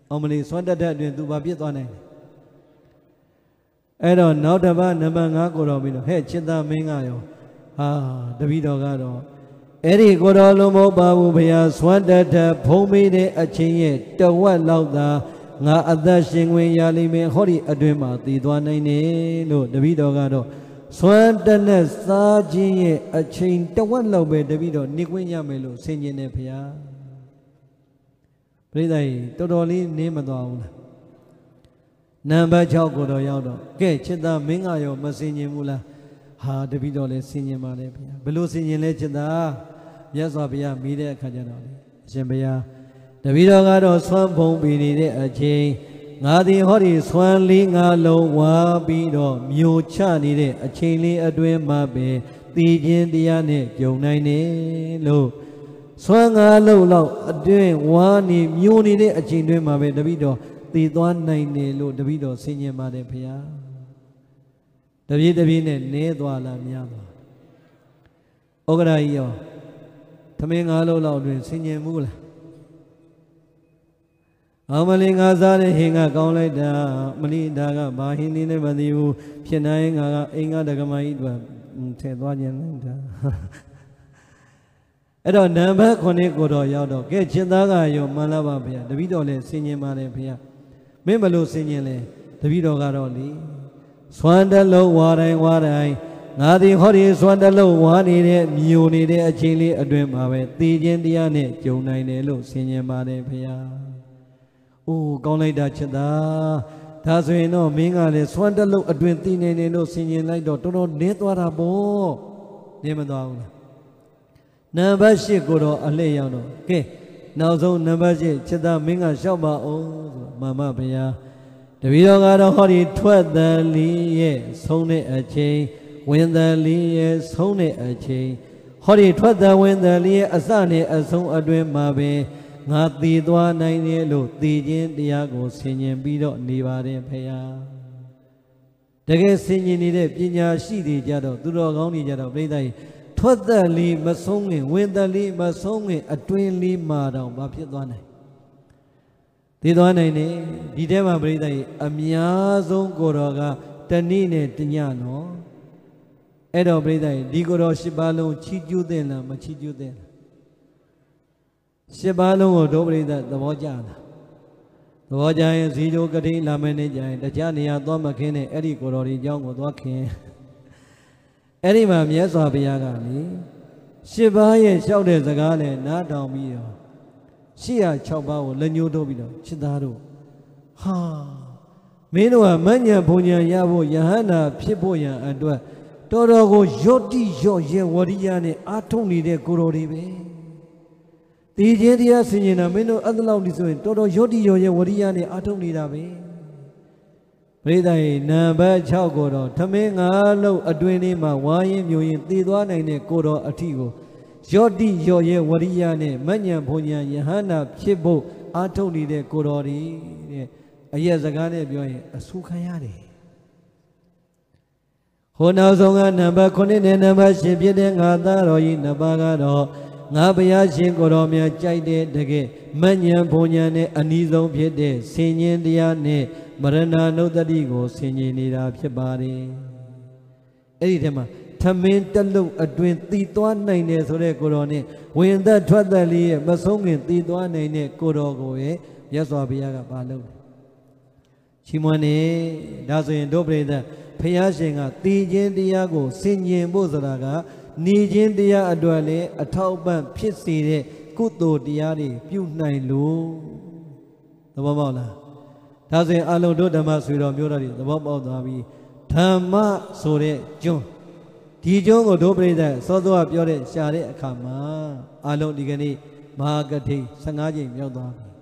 အောင်မလီဆွမ်းတထက်အတွင်းသူဘာဖြစ်သွားနိုင်လဲအဲ့တော့နောက်တစ်ပတ်နံပါတ်5ကိုတော့ပြီးတော့ဟဲ့ချစ်သားမင်းကရောဟာတပည့်တော်ကတော့အဲ့ဒီကိုတော်လုံးမပါဘူးဘုရားစွမ်းတတ်တဲ့ဖုံးမိတဲ့အချင်းရဲ့တဝက်လောက်သာငါအသက်ရှင်ခွင့်ရလိမ့်မယ်ဟောဒီအတွင်းမှာတည်သွားနိုင်တယ်လို့တပည့်တော်ကတော့စွမ်းတတ်တဲ့စားခြင်းရဲ့အချင်းတဝက်လောက်ပဲတပည့်တော်နေခွင့်ရမယ်လို့ဆင်ခြင်တယ်ဘုရားပြိဿကြီးတော်တော်လေးနင်းမသွားဘူးလားနံပါတ်6ကိုတော့ရောက်တော့ကဲချစ်သားမင်းကရောမဆင်ခြင်ဘူးလားဟာတပည့်တော်လည်းဆင်ခြင်ပါလေဘုရားဘယ်လိုဆင်ခြင်လဲချစ်သားမြတ်စွာဘုရားမိတဲ့အခါကျတော့အရှင်ဘုရားတပည့်တော်ကတော့ဆွမ်းဖုံးပြီးနေတဲ့အချိန်ငါသည်ဟောဒီဆွမ်းလေးငါလုံးဝါပြီးတော့မြို့ချနေတဲ့အချိန်လေးအတွင်းမှာပင်တည်ခြင်းတရားနဲ့ကြုံနိုင်တယ်လို့ဆွမ်းငါလုံးလောက်အတွင်းဝါနေမြို့နေတဲ့အချိန်တွင်းမှာပဲတပည့်တော်တည်သွားနိုင်တယ်လို့တပည့်တော်ဆင်ញင်ပါတယ်ဖုရားတပည့်တပည့်နဲ့နဲသွားလားများသွားဩဂရာကြီးရောသမင်း၅လုံးလောက်တွင်ဆင်ញင်မှုလားအောင်မလင်ငါစားတဲ့ဟင်ကကောင်းလိုက်တာမလိဒါကဘာဟင်းနေနဲ့မသိဘူးဖြစ်နိုင်ငါကအိမ်ကဒကမကြီးတို့ထဲသွားခြင်းလိုက်တာအဲ့တော့နံပါတ်9ကိုတော့ရောက်တော့ကဲရှင်သားကရောမှန်လားပါဗျာတပည့်တော်လည်းဆင်ញင်ပါတယ်ဗျာမင်းဘလို့ဆင်ញင်လဲတပည့်တော်ကတော့လေသွမ်းတလုံးဝါတိုင်းဝါတိုင်းငါသည်ဟောဒီစွမ်းတလုံးဝါနေတဲ့မြို့နေတဲ့အချိန်လေးအတွင်းမှာပဲသိခြင်းတရားနဲ့ကြုံနိုင်တယ်လို့ဆင်ញင်ပါတယ်ဖရာ။အိုးကောင်းလိုက်တာချစ်သား။ဒါဆိုရင်တော့မင်းကလည်းစွမ်းတလုံးအတွင်းသိနေတယ်လို့ဆင်ញင်လိုက်တော့တော်တော်နင်းသွားတာပေါ့။နင်းမသွားဘူးလား။နံပါတ်၈ကိုတော့အလှည့်ရောက်တော့ကဲနောက်ဆုံးနံပါတ်၈ချစ်သားမင်းကလျှောက်ပါအောင်ဆိုမမဖရာ။တပည့်တော်ကတော့ဟောဒီထွက်တယ်လေးရဲ့ဆုံးတဲ့အချိန်ဝင်သလေးရဲ့ဆုံးတဲ့အချိန်ဟောဒီထွက်သဝင်သလေးရဲ့အစနဲ့အဆုံးအတွင်းမှာပင်ငါတည်သွားနိုင်တယ်လို့တည်ခြင်းတရားကိုဆင်ញင်ပြီးတော့နေပါတယ်ဖေယားတကယ်ဆင်ញင်နေတဲ့ပညာရှိတွေကြတော့သူတော်ကောင်းတွေကြတော့ပြိဿကြီးထွက်သက်လေးမဆုံးခင်ဝင်သက်လေးမဆုံးခင် အတွင်းလေးမှာတော့မဖြစ်သွားနိုင်တည်သွားနိုင်တယ်ဒီထဲမှာပြိဿကြီးအများဆုံးကိုတော်ကတဏိနဲ့တညနော်အဲ့တော့ပြိဿရင်ဒီကိုတော်၈ပါးလုံးချီးကျူးသင့်လားမချီးကျူးသင့်လား၈ပါးလုံးကိုဒုပရိသသဘောကျလားသဘောကျရင်ဇီလိုကတိလာမနေကြရင်တရားနေရာသွားမခင်းနဲ့အဲ့ဒီကိုတော်ဒီအကြောင်းကိုသွားခင်းအဲ့ဒီမှာမြတ်စွာဘုရားကလေ၈ပါးရဲ့လျှောက်တဲ့စကားနဲ့နားထောင်ပြီးတော့106ပါးကိုလက်ညှိုးထုတ်ပြီးတော့ချစ်သားတို့ဟာမင်းတို့ကမဉ္ဇဉ်ဘုံဉဏ်ရဖို့ယဟန္တာဖြစ်ဖို့ရန်အတွက်တော်တော်ကိုယောတိယောရဲဝရိယနဲ့အားထုတ်နေတဲ့ကိုတော်တွေပဲတည်ခြင်းတရားဆင်ခြင်တာမင်းတို့အဲ့လောက်ဒီဆိုရင်တော်တော်ယောတိယောရဲဝရိယနဲ့အားထုတ်နေတာပဲပရိသတ်ရဲ့နံပါတ်6ကိုတော့ထမင်းငါလုံးအတွင်းလေးမှာဝါရင်မျိုးရင်တည်သွားနိုင်တဲ့ကိုတော်အထီကိုယောတိယောရဲဝရိယနဲ့မညံဘုံညာယဟန္တာဖြစ်ဖို့အားထုတ်နေတဲ့ကိုတော်တွေတဲ့အရက်စကားနဲ့ပြောရင်အဆူခံရတယ်ဟိုနောက်ဆုံးကနံပါတ်9နဲ့နံပါတ်10ဖြစ်တဲ့ငါသားတော်ဤနှစ်ပါးကတော့ငါဘုရားရှင်ကိုတော်မြတ်ကြိုက်တဲ့တကယ်မဉ္ဉံဘုံဉ္ဉံနဲ့အနီးဆုံးဖြစ်တဲ့ဆင်ញင်တရားနဲ့မရဏနုဒတိကိုဆင်ញင်နေတာဖြစ်ပါတယ်။အဲ့ဒီထဲမှာသမင်းတလုံးအတွင်တီသွားနိုင်တယ်ဆိုတဲ့ကိုတော်နဲ့ဝင်သက်ထွက်သက်လေးရဲ့မဆုံးခင်တီသွားနိုင်တဲ့ကိုတော်ကိုရဲ့မြတ်စွာဘုရားကပါလို့ချီးမွမ်းနေဒါဆိုရင်တို့ပြိဿဘုရားရှင်ကတည်ခြင်းတရားကိုဆင်ញင်ဖို့ဆိုတာကနေခြင်းတရားအတွက်လည်းအထောက်ပံ့ဖြစ်စေတဲ့ကုသိုလ်တရားတွေပြုနိုင်လို့သဘောပေါက်လားဒါဆိုရင်အလုံးတို့ဓမ္မဆွေတော်ပြောတာတွေသဘောပေါက်သွားပြီဓမ္မဆိုတဲ့ကျွန်းဒီကျွန်းကိုတို့ပြိဿစောစောကပြောတဲ့ရှားတဲ့အခါမှာအလုံးဒီကနေ့မဟာကတိ15ချိန်မြောက်သွားပြီ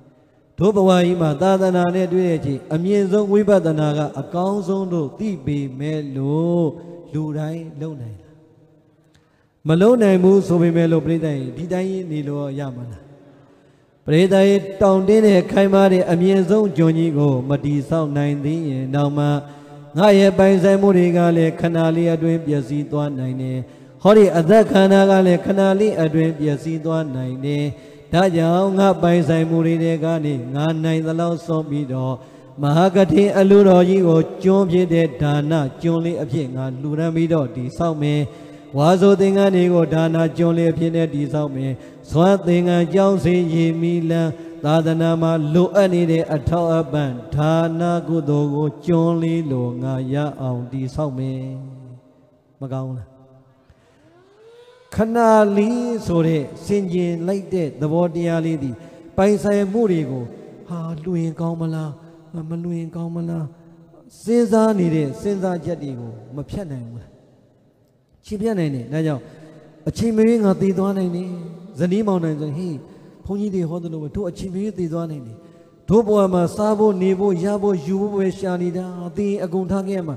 တို့ဘဝကြီးမှာသာသနာနဲ့တွေ့တဲ့အချိန်အမြင့်ဆုံးဝိပဿနာကအကောင်းဆုံးတို့သိပေမဲ့လို့လူတိုင်းလုံနိုင်လားမလုံနိုင်ဘူးဆိုပေမဲ့လို့ပြိတ္တရင်ဒီတိုင်းနေလို့ရမှာလားပရိသတ်ရေတောင်တင်းတဲ့ခိုင်မာတဲ့အမြင့်ဆုံးဂျွန်ကြီးကို မတီဆောက်နိုင်သေးရင်တော့မှငါရဲ့ပိုင်ဆိုင်မှုတွေကလည်းခဏလေးအတွင်းပျက်စီးသွားနိုင်တယ်။ဟောဒီအသက်ခန္ဓာကလည်းခဏလေးအတွင်းပျက်စီးသွားနိုင်တယ်။ဒါကြောင့်ငါပိုင်ဆိုင်မှုတွေတဲ့ကနေငါနိုင်သလောက်ဆုံးပြီးတော့မဟာကတိအလိုတော်ကြီးကိုကျွန်းဖြစ်တဲ့ဒါနကျွန်းလေးအဖြစ်ငါလှူဒန်းပြီးတော့ဒီဆောက်မယ်ဝါဆိုသင်္ကန်းတွေကိုဒါနကျွန်းလေးအဖြစ်နဲ့ဒီဆောက်မယ်သွမ်းသင်္ကန်းကြောင်းစင်ရေမီလန်သာသနာမှာလိုအပ်နေတဲ့အထောက်အပံ့ဒါနကုသိုလ်ကိုကျွန်းလေးလိုငါရအောင်ဒီဆောက်မယ်မကောင်းလားခဏလေးဆိုတဲ့စင်ကျင်လိုက်တဲ့သဘောတရားလေးဒီပိုင်ဆိုင်မှုတွေကိုဟာလွင်ကောင်းမလားမလွင်ကောင်းမလားစဉ်းစားနေတဲ့စဉ်းစားချက်တွေကိုမဖြတ်နိုင်ဘူးလားချိပြတ်နိုင်တယ်ဒါကြောင့်အချိန်မရွေးငါတည်သွားနိုင်တယ်ဇနီးမောင်နိုင်ဆိုဟေးဘုန်းကြီးတွေဟောသလိုပဲတို့အချိန်မရွေးတည်သွားနိုင်တယ်တို့ဘဝမှာစားဖို့နေဖို့ရဖို့ယူဖို့ပဲရှာနေတာအသေးအကုန်ထားခဲ့မှာ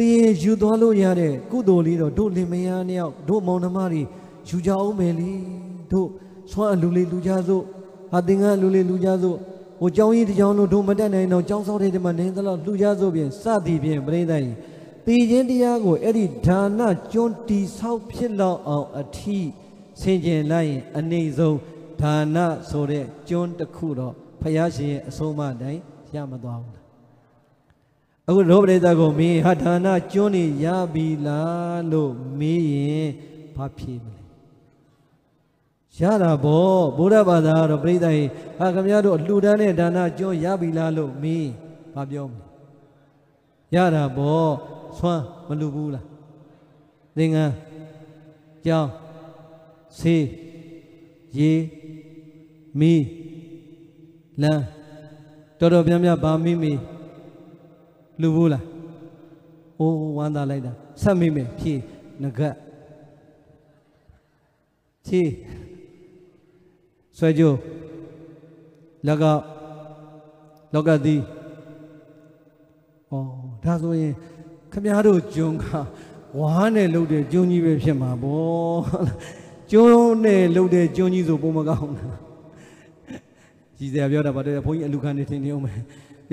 သင်ယူသွားလို့ရတဲ့ကုသိုလ်လေးတော့တို့လင်မယားနှစ်ယောက်တို့မောင်နှမတွေယူကြအောင်မယ်လေတို့ဆွမ်းအလူလေးလူကြစို့ဟာသင်ကလူလေးလူကြစို့ဟိုเจ้าကြီးတကြောင်တို့တို့မတက်နိုင်တော့เจ้าစောတဲ့ဒီမှာနင်းသလောက်လူကြစို့ပြင်စသည်ဖြင့်ပြိဿယတည်ခြင်းတရားကိုအဲ့ဒီဒါနကျွန်းတီဆောက်ဖြစ်လောက်အောင်အထီးဆင်ကျင်လိုက်ရင်အနေဆုံးဒါနဆိုတဲ့ကျွန်းတစ်ခုတော့ဖះရှင်ရဲ့အဆုံးအမတိုင်းရမသွားဘူးအခုလောဘဒေသကိုမေးဟာဒါနကျွန်းနေရပြီလားလို့မေးရင်ဘာဖြေမလဲရတာဗောဘုရားဘာသာတော့ပြိဿရင်ဟာခင်ဗျားတို့အလှူဒန်းတဲ့ဒါနကျွန်းရပြီလားလို့မေးဘာပြောမလဲရတာဗောဆွမ်းမလူဘူးလားသင်္ကန်းကြောင်းဆေးရေမီလမ်းတော်တော်များများဗာမိမီလူဘူးလားအိုးဝမ်းသာလိုက်တာဆက်မိမယ်ဖြည့်ငကတ်ဖြည့်ဆွဲကြိုးလကလောကသည်ဩဒါဆိုရင်ခမည်းတော်ဂျုံကဝါးနဲ့လှုပ်တဲ့ဂျုံကြီးပဲဖြစ်မှာပေါ့ဂျုံနဲ့လှုပ်တဲ့ဂျုံကြီးဆိုပုံမကောင်းဘူးကြီးစရာပြောတာပါတယ်ဘုန်းကြီးအလူခံနေထင်နေအောင်မယ်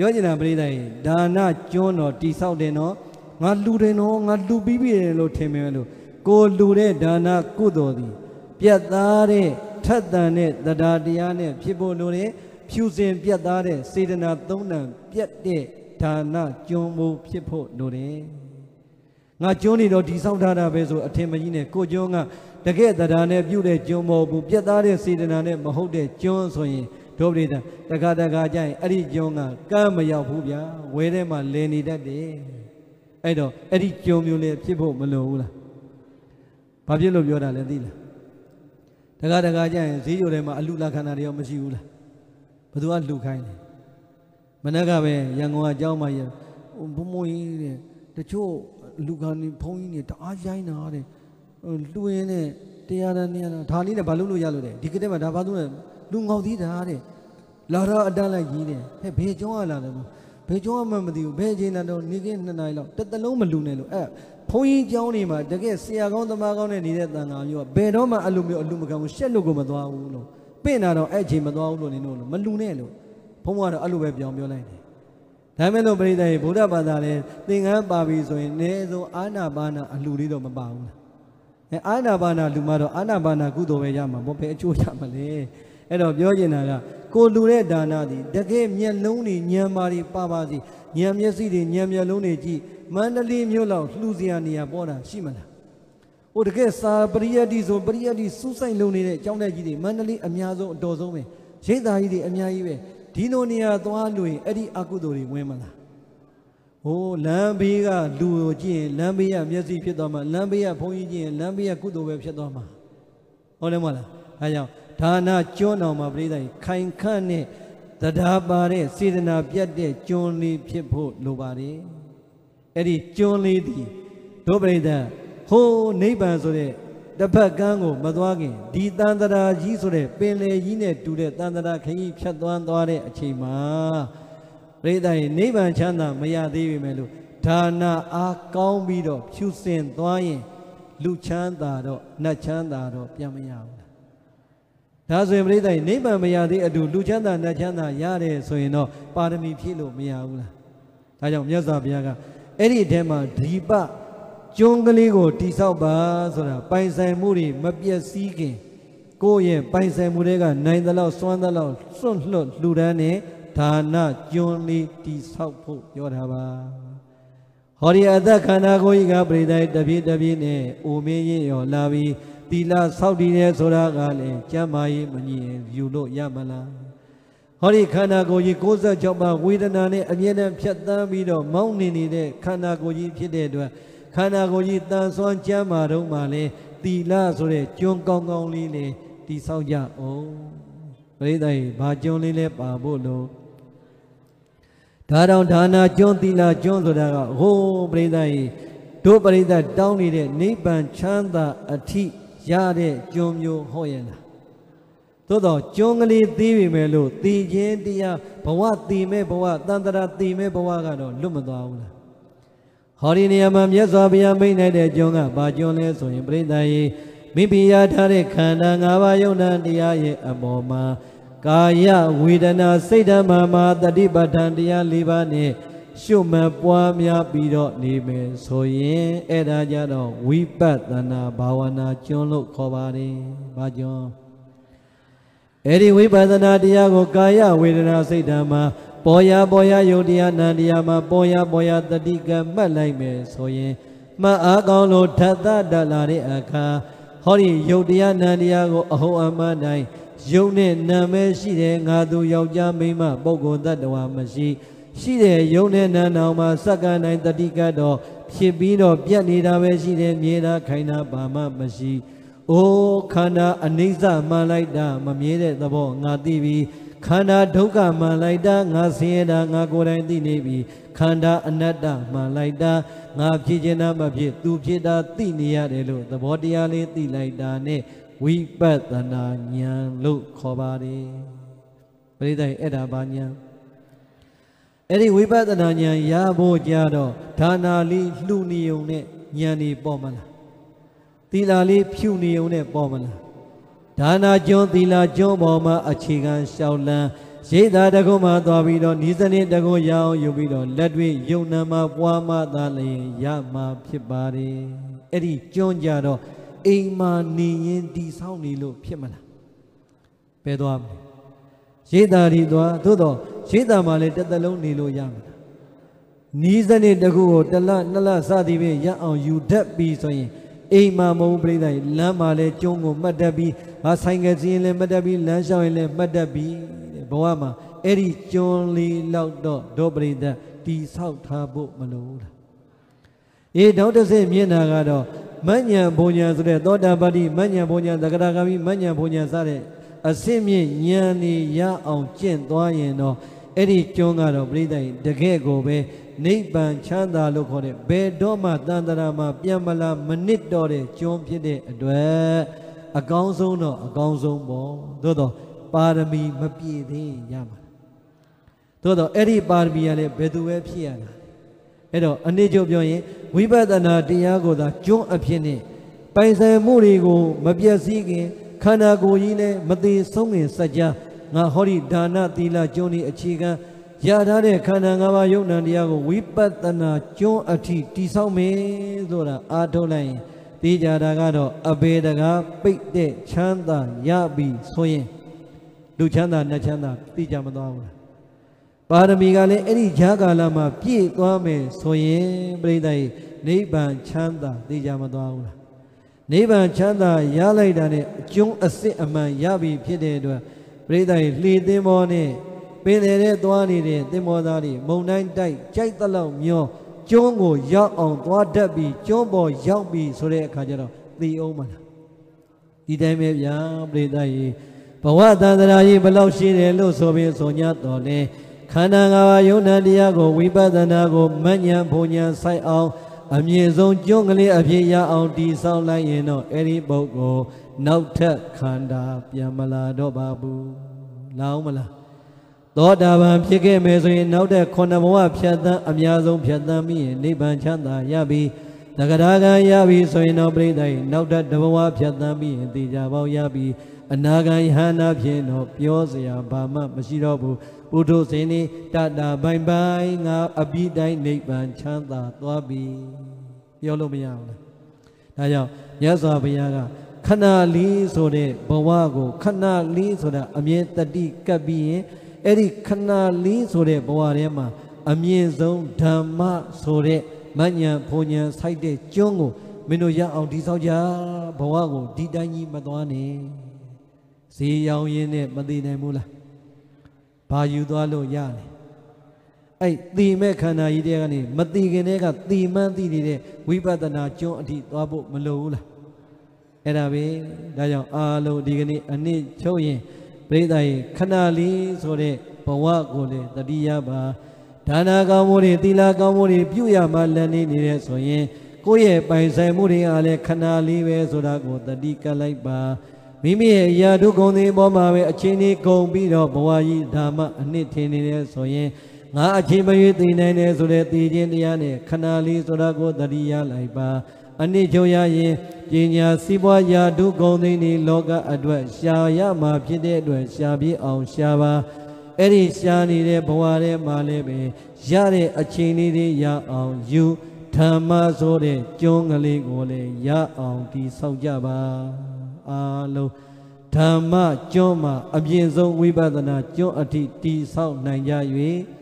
ပြောချင်တာပရိသတ်ရေဒါနကျွန်းတော်တိဆောက်တယ်နော်ငါလှူတယ်နော်ငါလှူပြီးပြီလို့ထင်မယ်လို့ကိုလှူတဲ့ဒါနကုသိုလ်သည် ပြတ်သားတဲ့ထက်သန်တဲ့တရားတရားနဲ့ဖြစ်ဖို့လိုတယ်ဖြူစင်ပြတ်သားတဲ့စေတနာသုံးတန်ပြတ်တဲ့ဒါနကျွန်းမှုဖြစ်ဖို့လိုတယ်ငါကျွန်းနေတော့ဒီဆောက်ထားတာပဲဆိုအထင်မကြီးနဲ့ကိုကျွန်းကတကယ့်တရားနဲ့ပြုတဲ့ကျွန်းမဟုတ်ဘူးပြတ်သားတဲ့စေတနာနဲ့မဟုတ်တဲ့ကျွန်းဆိုရင်ဒုပရိသတခါတခါကျရင်အဲ့ဒီကျွန်းကကမ်းမရောက်ဘူးဗျာဝဲထဲမှာလည်နေတတ်တယ်အဲ့တော့အဲ့ဒီကျွန်းမျိုးလေးဖြစ်ဖို့မလိုဘူးလားဘာဖြစ်လို့ပြောတာလဲသိလားတခါတခါကျရင်ဈေးရိုထဲမှာအလူလာခန္ဓာတွေရောမရှိဘူးလားဘသူကလှူခိုင်းတယ်မနေ့ကပဲရန်ကုန်ကအကြောင်းမရဘုံမွေးတဲ့တချို့လူကနေဖုန်းကြီးနေတအားရိုင်းတာတဲ့လှူရင်းနဲ့တရားတန်နေရတာဒါလေးနဲ့ဘာလို့လို့ရလို့လဲဒီကတည်းကဒါဘာလို့လဲလူငေါသီးတာတဲ့လာတော့အတန်းလိုက်ကြီးတယ်ဟဲ့ဘယ်ကျောင်းကလာလဲဘယ်ကျောင်းမှမသိဘူးဘယ်ချိန်လာတော့နေခင်း2နာရီလောက်တစ်တလုံးမလူနဲ့လို့အဲ့ဘုန်းကြီးကျောင်းနေမှာတကယ်ဆရာကောင်းသမားကောင်းနဲ့နေတဲ့တန်ခါမျိုးကဘယ်တော့မှအလိုမျိုးအလူမကံကိုရှက်လို့ကိုမသွားဘူးလို့ပင့်တာတော့အဲ့ချိန်မသွားဘူးလို့နေလို့မလူနဲ့လို့ဘုန်းဘကတော့အဲ့လိုပဲပြောင်းပြောလိုက်တယ်ဒါမဲ့လို့ပရိသတ်ရေဗုဒ္ဓဘာသာလဲသင်္ကန်းပါပြီဆိုရင်နေဆုံးအာနာပါနာအလူလေးတော့မပါဘူးလားအဲအာနာပါနာလူမတော့အာနာပါနာကုသိုလ်ပဲရမှာဘောပဲအကျိုးရမှာလဲအဲ့တော့ပြောချင်တာကကိုလူတဲ့ဒါနသည်တကယ်မျက်လုံးတွေညံပါတွေပါပါစီညံမျက်စိတွေညံမျက်လုံးတွေကြည့်မန္တလေးမြို့လောက်လှူစရာနေရာပေါ်တာရှိမလားဟိုတကယ်စာပရိယတ်ဒီဆိုပရိယတ်ဒီစူးစိုက်လုံနေတဲ့အကြောင်းတက်ကြီးတွေမန္တလေးအများဆုံးအတော်ဆုံးပဲရိတ်သားကြီးတွေအများကြီးပဲဒီလိုနေရာသွားလို့ရင်အဲ့ဒီအကုသိုလ်တွေဝင်မလားဟိုလမ်းဘေးကလူကိုကြည့်ရင်လမ်းဘေးကမျက်စိဖြစ်သွားမှာလမ်းဘေးကဘုန်းကြီးကြည့်ရင်လမ်းဘေးကကုသိုလ်ပဲဖြစ်သွားမှာဟုတ်တယ်မဟုတ်လားအဲကြောင့်ဒါနာကျွန်းတော်မှာပရိသတ်ခိုင်ခန့်နဲ့တရားပါတဲ့စေတနာပြတ်တဲ့ကျွန်းလေးဖြစ်ဖို့လိုပါတယ်အဲ့ဒီကျွန်းလေးဒီတို့ပရိသတ်ဟိုးနိဗ္ဗာန်ဆိုတဲ့တစ်ဖက်ကန်းကို မသွားခင်ဒီတန်တရာကြီးဆိုတဲ့ပင်လေကြီးနဲ့တူတဲ့တန်တရာခကြီးဖြတ်သွမ်းသွားတဲ့အချိန်မှာပရိသတ်ရဲ့နိဗ္ဗာန်ချမ်းသာမရသေးပေမဲ့လို့ဒါနာအားကောင်းပြီးတော့ဖြူစင်သွားရင်လူချမ်းသာတော့နတ်ချမ်းသာတော့ပြန်မရဘူးဒါဆိုရင်ပြိဿယနိဗ္ဗာန်မရသေးအတူလူချမ်းသာနတ်ချမ်းသာရတယ်ဆိုရင်တော့ပါရမီဖြည့်လို့မရဘူးလားဒါကြောင့်မြတ်စွာဘုရားကအဲ့ဒီထဲမှာဒီပကျွန်းကလေးကိုတိဆောက်ပါဆိုတာပိုင်ဆိုင်မှုတွေမပြည့်စည်ခင်ကိုယ့်ရဲ့ပိုင်ဆိုင်မှုတွေကနိုင်သလောက်စွမ်းသလောက်စွန့်လွတ်လှူဒန်းနေဒါနကျွန်းလေးတိဆောက်ဖို့ပြောတာပါဟောဒီအသက်ခန္ဓာကိုယ်ကြီးကပြိဿယတပြည့်တပြည့်နဲ့အိုမင်းရင်ရောလာပြီးသီလဆောက်တည်နေဆိုတာကလည်းကျမ်းမာရေးမညီရင်ယူလို့ရမလားဟောဒီခန္ဓာကိုယ်ကြီး66ပါးဝေဒနာနဲ့အမြဲတမ်းဖြတ်သန်းပြီးတော့မောင်းနေနေတဲ့ခန္ဓာကိုယ်ကြီးဖြစ်တဲ့အတွက်ခန္ဓာကိုယ်ကြီးတန်ဆွမ်းကျမ်းမာတော့မှလည်းသီလဆိုတဲ့ကျွန်းကောင်းကောင်းလေးနဲ့တည်ဆောက်ကြအောင်ပရိသတ်ဘာကျွန်းလေးလဲပါဖို့လို့ဒါတောင်ဒါနာကျွန်းသီလကျွန်းဆိုတာကဟိုးပရိသတ်တို့ပရိသတ်တောင်းနေတဲ့နိဗ္ဗာန်ချမ်းသာအထိရတဲ့ကျွန်းမျိုးဟောရလားသို့တော့ကျွန်းကလေးသေးပြီမဲ့လို့တည်ခြင်းတရားဘဝတည်မဲ့ဘဝတန်တရာတည်မဲ့ဘဝကတော့လွတ်မသွားဘူးလားဟောဒီနေရာမှာမြတ်စွာဘုရားမိန့်လိုက်တဲ့ကျွန်းကဘာကျွန်းလဲဆိုရင်ပြိဿယေမိမိရထားတဲ့ခန္ဓာ၅ပါးယုံနာတရားရဲ့အပေါ်မှာကာယဝေဒနာစိတ်ဓမ္မမှာတတိပဋ္ဌာန်တရား၄ပါးနဲ့ရှုမပွားများပြီးတော့နေမယ်ဆိုရင်အဲ့ဒါကြတော့ဝိပဿနာဘာဝနာကျွန်းလို့ခေါ်ပါတယ်။ဘာကျွန်းအဲ့ဒီဝိပဿနာတရားကိုကာယဝေဒနာစိတ်ဓာတ်မှာပေါ်ရပေါ်ရယုံတရားနံတရားမှာပေါ်ရပေါ်ရတတိကမှတ်လိုက်မယ်ဆိုရင်မှတ်အားကောင်းလို့ထပ်သတလာတဲ့အခါဟောဒီယုတ်တရားနန္တရားကိုအဟုတ်အမှန်တိုင်းယုတ်နဲ့နာမဲရှိတဲ့ငါသူယောက်ျားမိန်းမပုဂ္ဂိုလ်တ attva မရှိရှိတဲ့ယုံတဲ့နာနောင်မှာစက္ကန့်တိုင်းတတိကတ်တော့ဖြစ်ပြီးတော့ပြတ်နေတာပဲရှိတယ်မြင်တာခိုင်တာဘာမှမရှိအိုးခန္ဓာအနိစ္စမှန်လိုက်တာမမြဲတဲ့သဘောငါသိပြီခန္ဓာဒုက္ခမှန်လိုက်တာငါဆင်းရဲတာငါကိုယ်တိုင်သိနေပြီခန္ဓာအနတ္တမှန်လိုက်တာငါဖြစ်ခြင်းတာမဖြစ် သူဖြစ်တာသိနေရတယ်လို့သဘောတရားလေးသိလိုက်တာနဲ့ဝိပဿနာဉာဏ်လို့ခေါ်ပါတယ်ပရိသတ်အဲ့ဒါဘာဉာဏ်အဲ့ဒီဝိပဿနာဉာဏ်ရဖို့ကြတော့ဒါနာလေးလှူနေုံနဲ့ဉာဏ်นี่ပေါ်မလားသီလလေးဖြူနေုံနဲ့ပေါ်မလားဒါနာကျွန်းသီလကျွန်းပေါ်မှာအခြေခံရှောက်လန်းရိတ်သာတကုမှသွားပြီးတော့ဤစနစ်တကုရအောင်ယူပြီးတော့လက်တွေယုံနာမှာပွားမသာလျင် ရမှာဖြစ်ပါတယ်အဲ့ဒီကျွန်းကြတော့အိမ်မှာနေရင်တည်ဆောက်နေလို့ဖြစ်မလားပဲသွားမယ်ရိတ်သာဒီသွားသို့တော့ရေးသားမှာလည်းတစ်သက်လုံးနေလို့ရမှာနီးစနစ်တစ်ခုကိုတစ်လနှစ်လစသည်ဖြင့်ရအောင်ယူတတ်ပြီးဆိုရင်အိမ်မှာမဟုတ်ပြိဿရင်လမ်းမှာလည်းကျုံးကိုမှတ်တတ်ပြီးဟာဆိုင်ကယ်စီးရင်လည်းမှတ်တတ်ပြီးလမ်းလျှောက်ရင်လည်းမှတ်တတ်ပြီးတဲ့ဘဝမှာအဲ့ဒီကျွန်းလေးလောက်တော့ဒေါပရိသတ်တိဆောက်ထားဖို့မလိုလားအေးနောက်တစ်ဆင့်မြင်တာကတော့မညံဘုံညာဆိုတဲ့သောတာပတိမညံဘုံညာသကရာဂမိမညံဘုံညာစတဲ့အဆင့်မြင့်ဉာဏ်ဤရအောင်ကျင့်သွားရင်တော့အဲ့ဒီကျွန်းကတော့ပြိဿရင်တကယ့်ကိုပဲနိဗ္ဗာန်ချမ်းသာလို့ခေါ်တဲ့ဘယ်တော့မှတန်တရာမှာပြန်မလာမနစ်တော့တဲ့ကျွန်းဖြစ်တဲ့အတွက်အကောင်းဆုံးတော့အကောင်းဆုံးပေါ့သို့တော့ပါရမီမပြည့်သေးရမှာသို့တော့အဲ့ဒီပါရမီကလည်းဘယ်သူပဲဖြစ်ရတာအဲ့တော့အနည်းချုပ်ပြောရင်ဝိပဿနာတရားကိုသာကျွန်းအဖြစ်နဲ့ပိုင်ဆိုင်မှုတွေကိုမပြည့်စည်ခင်ခန္ဓာကိုယ်ကြီးနဲ့မသေးဆုံးခင်စัจ जा ငါဟောဒီဒါနသီလကျွန်းဒီအခြေခံရထားတဲ့ခန္ဓာ၅ပါးယုံနံတရားကိုဝိပဿနာကျွန်းအထိတည်ဆောက်မယ်ဆိုတာအာထုတ်လိုက်ရင်သိကြတာကတော့အဘေတကားပိတ်တဲ့ချမ်းသာရပြီဆိုရင်လူချမ်းသာနတ်ချမ်းသာသိကြမသွားဘူးလားပါရမီကလည်းအဲ့ဒီဈာကာလမှာပြည့်သွားမယ်ဆိုရင်ပြိဿယနိဗ္ဗာန်ချမ်းသာသိကြမသွားဘူးလားနိဗ္ဗာန်ချမ်းသာရလိုက်တာနဲ့အကျုံးအစစ်အမှန်ရပြီဖြစ်တဲ့အတွက်ပရိသတ်လှေသင်းမောနဲ့ပင်လေတဲ့သွားနေတဲ့သင်းမောသားတွေမုံတိုင်းတိုက်ကြိုက်သလောက်မျောကျွန်းကိုရောက်အောင်သွားတတ်ပြီးကျွန်းပေါ်ရောက်ပြီးဆိုတဲ့အခါကျတော့သိအောင်မလားဒီတိုင်းပဲဗျာပရိသတ်ရေဘဝတန္တရာကြီးဘလောက်ရှိတယ်လို့ဆိုပြီးဆိုညာတော်လဲခန္ဓာငါးပါးယုံနာတရားကိုဝိပဿနာကိုမဉ္ဉံဘုံဉ္ဉံဆိုင်အောင် အမြင့်ဆုံးကျွန်းကလေးအဖြစ်ရအောင်တည်ဆောက်လိုက်ရင်တော့အဲ့ဒီပုဂ္ဂိုလ်နောက်ထပ်ခန္ဓာပြန်မလာတော့ပါဘူးလာအောင်မလားသောတာပန်ဖြစ်ခဲ့မယ်ဆိုရင်နောက်တဲ့ခုနှစ်ဘဝဖြတ်သန်းအများဆုံးဖြတ်သန်းပြီးရင်နိဗ္ဗာန်ချမ်းသာရပြီတဂရကံရပြီဆိုရင်တော့ပြိဋ္ဌာန်နောက်တဲ့တဘဝဖြတ်သန်းပြီးရင်တေကြပေါင်းရပြီအနာဂံယဟနာဖြင့်တော့ပြောစရာဘာမှ မရှိတော့ဘူးပုထုဇဉ်ဤတတပိုင်ပိုင်ငါအပိတိုင်းနိဗ္ဗာန်ချမ်းသာသွားပြီပြောလို့မရဘူးလားဒါကြောင့်မြတ်စွာဘုရားကခဏလေးဆိုတဲ့ဘဝကိုခဏလေးဆိုတာအမြဲတတိကပ်ပြီးရင်အဲ့ဒီခဏလေးဆိုတဲ့ဘဝထဲမှာအမြင့်ဆုံးဓမ္မဆိုတဲ့မညံဖုန်ညံစိုက်တဲ့ကျွန်းကိုမင်းတို့ရအောင်ဒီဆောက်ကြဘဝကိုဒီတိုင်းကြီးမသွားနဲ့ဈေးရောင်းရင်းနဲ့မသိနိုင်ဘူးလားဘာယူသွားလို့ရလဲအဲ့တီမဲ့ခန္ဓာကြီးတဲ့ကနေမတီခင်တဲ့ကတီမှန်းတီနေတဲ့ဝိပဿနာကျွန်းအထိသွားဖို့မလိုဘူးလားအဲ့ဒါပဲဒါကြောင့်အားလုံးဒီကနေ့အနစ်ချုပ်ရင်ပရိသတ်ရဲ့ခဏလေးဆိုတဲ့ဘဝကိုလည်းတတိယပါဒါနာကောင်းမှုတွေသီလကောင်းမှုတွေပြုရမှလည်နေနေတဲ့ဆိုရင် ကိုယ့်ရဲ့ပိုင်ဆိုင်မှုတွေအားလည်းခဏလေးပဲဆိုတာကိုတတိကလိုက်ပါမိမိရဲ့အရာဒုက္ခတွေပေါ်မှာပဲအချိန်လေးကုန်ပြီးတော့ဘဝကြီးဒါမှအနစ်ထင်နေတဲ့ဆိုရင်ငါအချိန်မရွေးသိနိုင်တယ်ဆိုတဲ့သိခြင်းတရားနဲ့ခဏလေးဆိုတာကိုတတိယလိုက်ပါအနိချုပ်ရရင်ပညာစည်းပွားရာဒုဂုံသိနေလောကအတွက်ရှာရမှာဖြစ်တဲ့အတွက်ရှာပြည့်အောင်ရှာပါအဲ့ဒီရှာနေတဲ့ဘဝထဲမှာလည်းပဲရတဲ့အချိန်လေးတွေရအောင်ယူဓမ္မဆိုတဲ့ကျွန်းကလေးကိုလည်းရအောင်တည်ဆောက်ကြပါအာလုံးဓမ္မကျွန်းမှာအမြင့်ဆုံးဝိပဿနာကျွန်းအထိတည်ဆောက်နိုင်ကြ၍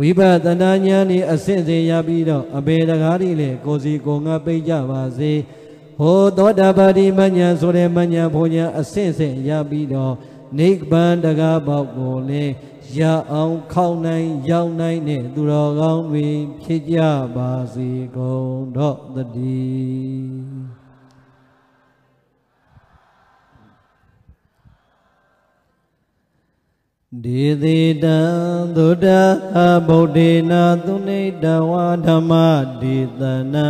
ဝိပဿနာဉာဏ်ဤအဆင့်စေရပြီးတော့အဘေတကားဤလေကိုစီကိုငါပိတ်ကြပါစေဟောသောတာပတိမဉဏ်ဆိုတဲ့မဉဏ်ဘုံဉဏ်အဆင့်ဆင့်ရပြီးတော့နိဗ္ဗာန်တကားပေါက်ကိုလည်းရအောင်ခေါင်းနိုင် ရောက်နိုင်တဲ့သူတော်ကောင်းတွေဖြစ်ကြပါစေကုန်တော့တည်းဒေသေတံသုဒ္ဓအဗုဒ္ဓေနသုနေတဝါဓမ္မဒေသနံ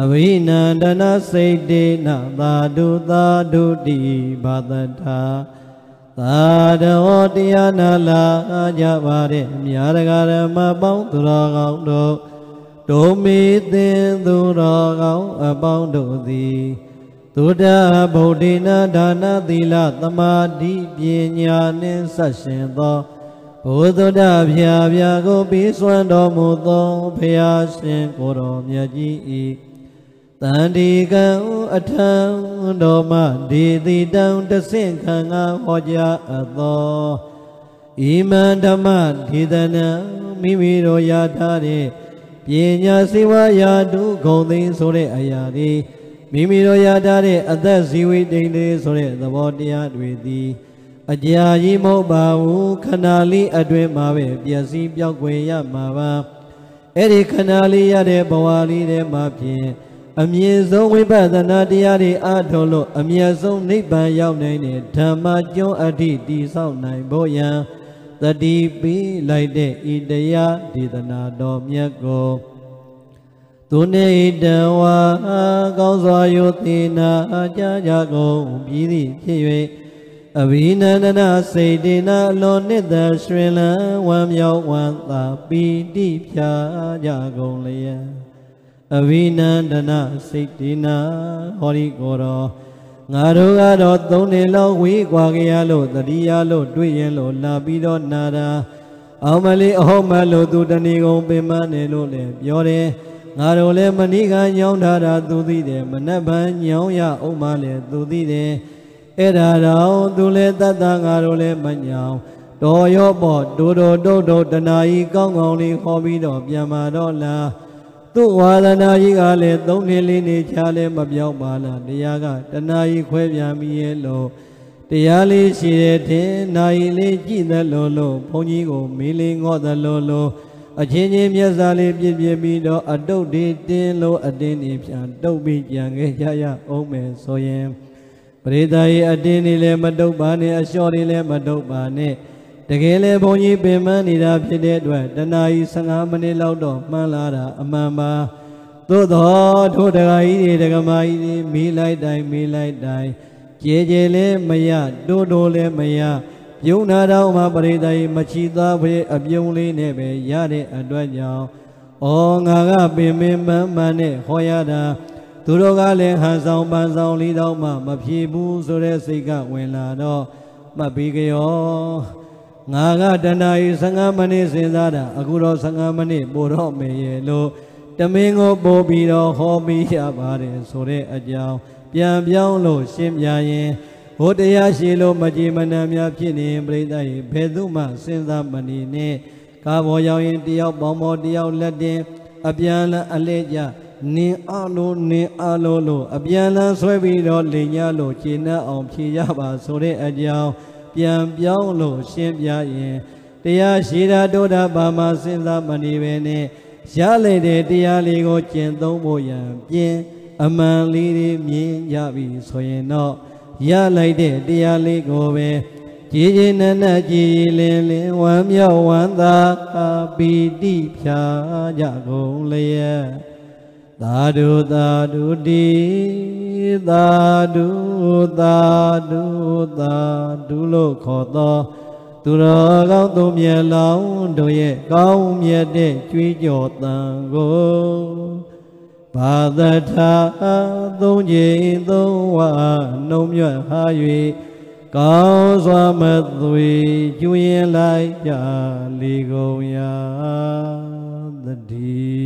အဝိနန္ဒနာစိတ်တေနသာဓုသာဓုတိဘာတထာသာဓဝတရားနာလာကြပါတဲ့မြာတကာဓမ္မပေါင်းသူတော်ကောင်းတို့ဒုံမီသင်သူတော်ကောင်းအပေါင်းတို့သည်သုဒ္ဓဗုဒ္ဓေနဒါနသီလသမာဓိပညာနှင့်ဆက်ရှင်သောဘုသုဒ္ဓဗျာဗျာကိုပြီးစွမ်းတော်မူသောဘုရားရှင်ကိုတော်မြတ်ကြီး၏တန်ဒီကံအထံတော်မှဒေတိတံတဆင့်ခံကဟောကြားအပ်သောဣမံဓမ္မဒေသနာမိမိတို့ရာထားတဲ့ပညာစေဝရာတုဂုံသိဆိုတဲ့အရာတွေမိမိတို့ရတာတဲ့အသက်ဇီဝိတိန်တွေဆိုတဲ့သဘောတရားတွေသည်အကြာကြီးမဟုတ်ပါဘူးခဏလေးအတွင်းမှာပဲပျက်စီးပြောက်ကွယ်ရမှာပါအဲ့ဒီခဏလေးရတဲ့ဘဝလေးထဲမှာဖြင့်အမြင့်ဆုံးဝိပဿနာတရားတွေအထုံးလို့အမြတ်ဆုံးနိဗ္ဗာန်ရောက်နိုင်တဲ့ဓမ္မကျွန်းအထိတည်ဆောက်နိုင်ဖို့ရန်တတိပိလိုက်တဲ့ဤတရားဒေသနာတော်မြတ်ကိုသူနေတဝါကောင်းစွာယုတိနာအကြကြကုန်ပြီးသည်ဖြစ်၍အဘိနန္ဒနာစိတ်တေနာအလွန်နှစ်သက်ရှင်လန်းဝမ်းမြောက်ဝမ်းသာပီတိဖြာကြကုန်လျက်အဘိနန္ဒနာစိတ်တေနာဟောဒီကိုတော်ငါတို့ကတော့သုံးနေလောက်ဝေးကွာကြရလို့တတိယလို့တွေ့ရင်လို့လာပြီးတော့နာတာအောင်မလေးအဟုတ်မလို့သူတဏီကုန်ပင်မနေလို့လည်းပြောတယ်ငါတို့လည်းမဏိကညောင်းထားတာသူသိတယ်မနက်ဖြန်ညောင်းရအောင်မလည်းသူသိတယ်အဲ့ဒါတော့သူလည်းတတ်တာငါတို့လည်းမညောင်းတော်ရောပေါ်ဒိုတော်တုတ်တုတ်တနာဤကောင်းကောင်းလေးခေါ်ပြီးတော့ပြန်မာတော့လားသူဝါဒနာကြီးကလည်းသုံးနှစ်လေးနေချာလည်းမပြောင်းပါလားတရားကတနာဤခွဲပြန်ပြီးရဲ့လို့တရားလေးရှိတဲ့ထင်နာဤလေးကြည့်သလိုလို့ဘုန်းကြီးကိုမေးလေးငေါ့သလိုလို့အချင်းချင်းမျက်စာလေးပြည့်ပြည့်ပြီးတော့အတုတ်တွေတင်းလို့အတင်းတွေပြန်တုတ်ပြီးကြံခဲ့ကြရအောင်မယ်ဆိုရင်ပရိသတ်ရဲ့အတင်းတွေလည်းမတုတ်ပါနဲ့အလျှော့တွေလည်းမတုတ်ပါနဲ့တကယ်လည်းဘုန်းကြီးပင်မနေတာဖြစ်တဲ့အတွက်တနာဤ15မိနစ်လောက်တော့မှန်းလာတာအမှန်ပါသို့တော်ထိုတကာကြီးတွေတကမာကြီးတွေမိလိုက်တိုင်းမိလိုက်တိုင်းကြဲကြဲလည်းမရတိုးတိုးလည်းမရပြုံနာတော်မှာပရိသတ်မချီသားဖေးအပြုံလေးနဲ့ပဲရတဲ့အတွက်ကြောင့်ဩငါကပင်မင်းမန်းမန်းနဲ့ဟောရတာသူတို့ကလည်းဟန်ဆောင်ပန်ဆောင်လေးတော့မှမဖြေဘူးဆိုတဲ့စိတ်ကဝင်လာတော့မှတ်ပြီးကြောငါကတဏှာဤ15မိနစ်စဉ်းစားတာအခုတော့15မိနစ်ပိုတော့မယ်ရဲ့လို့တမင်းကိုပို့ပြီးတော့ဟောမိရပါတယ်ဆိုတဲ့အကြောင်းပြန်ပြောင်းလို့ရှင်းပြရင်ဟိုတရားရှိလို့မကြည်မနှံများဖြစ်နေပြိတ္တရေဘယ်သူမှစဉ်းစားမနေနဲ့ကာဘောရောက်ရင်တယောက်ပေါင်းမောတယောက်လက်တင်အပြန်လန်းအလဲကြနင်အလိုနင်အလိုလိုအပြန်လန်းဆွဲပြီးတော့လိန်ညလိုခြေနှက်အောင်ဖြေရပါဆိုတဲ့အကြောင်းပြန်ပြောင်းလို့ရှင်းပြရင်တရားရှိတာတို့တာဘာမှစဉ်းစားမနေပဲနဲ့ရလေတဲ့တရားလေးကိုကျင့်သုံးဖို့ရန်ပြင်အမှန်လေးတွေမြင်ရပြီဆိုရင်တော့ရလိုက်တဲ့တရားလေးကိုပဲကြည်ကြည်နက်နက်ကြည်လင်လင်ဝမ်းမြောက်ဝမ်းသာပီတိဖြာကြကုန်လျက်သာဓုသာဓုတိသာဓုသာဓုသာဓုလို့ခေါ်သောသူတော်ကောင်းသူမြေလောင်းတို့ရဲ့ကောင်းမြတ်တဲ့ကြွေးကြော်တန်ကိုပါသထာသုံးချိန်သုံးဝနှုံမြတ်ဟာ၍ကောင်းစွာမသွေကျွင်လိုက်ကြလေကုန်ရာတည်း